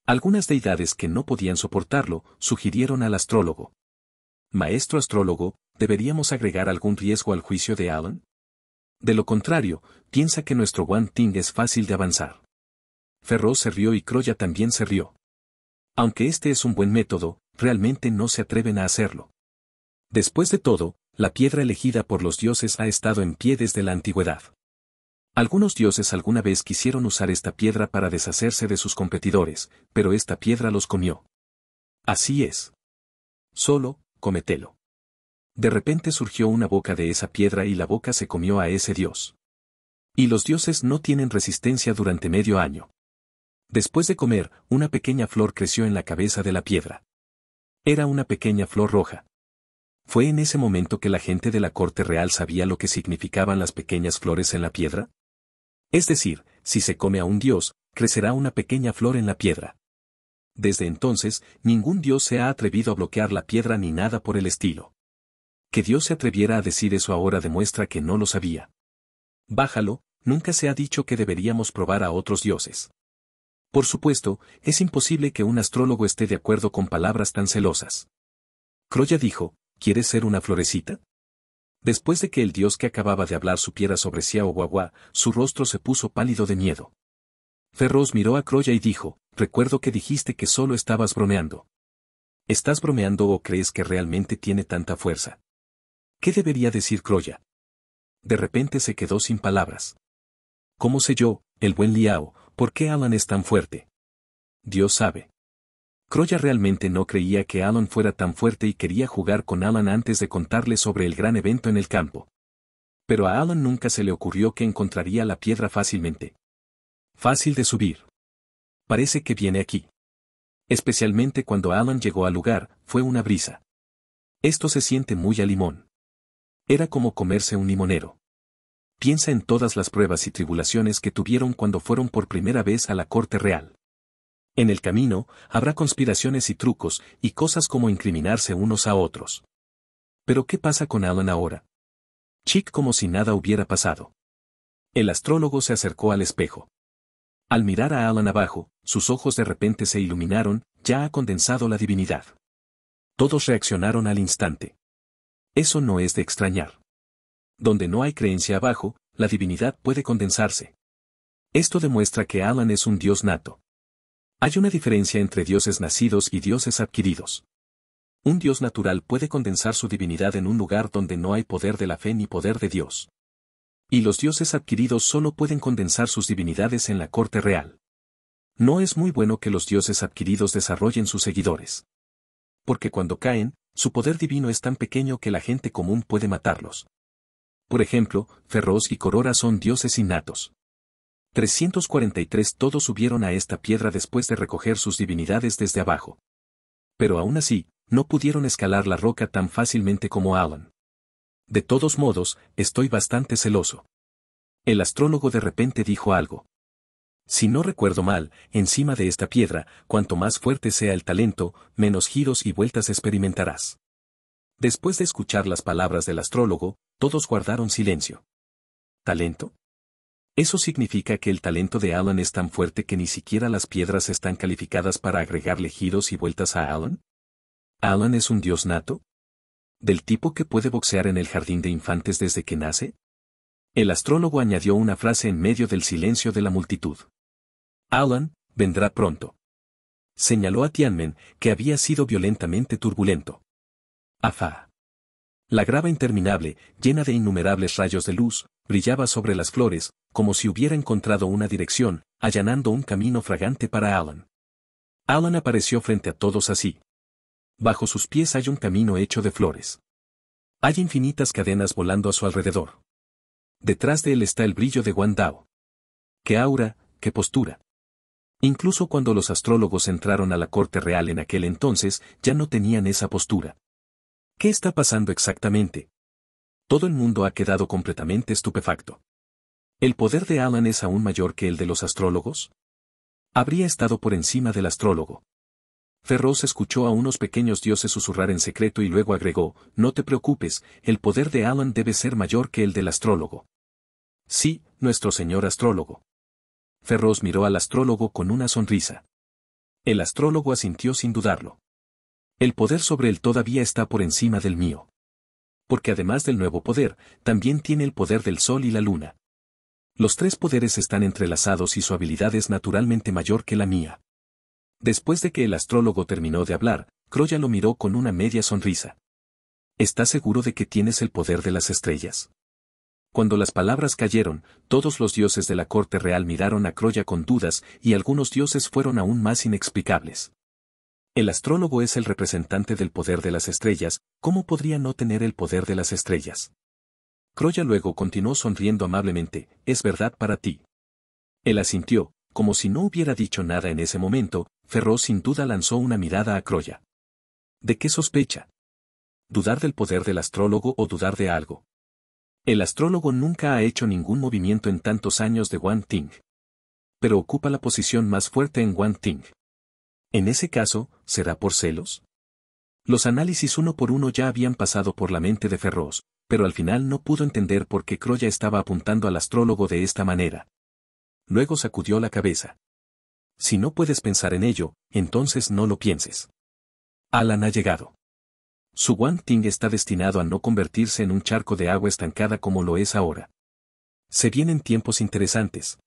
Speaker 1: Algunas deidades que no podían soportarlo sugirieron al astrólogo. Maestro astrólogo, ¿deberíamos agregar algún riesgo al juicio de Alan? De lo contrario, piensa que nuestro One Thing es fácil de avanzar. Ferro se rió y Croya también se rió. Aunque este es un buen método, realmente no se atreven a hacerlo. Después de todo, la piedra elegida por los dioses ha estado en pie desde la antigüedad. Algunos dioses alguna vez quisieron usar esta piedra para deshacerse de sus competidores, pero esta piedra los comió. Así es. Solo, cometelo. De repente surgió una boca de esa piedra y la boca se comió a ese dios. Y los dioses no tienen resistencia durante medio año. Después de comer, una pequeña flor creció en la cabeza de la piedra. Era una pequeña flor roja. ¿Fue en ese momento que la gente de la corte real sabía lo que significaban las pequeñas flores en la piedra? Es decir, si se come a un dios, crecerá una pequeña flor en la piedra. Desde entonces, ningún dios se ha atrevido a bloquear la piedra ni nada por el estilo. Que Dios se atreviera a decir eso ahora demuestra que no lo sabía. Bájalo, nunca se ha dicho que deberíamos probar a otros dioses. Por supuesto, es imposible que un astrólogo esté de acuerdo con palabras tan celosas. Croya dijo, ¿quieres ser una florecita? Después de que el dios que acababa de hablar supiera sobre Sia o su rostro se puso pálido de miedo. Ferroz miró a Croya y dijo, recuerdo que dijiste que solo estabas bromeando. ¿Estás bromeando o crees que realmente tiene tanta fuerza? ¿Qué debería decir Croya? De repente se quedó sin palabras. ¿Cómo sé yo, el buen Liao, por qué Alan es tan fuerte? Dios sabe. Croya realmente no creía que Alan fuera tan fuerte y quería jugar con Alan antes de contarle sobre el gran evento en el campo. Pero a Alan nunca se le ocurrió que encontraría la piedra fácilmente. Fácil de subir. Parece que viene aquí. Especialmente cuando Alan llegó al lugar, fue una brisa. Esto se siente muy a limón. Era como comerse un limonero. Piensa en todas las pruebas y tribulaciones que tuvieron cuando fueron por primera vez a la corte real. En el camino, habrá conspiraciones y trucos, y cosas como incriminarse unos a otros. Pero ¿qué pasa con Alan ahora? Chic como si nada hubiera pasado. El astrólogo se acercó al espejo. Al mirar a Alan abajo, sus ojos de repente se iluminaron, ya ha condensado la divinidad. Todos reaccionaron al instante. Eso no es de extrañar. Donde no hay creencia abajo, la divinidad puede condensarse. Esto demuestra que Alan es un dios nato. Hay una diferencia entre dioses nacidos y dioses adquiridos. Un dios natural puede condensar su divinidad en un lugar donde no hay poder de la fe ni poder de Dios. Y los dioses adquiridos solo pueden condensar sus divinidades en la corte real. No es muy bueno que los dioses adquiridos desarrollen sus seguidores. Porque cuando caen, su poder divino es tan pequeño que la gente común puede matarlos. Por ejemplo, Ferroz y Corora son dioses innatos. 343 Todos subieron a esta piedra después de recoger sus divinidades desde abajo. Pero aún así, no pudieron escalar la roca tan fácilmente como Alan. De todos modos, estoy bastante celoso. El astrólogo de repente dijo algo. Si no recuerdo mal, encima de esta piedra, cuanto más fuerte sea el talento, menos giros y vueltas experimentarás. Después de escuchar las palabras del astrólogo, todos guardaron silencio. ¿Talento? Eso significa que el talento de Alan es tan fuerte que ni siquiera las piedras están calificadas para agregarle giros y vueltas a Alan? ¿Alan es un dios nato? ¿Del tipo que puede boxear en el jardín de infantes desde que nace? El astrólogo añadió una frase en medio del silencio de la multitud. Alan, vendrá pronto. Señaló a Tianmen, que había sido violentamente turbulento. Afa. La grava interminable, llena de innumerables rayos de luz, brillaba sobre las flores, como si hubiera encontrado una dirección, allanando un camino fragante para Alan. Alan apareció frente a todos así. Bajo sus pies hay un camino hecho de flores. Hay infinitas cadenas volando a su alrededor. Detrás de él está el brillo de Wandao. ¡Qué aura, qué postura! Incluso cuando los astrólogos entraron a la corte real en aquel entonces, ya no tenían esa postura. ¿Qué está pasando exactamente? Todo el mundo ha quedado completamente estupefacto. ¿El poder de Alan es aún mayor que el de los astrólogos? Habría estado por encima del astrólogo. Ferroz escuchó a unos pequeños dioses susurrar en secreto y luego agregó, No te preocupes, el poder de Alan debe ser mayor que el del astrólogo. Sí, nuestro señor astrólogo. Ferros miró al astrólogo con una sonrisa. El astrólogo asintió sin dudarlo. El poder sobre él todavía está por encima del mío. Porque además del nuevo poder, también tiene el poder del sol y la luna. Los tres poderes están entrelazados y su habilidad es naturalmente mayor que la mía. Después de que el astrólogo terminó de hablar, Croya lo miró con una media sonrisa. ¿Estás seguro de que tienes el poder de las estrellas? Cuando las palabras cayeron, todos los dioses de la corte real miraron a Croya con dudas y algunos dioses fueron aún más inexplicables. El astrólogo es el representante del poder de las estrellas, ¿cómo podría no tener el poder de las estrellas? Croya luego continuó sonriendo amablemente, es verdad para ti. Él asintió, como si no hubiera dicho nada en ese momento, Ferro sin duda lanzó una mirada a Croya. ¿De qué sospecha? ¿Dudar del poder del astrólogo o dudar de algo? El astrólogo nunca ha hecho ningún movimiento en tantos años de One Ting. Pero ocupa la posición más fuerte en One Ting. En ese caso, ¿será por celos? Los análisis uno por uno ya habían pasado por la mente de Ferroz, pero al final no pudo entender por qué Croya estaba apuntando al astrólogo de esta manera. Luego sacudió la cabeza. Si no puedes pensar en ello, entonces no lo pienses. Alan ha llegado. Su Wanting está destinado a no convertirse en un charco de agua estancada como lo es ahora. Se vienen tiempos interesantes.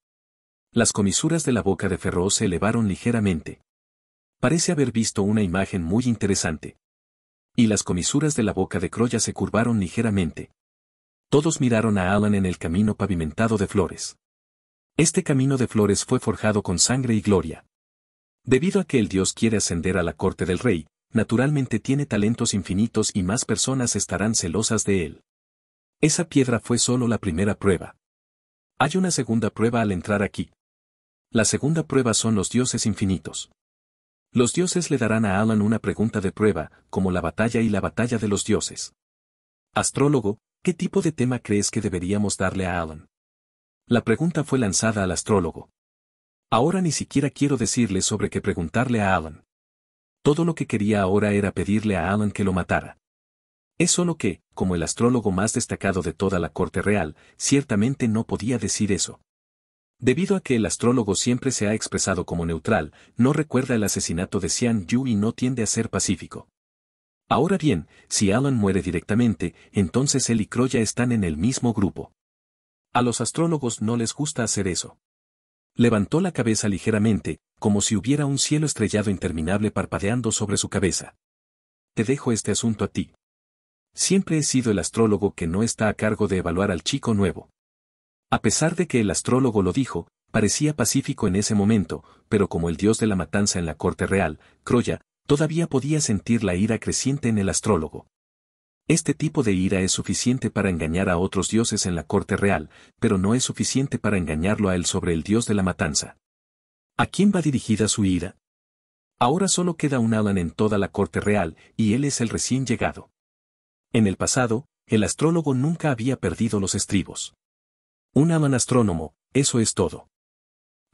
Speaker 1: Las comisuras de la boca de Ferro se elevaron ligeramente. Parece haber visto una imagen muy interesante. Y las comisuras de la boca de Croya se curvaron ligeramente. Todos miraron a Alan en el camino pavimentado de flores. Este camino de flores fue forjado con sangre y gloria. Debido a que el dios quiere ascender a la corte del rey, naturalmente tiene talentos infinitos y más personas estarán celosas de él. Esa piedra fue solo la primera prueba. Hay una segunda prueba al entrar aquí. La segunda prueba son los dioses infinitos. Los dioses le darán a Alan una pregunta de prueba, como la batalla y la batalla de los dioses. Astrólogo, ¿qué tipo de tema crees que deberíamos darle a Alan? La pregunta fue lanzada al astrólogo. Ahora ni siquiera quiero decirle sobre qué preguntarle a Alan. Todo lo que quería ahora era pedirle a Alan que lo matara. Es solo que, como el astrólogo más destacado de toda la corte real, ciertamente no podía decir eso. Debido a que el astrólogo siempre se ha expresado como neutral, no recuerda el asesinato de Xian Yu y no tiende a ser pacífico. Ahora bien, si Alan muere directamente, entonces él y Croya están en el mismo grupo. A los astrólogos no les gusta hacer eso. Levantó la cabeza ligeramente, como si hubiera un cielo estrellado interminable parpadeando sobre su cabeza. Te dejo este asunto a ti. Siempre he sido el astrólogo que no está a cargo de evaluar al chico nuevo. A pesar de que el astrólogo lo dijo, parecía pacífico en ese momento, pero como el dios de la matanza en la corte real, Croya, todavía podía sentir la ira creciente en el astrólogo. Este tipo de ira es suficiente para engañar a otros dioses en la corte real, pero no es suficiente para engañarlo a él sobre el dios de la matanza. ¿A quién va dirigida su ira? Ahora solo queda un Alan en toda la corte real, y él es el recién llegado. En el pasado, el astrólogo nunca había perdido los estribos. Un Alan astrónomo, eso es todo.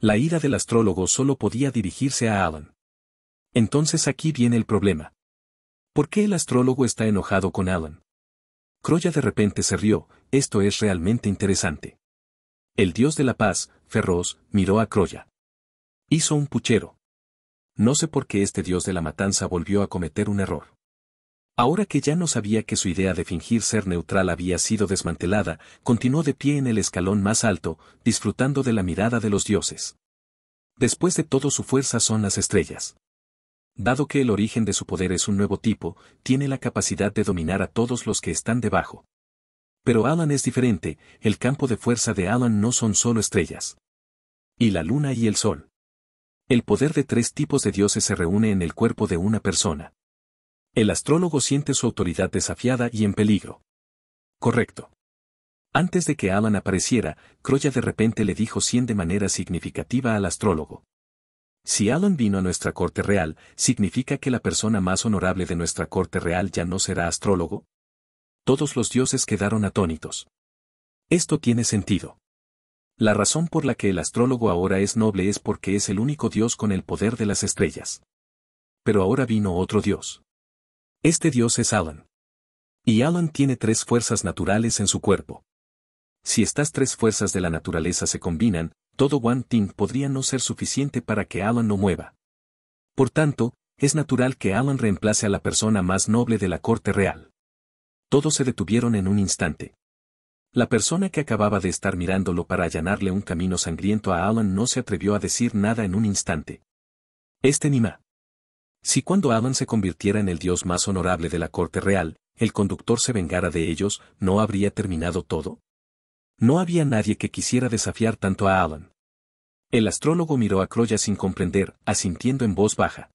Speaker 1: La ira del astrólogo solo podía dirigirse a Alan. Entonces aquí viene el problema. ¿Por qué el astrólogo está enojado con Alan? Croya de repente se rió, esto es realmente interesante. El dios de la paz, Ferroz, miró a Croya. Hizo un puchero. No sé por qué este dios de la matanza volvió a cometer un error. Ahora que ya no sabía que su idea de fingir ser neutral había sido desmantelada, continuó de pie en el escalón más alto, disfrutando de la mirada de los dioses. Después de todo su fuerza son las estrellas. Dado que el origen de su poder es un nuevo tipo, tiene la capacidad de dominar a todos los que están debajo. Pero Alan es diferente, el campo de fuerza de Alan no son solo estrellas. Y la luna y el sol. El poder de tres tipos de dioses se reúne en el cuerpo de una persona. El astrólogo siente su autoridad desafiada y en peligro. Correcto. Antes de que Alan apareciera, Croya de repente le dijo 100 de manera significativa al astrólogo. Si Alan vino a nuestra corte real, ¿significa que la persona más honorable de nuestra corte real ya no será astrólogo? Todos los dioses quedaron atónitos. Esto tiene sentido. La razón por la que el astrólogo ahora es noble es porque es el único dios con el poder de las estrellas. Pero ahora vino otro dios. Este dios es Alan. Y Alan tiene tres fuerzas naturales en su cuerpo. Si estas tres fuerzas de la naturaleza se combinan, todo One Thing podría no ser suficiente para que Alan no mueva. Por tanto, es natural que Alan reemplace a la persona más noble de la corte real. Todos se detuvieron en un instante. La persona que acababa de estar mirándolo para allanarle un camino sangriento a Alan no se atrevió a decir nada en un instante. Este Nima. Si cuando Alan se convirtiera en el dios más honorable de la corte real, el conductor se vengara de ellos, ¿no habría terminado todo? No había nadie que quisiera desafiar tanto a Alan. El astrólogo miró a Croya sin comprender, asintiendo en voz baja.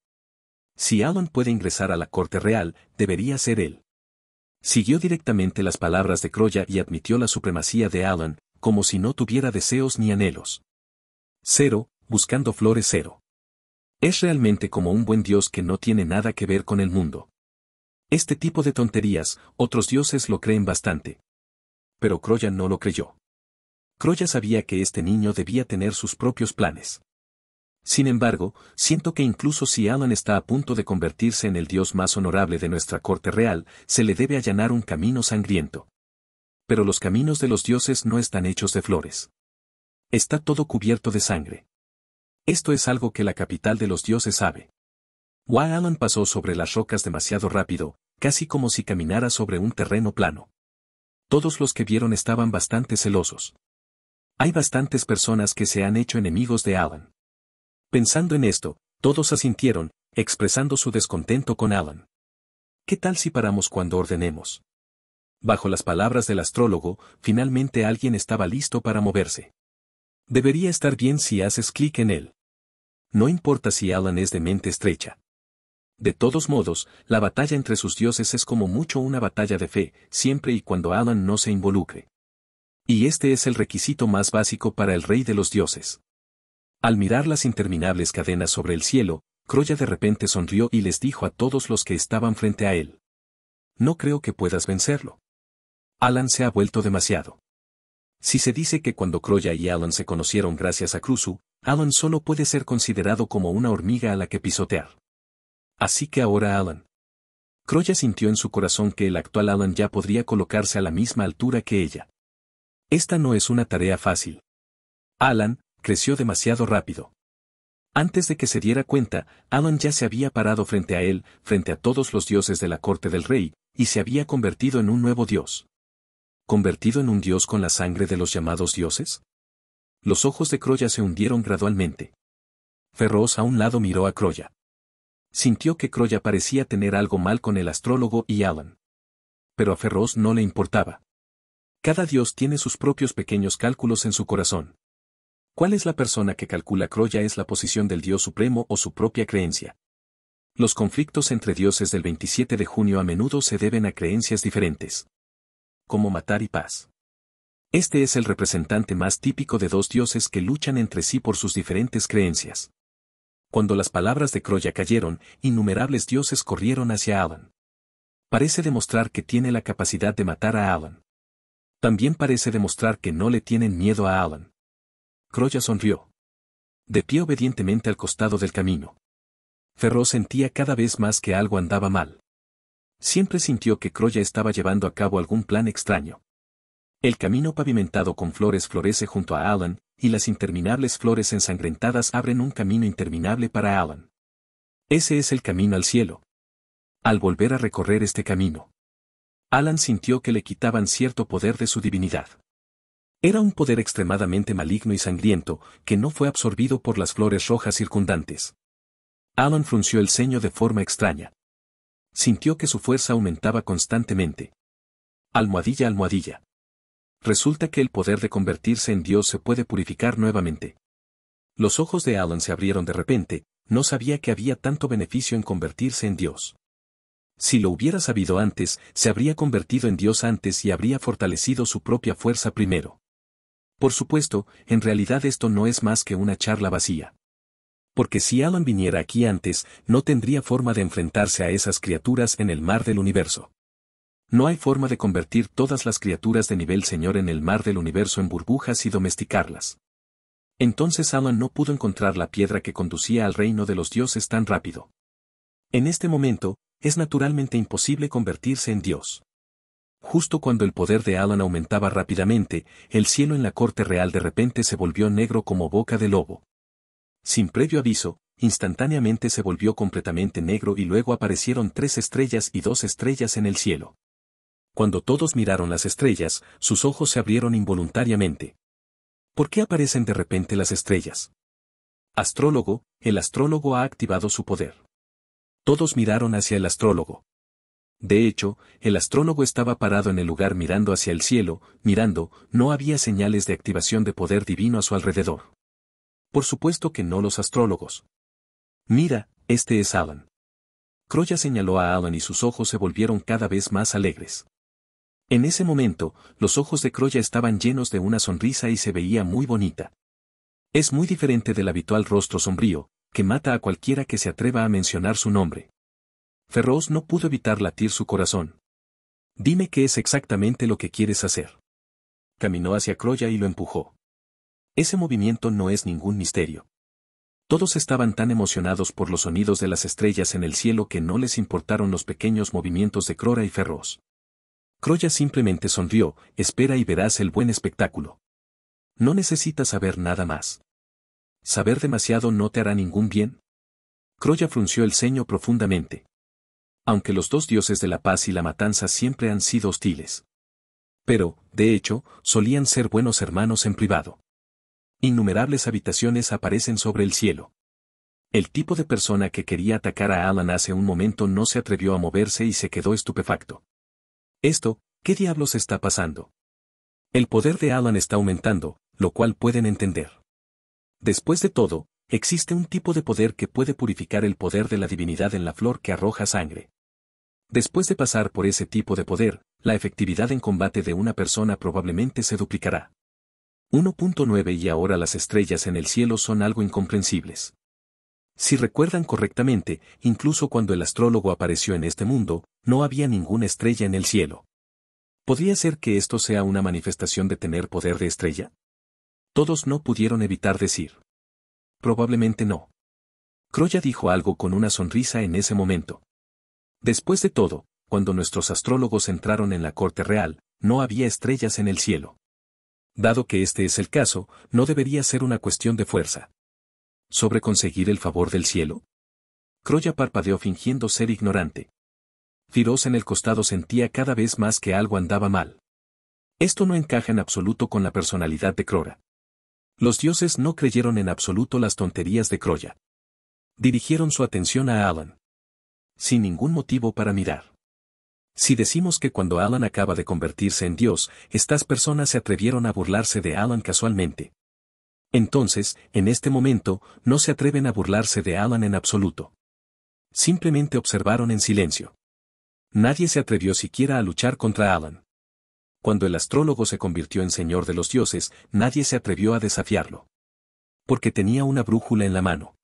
Speaker 1: Si Alan puede ingresar a la corte real, debería ser él. Siguió directamente las palabras de Croya y admitió la supremacía de Alan, como si no tuviera deseos ni anhelos. Cero, buscando flores cero. Es realmente como un buen dios que no tiene nada que ver con el mundo. Este tipo de tonterías, otros dioses lo creen bastante. Pero Croya no lo creyó. Croya sabía que este niño debía tener sus propios planes. Sin embargo, siento que incluso si Alan está a punto de convertirse en el dios más honorable de nuestra corte real, se le debe allanar un camino sangriento. Pero los caminos de los dioses no están hechos de flores. Está todo cubierto de sangre. Esto es algo que la capital de los dioses sabe. Why Alan pasó sobre las rocas demasiado rápido, casi como si caminara sobre un terreno plano. Todos los que vieron estaban bastante celosos. Hay bastantes personas que se han hecho enemigos de Alan. Pensando en esto, todos asintieron, expresando su descontento con Alan. ¿Qué tal si paramos cuando ordenemos? Bajo las palabras del astrólogo, finalmente alguien estaba listo para moverse. Debería estar bien si haces clic en él. No importa si Alan es de mente estrecha. De todos modos, la batalla entre sus dioses es como mucho una batalla de fe, siempre y cuando Alan no se involucre. Y este es el requisito más básico para el rey de los dioses. Al mirar las interminables cadenas sobre el cielo, Croya de repente sonrió y les dijo a todos los que estaban frente a él. No creo que puedas vencerlo. Alan se ha vuelto demasiado. Si se dice que cuando Croya y Alan se conocieron gracias a Cruzu, Alan solo puede ser considerado como una hormiga a la que pisotear. Así que ahora Alan. Croya sintió en su corazón que el actual Alan ya podría colocarse a la misma altura que ella. Esta no es una tarea fácil. Alan, creció demasiado rápido. Antes de que se diera cuenta, Alan ya se había parado frente a él, frente a todos los dioses de la corte del rey, y se había convertido en un nuevo dios. ¿Convertido en un dios con la sangre de los llamados dioses? Los ojos de Croya se hundieron gradualmente. Ferroz a un lado miró a Croya. Sintió que Croya parecía tener algo mal con el astrólogo y Alan. Pero a Ferroz no le importaba. Cada dios tiene sus propios pequeños cálculos en su corazón. ¿Cuál es la persona que calcula Croya es la posición del Dios Supremo o su propia creencia? Los conflictos entre dioses del 27 de junio a menudo se deben a creencias diferentes. Como matar y paz. Este es el representante más típico de dos dioses que luchan entre sí por sus diferentes creencias. Cuando las palabras de Croya cayeron, innumerables dioses corrieron hacia Alan. Parece demostrar que tiene la capacidad de matar a Alan. También parece demostrar que no le tienen miedo a Alan. Croya sonrió. De pie obedientemente al costado del camino. Ferro sentía cada vez más que algo andaba mal. Siempre sintió que Croya estaba llevando a cabo algún plan extraño. El camino pavimentado con flores florece junto a Alan, y las interminables flores ensangrentadas abren un camino interminable para Alan. Ese es el camino al cielo. Al volver a recorrer este camino, Alan sintió que le quitaban cierto poder de su divinidad. Era un poder extremadamente maligno y sangriento, que no fue absorbido por las flores rojas circundantes. Alan frunció el ceño de forma extraña. Sintió que su fuerza aumentaba constantemente. Almohadilla, almohadilla. Resulta que el poder de convertirse en Dios se puede purificar nuevamente. Los ojos de Alan se abrieron de repente, no sabía que había tanto beneficio en convertirse en Dios. Si lo hubiera sabido antes, se habría convertido en Dios antes y habría fortalecido su propia fuerza primero. Por supuesto, en realidad esto no es más que una charla vacía. Porque si Alan viniera aquí antes, no tendría forma de enfrentarse a esas criaturas en el mar del universo. No hay forma de convertir todas las criaturas de nivel señor en el mar del universo en burbujas y domesticarlas. Entonces Alan no pudo encontrar la piedra que conducía al reino de los dioses tan rápido. En este momento, es naturalmente imposible convertirse en dios. Justo cuando el poder de Alan aumentaba rápidamente, el cielo en la corte real de repente se volvió negro como boca de lobo. Sin previo aviso, instantáneamente se volvió completamente negro y luego aparecieron tres estrellas y dos estrellas en el cielo. Cuando todos miraron las estrellas, sus ojos se abrieron involuntariamente. ¿Por qué aparecen de repente las estrellas? Astrólogo, el astrólogo ha activado su poder. Todos miraron hacia el astrólogo. De hecho, el astrólogo estaba parado en el lugar mirando hacia el cielo, mirando, no había señales de activación de poder divino a su alrededor. Por supuesto que no los astrólogos. Mira, este es Alan. Croya señaló a Alan y sus ojos se volvieron cada vez más alegres. En ese momento, los ojos de Croya estaban llenos de una sonrisa y se veía muy bonita. Es muy diferente del habitual rostro sombrío, que mata a cualquiera que se atreva a mencionar su nombre. Ferroz no pudo evitar latir su corazón. Dime qué es exactamente lo que quieres hacer. Caminó hacia Croya y lo empujó. Ese movimiento no es ningún misterio. Todos estaban tan emocionados por los sonidos de las estrellas en el cielo que no les importaron los pequeños movimientos de Crora y Ferroz. Croya simplemente sonrió, espera y verás el buen espectáculo. No necesitas saber nada más. Saber demasiado no te hará ningún bien. Croya frunció el ceño profundamente aunque los dos dioses de la paz y la matanza siempre han sido hostiles. Pero, de hecho, solían ser buenos hermanos en privado. Innumerables habitaciones aparecen sobre el cielo. El tipo de persona que quería atacar a Alan hace un momento no se atrevió a moverse y se quedó estupefacto. Esto, ¿qué diablos está pasando? El poder de Alan está aumentando, lo cual pueden entender. Después de todo, existe un tipo de poder que puede purificar el poder de la divinidad en la flor que arroja sangre. Después de pasar por ese tipo de poder, la efectividad en combate de una persona probablemente se duplicará. 1.9 Y ahora las estrellas en el cielo son algo incomprensibles. Si recuerdan correctamente, incluso cuando el astrólogo apareció en este mundo, no había ninguna estrella en el cielo. ¿Podría ser que esto sea una manifestación de tener poder de estrella? Todos no pudieron evitar decir. Probablemente no. Croya dijo algo con una sonrisa en ese momento. Después de todo, cuando nuestros astrólogos entraron en la corte real, no había estrellas en el cielo. Dado que este es el caso, no debería ser una cuestión de fuerza. ¿Sobre conseguir el favor del cielo? Croya parpadeó fingiendo ser ignorante. Firoz en el costado sentía cada vez más que algo andaba mal. Esto no encaja en absoluto con la personalidad de Crora. Los dioses no creyeron en absoluto las tonterías de Croya. Dirigieron su atención a Alan sin ningún motivo para mirar. Si decimos que cuando Alan acaba de convertirse en Dios, estas personas se atrevieron a burlarse de Alan casualmente. Entonces, en este momento, no se atreven a burlarse de Alan en absoluto. Simplemente observaron en silencio. Nadie se atrevió siquiera a luchar contra Alan. Cuando el astrólogo se convirtió en señor de los dioses, nadie se atrevió a desafiarlo. Porque tenía una brújula en la mano.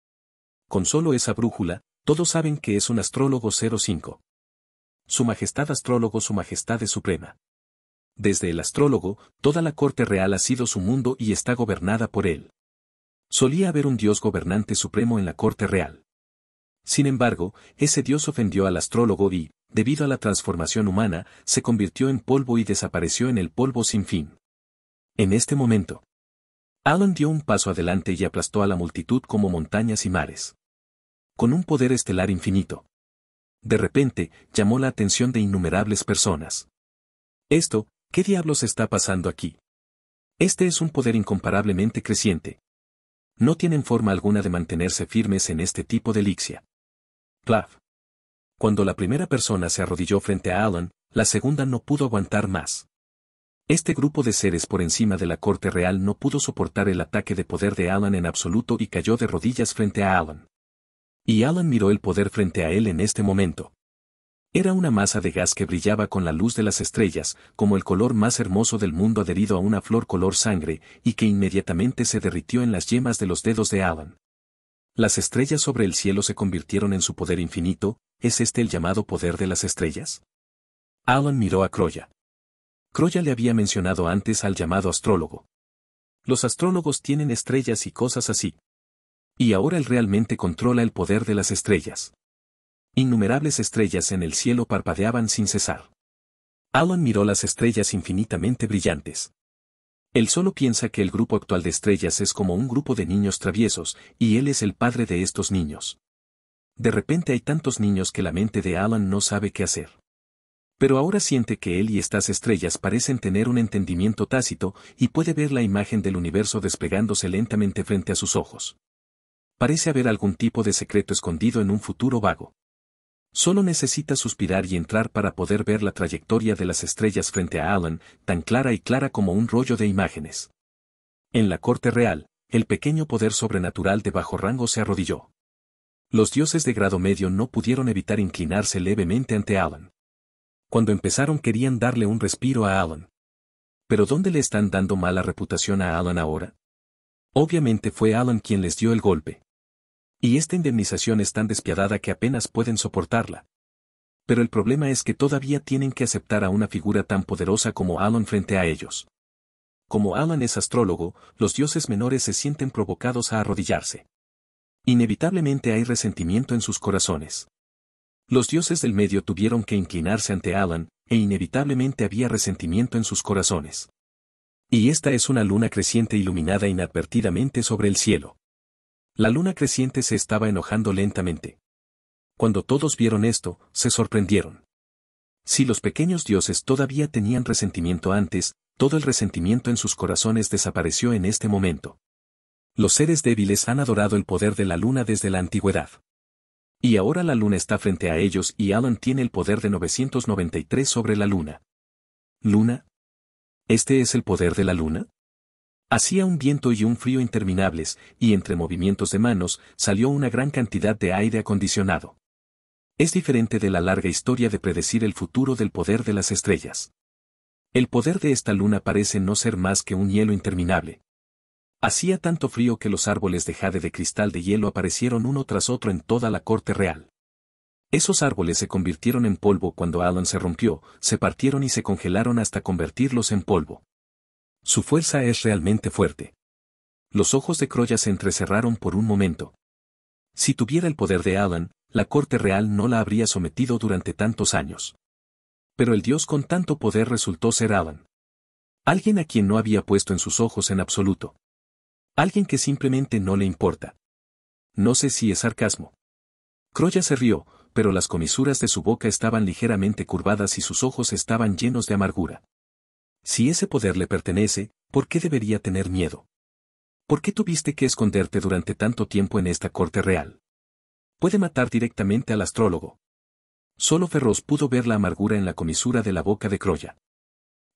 Speaker 1: Con solo esa brújula, todos saben que es un astrólogo 05. Su Majestad Astrólogo Su Majestad es Suprema. Desde el astrólogo, toda la corte real ha sido su mundo y está gobernada por él. Solía haber un dios gobernante supremo en la corte real. Sin embargo, ese dios ofendió al astrólogo y, debido a la transformación humana, se convirtió en polvo y desapareció en el polvo sin fin. En este momento, Alan dio un paso adelante y aplastó a la multitud como montañas y mares con un poder estelar infinito. De repente, llamó la atención de innumerables personas. Esto, ¿qué diablos está pasando aquí? Este es un poder incomparablemente creciente. No tienen forma alguna de mantenerse firmes en este tipo de elixia. Clav. Cuando la primera persona se arrodilló frente a Alan, la segunda no pudo aguantar más. Este grupo de seres por encima de la corte real no pudo soportar el ataque de poder de Alan en absoluto y cayó de rodillas frente a Alan. Y Alan miró el poder frente a él en este momento. Era una masa de gas que brillaba con la luz de las estrellas, como el color más hermoso del mundo adherido a una flor color sangre, y que inmediatamente se derritió en las yemas de los dedos de Alan. Las estrellas sobre el cielo se convirtieron en su poder infinito, ¿es este el llamado poder de las estrellas? Alan miró a Croya. Croya le había mencionado antes al llamado astrólogo. Los astrólogos tienen estrellas y cosas así, y ahora él realmente controla el poder de las estrellas. Innumerables estrellas en el cielo parpadeaban sin cesar. Alan miró las estrellas infinitamente brillantes. Él solo piensa que el grupo actual de estrellas es como un grupo de niños traviesos, y él es el padre de estos niños. De repente hay tantos niños que la mente de Alan no sabe qué hacer. Pero ahora siente que él y estas estrellas parecen tener un entendimiento tácito y puede ver la imagen del universo desplegándose lentamente frente a sus ojos parece haber algún tipo de secreto escondido en un futuro vago. Solo necesita suspirar y entrar para poder ver la trayectoria de las estrellas frente a Alan, tan clara y clara como un rollo de imágenes. En la corte real, el pequeño poder sobrenatural de bajo rango se arrodilló. Los dioses de grado medio no pudieron evitar inclinarse levemente ante Alan. Cuando empezaron querían darle un respiro a Alan. Pero ¿dónde le están dando mala reputación a Alan ahora? Obviamente fue Alan quien les dio el golpe. Y esta indemnización es tan despiadada que apenas pueden soportarla. Pero el problema es que todavía tienen que aceptar a una figura tan poderosa como Alan frente a ellos. Como Alan es astrólogo, los dioses menores se sienten provocados a arrodillarse. Inevitablemente hay resentimiento en sus corazones. Los dioses del medio tuvieron que inclinarse ante Alan, e inevitablemente había resentimiento en sus corazones. Y esta es una luna creciente iluminada inadvertidamente sobre el cielo. La luna creciente se estaba enojando lentamente. Cuando todos vieron esto, se sorprendieron. Si los pequeños dioses todavía tenían resentimiento antes, todo el resentimiento en sus corazones desapareció en este momento. Los seres débiles han adorado el poder de la luna desde la antigüedad. Y ahora la luna está frente a ellos y Alan tiene el poder de 993 sobre la luna. ¿Luna? ¿Este es el poder de la luna? Hacía un viento y un frío interminables, y entre movimientos de manos salió una gran cantidad de aire acondicionado. Es diferente de la larga historia de predecir el futuro del poder de las estrellas. El poder de esta luna parece no ser más que un hielo interminable. Hacía tanto frío que los árboles de jade de cristal de hielo aparecieron uno tras otro en toda la corte real. Esos árboles se convirtieron en polvo cuando Alan se rompió, se partieron y se congelaron hasta convertirlos en polvo. Su fuerza es realmente fuerte. Los ojos de Croya se entrecerraron por un momento. Si tuviera el poder de Alan, la corte real no la habría sometido durante tantos años. Pero el dios con tanto poder resultó ser Alan. Alguien a quien no había puesto en sus ojos en absoluto. Alguien que simplemente no le importa. No sé si es sarcasmo. Croya se rió, pero las comisuras de su boca estaban ligeramente curvadas y sus ojos estaban llenos de amargura. Si ese poder le pertenece, ¿por qué debería tener miedo? ¿Por qué tuviste que esconderte durante tanto tiempo en esta corte real? Puede matar directamente al astrólogo. Solo Ferroz pudo ver la amargura en la comisura de la boca de Croya.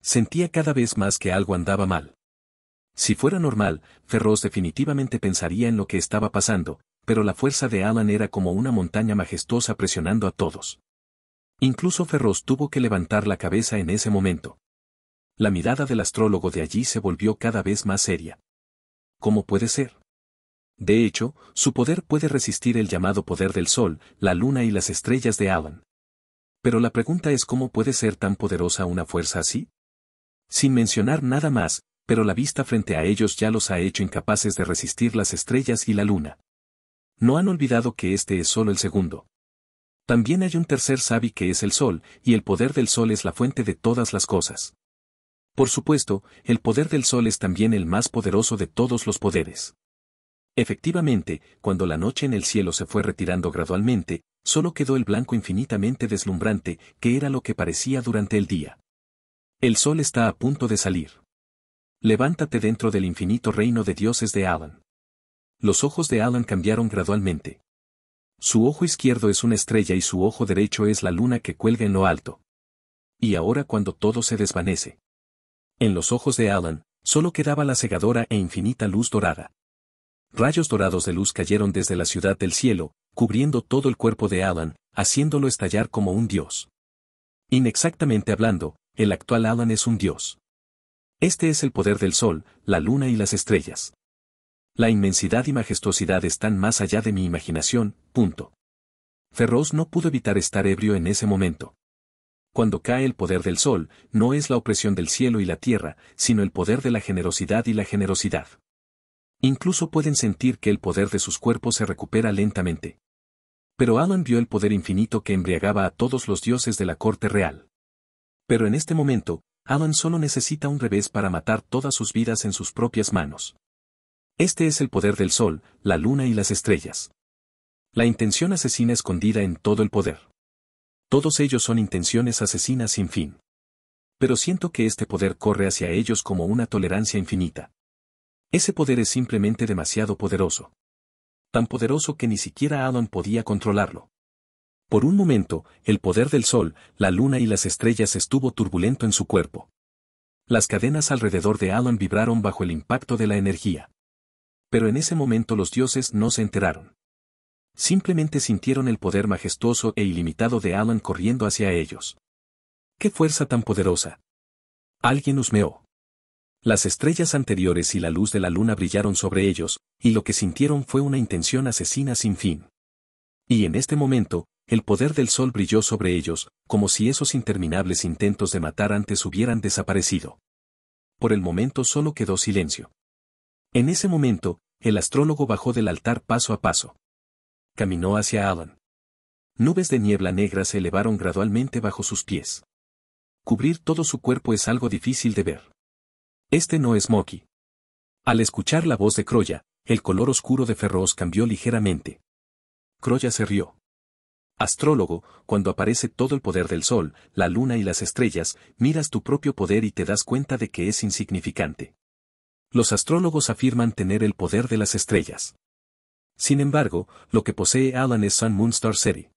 Speaker 1: Sentía cada vez más que algo andaba mal. Si fuera normal, Ferroz definitivamente pensaría en lo que estaba pasando, pero la fuerza de Alan era como una montaña majestuosa presionando a todos. Incluso Ferroz tuvo que levantar la cabeza en ese momento. La mirada del astrólogo de allí se volvió cada vez más seria. ¿Cómo puede ser? De hecho, su poder puede resistir el llamado poder del Sol, la Luna y las estrellas de Alan. Pero la pregunta es cómo puede ser tan poderosa una fuerza así. Sin mencionar nada más, pero la vista frente a ellos ya los ha hecho incapaces de resistir las estrellas y la Luna. No han olvidado que este es solo el segundo. También hay un tercer sabi que es el Sol, y el poder del Sol es la fuente de todas las cosas. Por supuesto, el poder del sol es también el más poderoso de todos los poderes. Efectivamente, cuando la noche en el cielo se fue retirando gradualmente, solo quedó el blanco infinitamente deslumbrante, que era lo que parecía durante el día. El sol está a punto de salir. Levántate dentro del infinito reino de dioses de Alan. Los ojos de Alan cambiaron gradualmente. Su ojo izquierdo es una estrella y su ojo derecho es la luna que cuelga en lo alto. Y ahora cuando todo se desvanece, en los ojos de Alan, solo quedaba la cegadora e infinita luz dorada. Rayos dorados de luz cayeron desde la ciudad del cielo, cubriendo todo el cuerpo de Alan, haciéndolo estallar como un dios. Inexactamente hablando, el actual Alan es un dios. Este es el poder del sol, la luna y las estrellas. La inmensidad y majestuosidad están más allá de mi imaginación, punto. Ferroz no pudo evitar estar ebrio en ese momento. Cuando cae el poder del sol, no es la opresión del cielo y la tierra, sino el poder de la generosidad y la generosidad. Incluso pueden sentir que el poder de sus cuerpos se recupera lentamente. Pero Alan vio el poder infinito que embriagaba a todos los dioses de la corte real. Pero en este momento, Alan solo necesita un revés para matar todas sus vidas en sus propias manos. Este es el poder del sol, la luna y las estrellas. La intención asesina escondida en todo el poder. Todos ellos son intenciones asesinas sin fin. Pero siento que este poder corre hacia ellos como una tolerancia infinita. Ese poder es simplemente demasiado poderoso. Tan poderoso que ni siquiera Adon podía controlarlo. Por un momento, el poder del sol, la luna y las estrellas estuvo turbulento en su cuerpo. Las cadenas alrededor de Alan vibraron bajo el impacto de la energía. Pero en ese momento los dioses no se enteraron. Simplemente sintieron el poder majestuoso e ilimitado de Alan corriendo hacia ellos. ¡Qué fuerza tan poderosa! Alguien husmeó. Las estrellas anteriores y la luz de la luna brillaron sobre ellos, y lo que sintieron fue una intención asesina sin fin. Y en este momento, el poder del sol brilló sobre ellos, como si esos interminables intentos de matar antes hubieran desaparecido. Por el momento solo quedó silencio. En ese momento, el astrólogo bajó del altar paso a paso caminó hacia Alan. Nubes de niebla negra se elevaron gradualmente bajo sus pies. Cubrir todo su cuerpo es algo difícil de ver. Este no es Moki. Al escuchar la voz de Croya, el color oscuro de Ferroz cambió ligeramente. Croya se rió. Astrólogo, cuando aparece todo el poder del sol, la luna y las estrellas, miras tu propio poder y te das cuenta de que es insignificante. Los astrólogos afirman tener el poder de las estrellas. Sin embargo, lo que posee Alan es Sun Moon Star City.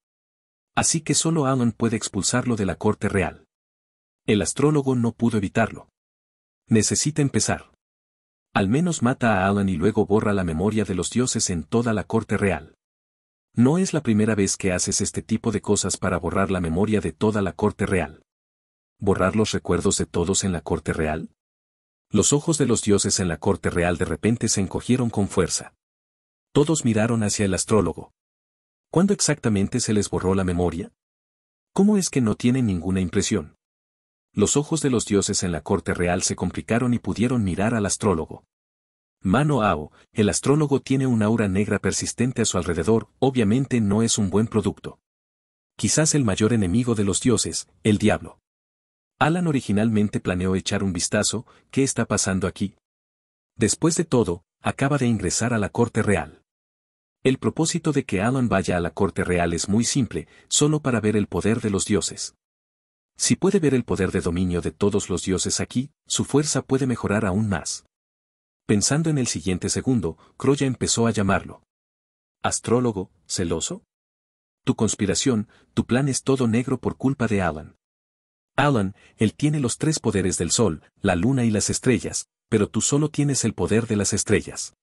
Speaker 1: Así que solo Alan puede expulsarlo de la corte real. El astrólogo no pudo evitarlo. Necesita empezar. Al menos mata a Alan y luego borra la memoria de los dioses en toda la corte real. No es la primera vez que haces este tipo de cosas para borrar la memoria de toda la corte real. ¿Borrar los recuerdos de todos en la corte real? Los ojos de los dioses en la corte real de repente se encogieron con fuerza. Todos miraron hacia el astrólogo. ¿Cuándo exactamente se les borró la memoria? ¿Cómo es que no tienen ninguna impresión? Los ojos de los dioses en la corte real se complicaron y pudieron mirar al astrólogo. Mano Ao, el astrólogo tiene una aura negra persistente a su alrededor, obviamente no es un buen producto. Quizás el mayor enemigo de los dioses, el diablo. Alan originalmente planeó echar un vistazo, ¿qué está pasando aquí? Después de todo, acaba de ingresar a la corte real. El propósito de que Alan vaya a la corte real es muy simple, solo para ver el poder de los dioses. Si puede ver el poder de dominio de todos los dioses aquí, su fuerza puede mejorar aún más. Pensando en el siguiente segundo, Croya empezó a llamarlo. ¿Astrólogo, celoso? Tu conspiración, tu plan es todo negro por culpa de Alan. Alan, él tiene los tres poderes del sol, la luna y las estrellas, pero tú solo tienes el poder de las estrellas.